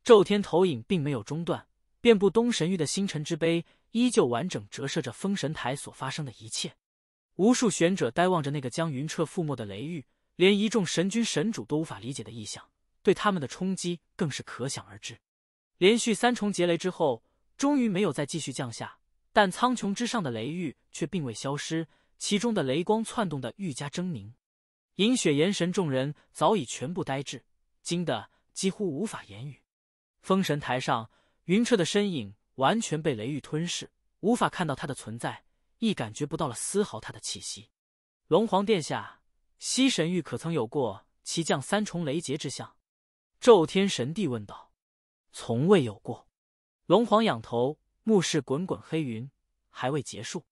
宙天投影并没有中断，遍布东神域的星辰之碑依旧完整，折射着封神台所发生的一切。无数玄者呆望着那个将云彻覆没的雷域，连一众神君神主都无法理解的异象，对他们的冲击更是可想而知。连续三重劫雷之后，终于没有再继续降下，但苍穹之上的雷域却并未消失，其中的雷光窜动的愈加狰狞。银雪岩神众人早已全部呆滞。惊得几乎无法言语。封神台上，云彻的身影完全被雷雨吞噬，无法看到他的存在，亦感觉不到了丝毫他的气息。龙皇殿下，西神域可曾有过其降三重雷劫之象？昼天神帝问道。从未有过。龙皇仰头，目视滚滚黑云，还未结束。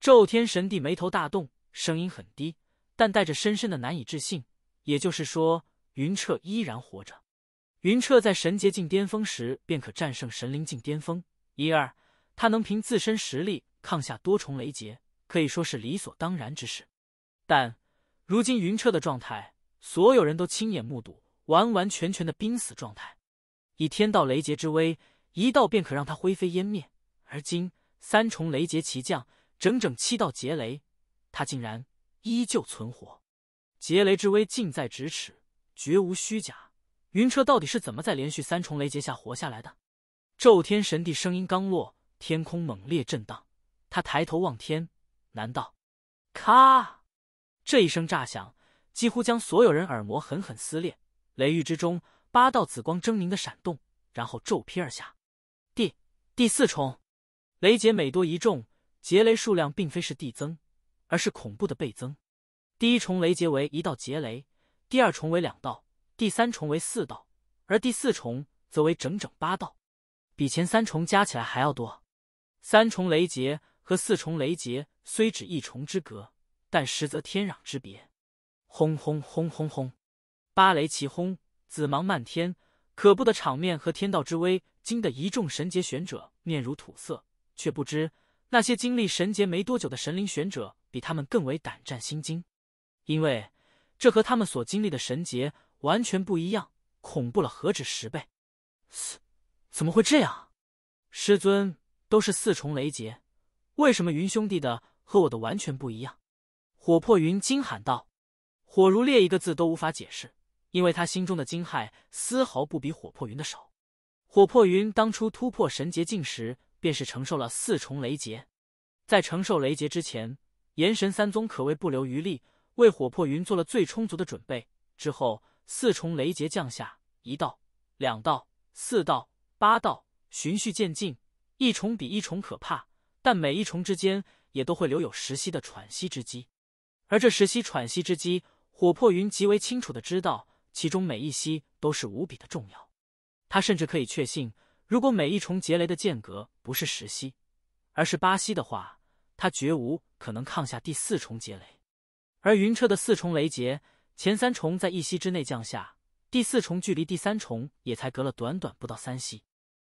昼天神帝眉头大动，声音很低，但带着深深的难以置信。也就是说。云彻依然活着。云彻在神劫境巅峰时便可战胜神灵境巅峰，因而他能凭自身实力抗下多重雷劫，可以说是理所当然之事。但如今云彻的状态，所有人都亲眼目睹，完完全全的濒死状态。以天道雷劫之威，一道便可让他灰飞烟灭。而今三重雷劫齐降，整整七道劫雷，他竟然依旧存活。劫雷之威近在咫尺。绝无虚假。云彻到底是怎么在连续三重雷劫下活下来的？咒天神帝声音刚落，天空猛烈震荡。他抬头望天，难道？咔！这一声炸响，几乎将所有人耳膜狠狠撕裂。雷域之中，八道紫光狰狞的闪动，然后骤劈而下。第第四重雷劫，每多一重，劫雷数量并非是递增，而是恐怖的倍增。第一重雷劫为一道劫雷。第二重为两道，第三重为四道，而第四重则为整整八道，比前三重加起来还要多。三重雷劫和四重雷劫虽只一重之隔，但实则天壤之别。轰轰轰轰轰！八雷齐轰，紫芒漫天，可怖的场面和天道之威，惊得一众神劫选者面如土色。却不知那些经历神劫没多久的神灵选者，比他们更为胆战心惊，因为。这和他们所经历的神劫完全不一样，恐怖了何止十倍！嘶，怎么会这样？师尊都是四重雷劫，为什么云兄弟的和我的完全不一样？火破云惊喊道。火如烈一个字都无法解释，因为他心中的惊骇丝毫不比火破云的少。火破云当初突破神劫境时，便是承受了四重雷劫。在承受雷劫之前，炎神三宗可谓不留余力。为火破云做了最充足的准备之后，四重雷劫降下一道、两道、四道、八道，循序渐进，一重比一重可怕，但每一重之间也都会留有时息的喘息之机。而这时息喘息之机，火破云极为清楚的知道，其中每一息都是无比的重要。他甚至可以确信，如果每一重劫雷的间隔不是时息，而是八息的话，他绝无可能抗下第四重劫雷。而云彻的四重雷劫，前三重在一息之内降下，第四重距离第三重也才隔了短短不到三息，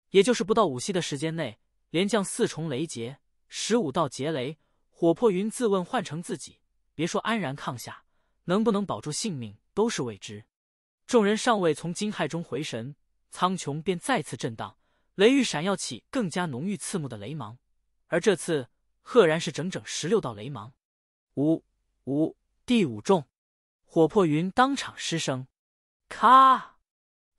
也就是不到五息的时间内，连降四重雷劫，十五道劫雷，火破云自问换成自己，别说安然抗下，能不能保住性命都是未知。众人尚未从惊骇中回神，苍穹便再次震荡，雷域闪耀起更加浓郁刺目的雷芒，而这次赫然是整整十六道雷芒，五五。第五重，火破云当场失声，咔！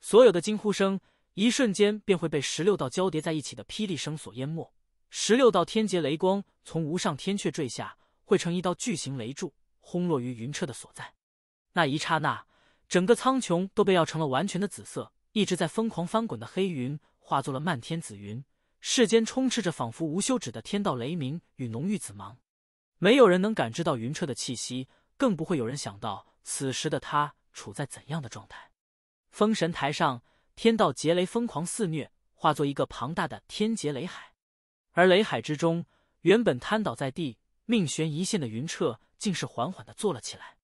所有的惊呼声，一瞬间便会被十六道交叠在一起的霹雳声所淹没。十六道天劫雷光从无上天阙坠下，汇成一道巨型雷柱，轰落于云澈的所在。那一刹那，整个苍穹都被耀成了完全的紫色。一直在疯狂翻滚的黑云化作了漫天紫云，世间充斥着仿佛无休止的天道雷鸣与浓郁紫芒。没有人能感知到云彻的气息。更不会有人想到，此时的他处在怎样的状态。封神台上，天道劫雷疯狂肆虐，化作一个庞大的天劫雷海。而雷海之中，原本瘫倒在地、命悬一线的云彻，竟是缓缓的坐了起来。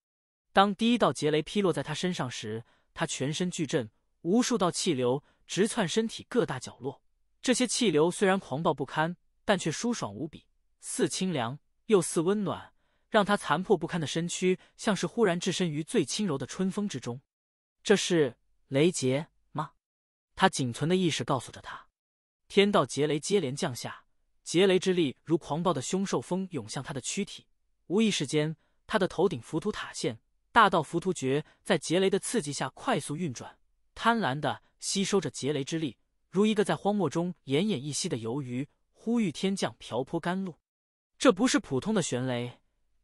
当第一道劫雷劈落在他身上时，他全身巨震，无数道气流直窜身体各大角落。这些气流虽然狂暴不堪，但却舒爽无比，似清凉又似温暖。让他残破不堪的身躯像是忽然置身于最轻柔的春风之中，这是雷劫吗？他仅存的意识告诉着他，天道劫雷接连降下，劫雷之力如狂暴的凶兽风涌向他的躯体。无意识间，他的头顶浮屠塔现，大道浮屠诀在劫雷的刺激下快速运转，贪婪的吸收着劫雷之力，如一个在荒漠中奄奄一息的游鱼，呼吁天降瓢泼甘露。这不是普通的玄雷。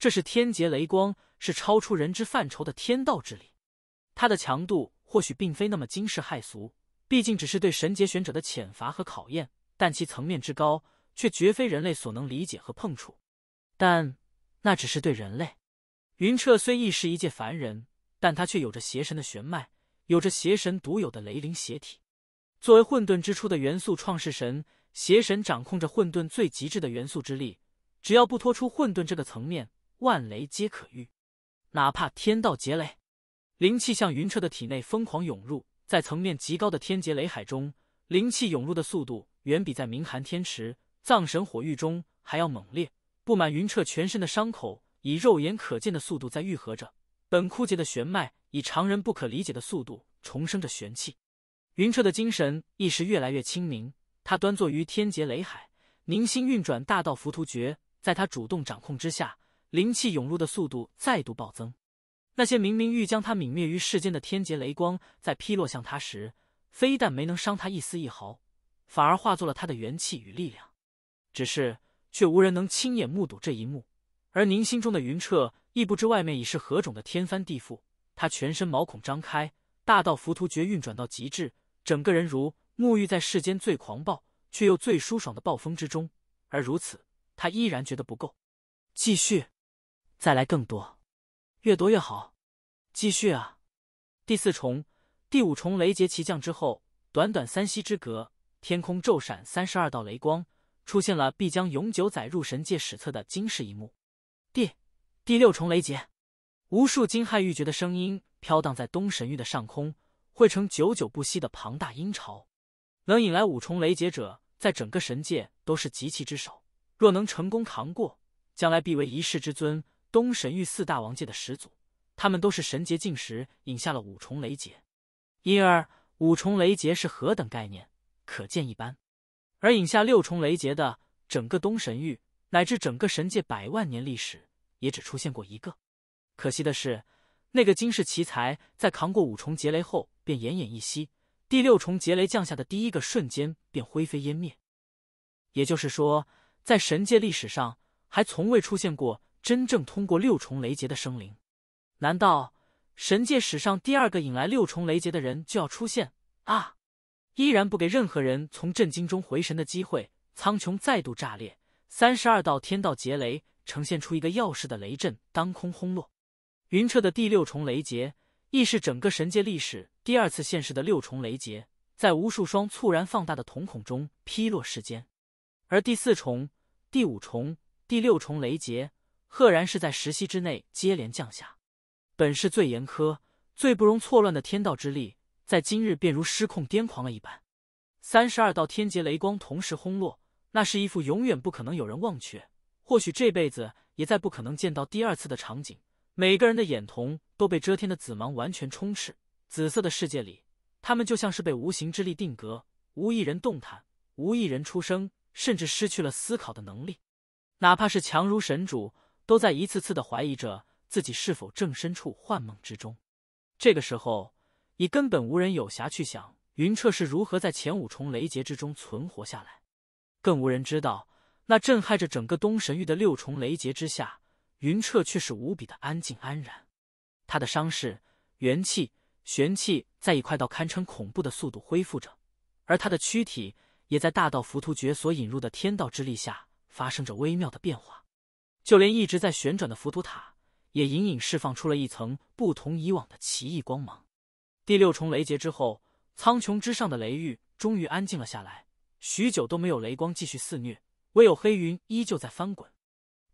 这是天劫雷光，是超出人之范畴的天道之力。它的强度或许并非那么惊世骇俗，毕竟只是对神劫选者的遣罚和考验，但其层面之高，却绝非人类所能理解和碰触。但那只是对人类。云彻虽亦是一介凡人，但他却有着邪神的玄脉，有着邪神独有的雷灵邪体。作为混沌之初的元素创世神，邪神掌控着混沌最极致的元素之力，只要不脱出混沌这个层面。万雷皆可御，哪怕天道劫雷，灵气向云彻的体内疯狂涌入。在层面极高的天劫雷海中，灵气涌入的速度远比在冥寒天池、葬神火狱中还要猛烈。布满云彻全身的伤口以肉眼可见的速度在愈合着，本枯竭的玄脉以常人不可理解的速度重生着。玄气，云彻的精神意识越来越清明。他端坐于天劫雷海，凝心运转大道浮屠诀，在他主动掌控之下。灵气涌入的速度再度暴增，那些明明欲将他泯灭于世间的天劫雷光，在劈落向他时，非但没能伤他一丝一毫，反而化作了他的元气与力量。只是却无人能亲眼目睹这一幕，而宁心中的云彻亦不知外面已是何种的天翻地覆。他全身毛孔张开，大道浮屠诀运转到极致，整个人如沐浴在世间最狂暴却又最舒爽的暴风之中。而如此，他依然觉得不够，继续。再来更多，越多越好，继续啊！第四重、第五重雷劫齐降之后，短短三息之隔，天空骤闪三十二道雷光，出现了必将永久载入神界史册的惊世一幕。第第六重雷劫，无数惊骇欲绝的声音飘荡在东神域的上空，汇成久久不息的庞大音潮。能引来五重雷劫者，在整个神界都是极其之少。若能成功扛过，将来必为一世之尊。东神域四大王界的始祖，他们都是神劫境时引下了五重雷劫，因而五重雷劫是何等概念，可见一斑。而引下六重雷劫的，整个东神域乃至整个神界百万年历史也只出现过一个。可惜的是，那个惊世奇才在扛过五重劫雷后便奄奄一息，第六重劫雷降下的第一个瞬间便灰飞烟灭。也就是说，在神界历史上还从未出现过。真正通过六重雷劫的生灵，难道神界史上第二个引来六重雷劫的人就要出现啊？依然不给任何人从震惊中回神的机会，苍穹再度炸裂，三十二道天道劫雷呈现出一个钥匙的雷阵，当空轰落。云彻的第六重雷劫，亦是整个神界历史第二次现世的六重雷劫，在无数双猝然放大的瞳孔中劈落世间。而第四重、第五重、第六重雷劫。赫然是在十息之内接连降下，本是最严苛、最不容错乱的天道之力，在今日便如失控癫狂了一般。三十二道天劫雷光同时轰落，那是一副永远不可能有人忘却，或许这辈子也再不可能见到第二次的场景。每个人的眼瞳都被遮天的紫芒完全充斥，紫色的世界里，他们就像是被无形之力定格，无一人动弹，无一人出声，甚至失去了思考的能力。哪怕是强如神主。都在一次次的怀疑着自己是否正身处幻梦之中。这个时候，已根本无人有暇去想云彻是如何在前五重雷劫之中存活下来，更无人知道那震撼着整个东神域的六重雷劫之下，云彻却是无比的安静安然。他的伤势、元气、玄气在以快到堪称恐怖的速度恢复着，而他的躯体也在大道浮屠诀所引入的天道之力下发生着微妙的变化。就连一直在旋转的浮屠塔，也隐隐释放出了一层不同以往的奇异光芒。第六重雷劫之后，苍穹之上的雷域终于安静了下来，许久都没有雷光继续肆虐，唯有黑云依旧在翻滚。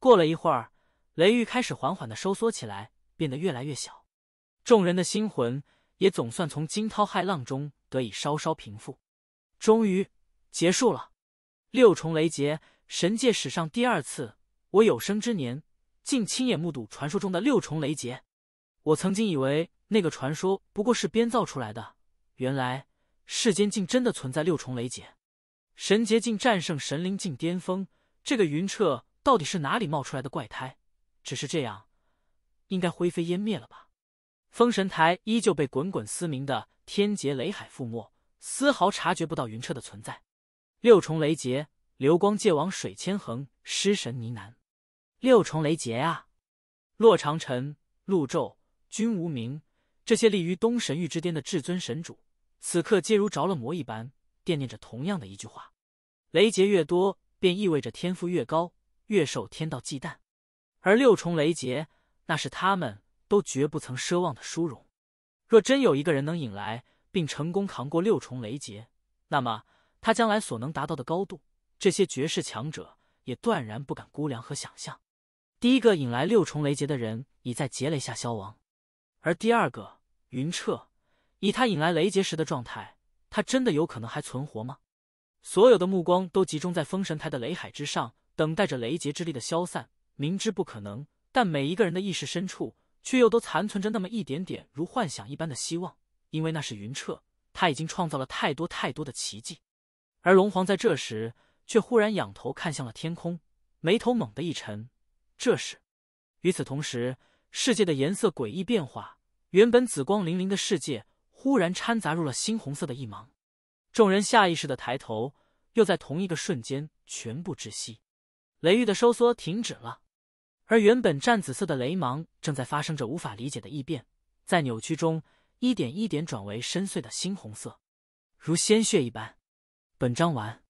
过了一会儿，雷域开始缓缓的收缩起来，变得越来越小。众人的心魂也总算从惊涛骇浪中得以稍稍平复。终于结束了，六重雷劫，神界史上第二次。我有生之年，竟亲眼目睹传说中的六重雷劫。我曾经以为那个传说不过是编造出来的，原来世间竟真的存在六重雷劫。神劫竟战胜神灵境巅峰，这个云彻到底是哪里冒出来的怪胎？只是这样，应该灰飞烟灭了吧？封神台依旧被滚滚嘶鸣的天劫雷海覆没，丝毫察觉不到云彻的存在。六重雷劫，流光界王水千恒失神呢喃。六重雷劫啊！洛长城、陆纣、君无名，这些立于东神域之巅的至尊神主，此刻皆如着了魔一般，惦念着同样的一句话：雷劫越多，便意味着天赋越高，越受天道忌惮。而六重雷劫，那是他们都绝不曾奢望的殊荣。若真有一个人能引来并成功扛过六重雷劫，那么他将来所能达到的高度，这些绝世强者也断然不敢估量和想象。第一个引来六重雷劫的人已在劫雷下消亡，而第二个云彻，以他引来雷劫时的状态，他真的有可能还存活吗？所有的目光都集中在封神台的雷海之上，等待着雷劫之力的消散。明知不可能，但每一个人的意识深处却又都残存着那么一点点如幻想一般的希望，因为那是云彻，他已经创造了太多太多的奇迹。而龙皇在这时却忽然仰头看向了天空，眉头猛地一沉。这时，与此同时，世界的颜色诡异变化，原本紫光粼粼的世界忽然掺杂入了猩红色的一芒。众人下意识的抬头，又在同一个瞬间全部窒息。雷域的收缩停止了，而原本湛紫色的雷芒正在发生着无法理解的异变，在扭曲中一点一点转为深邃的猩红色，如鲜血一般。本章完。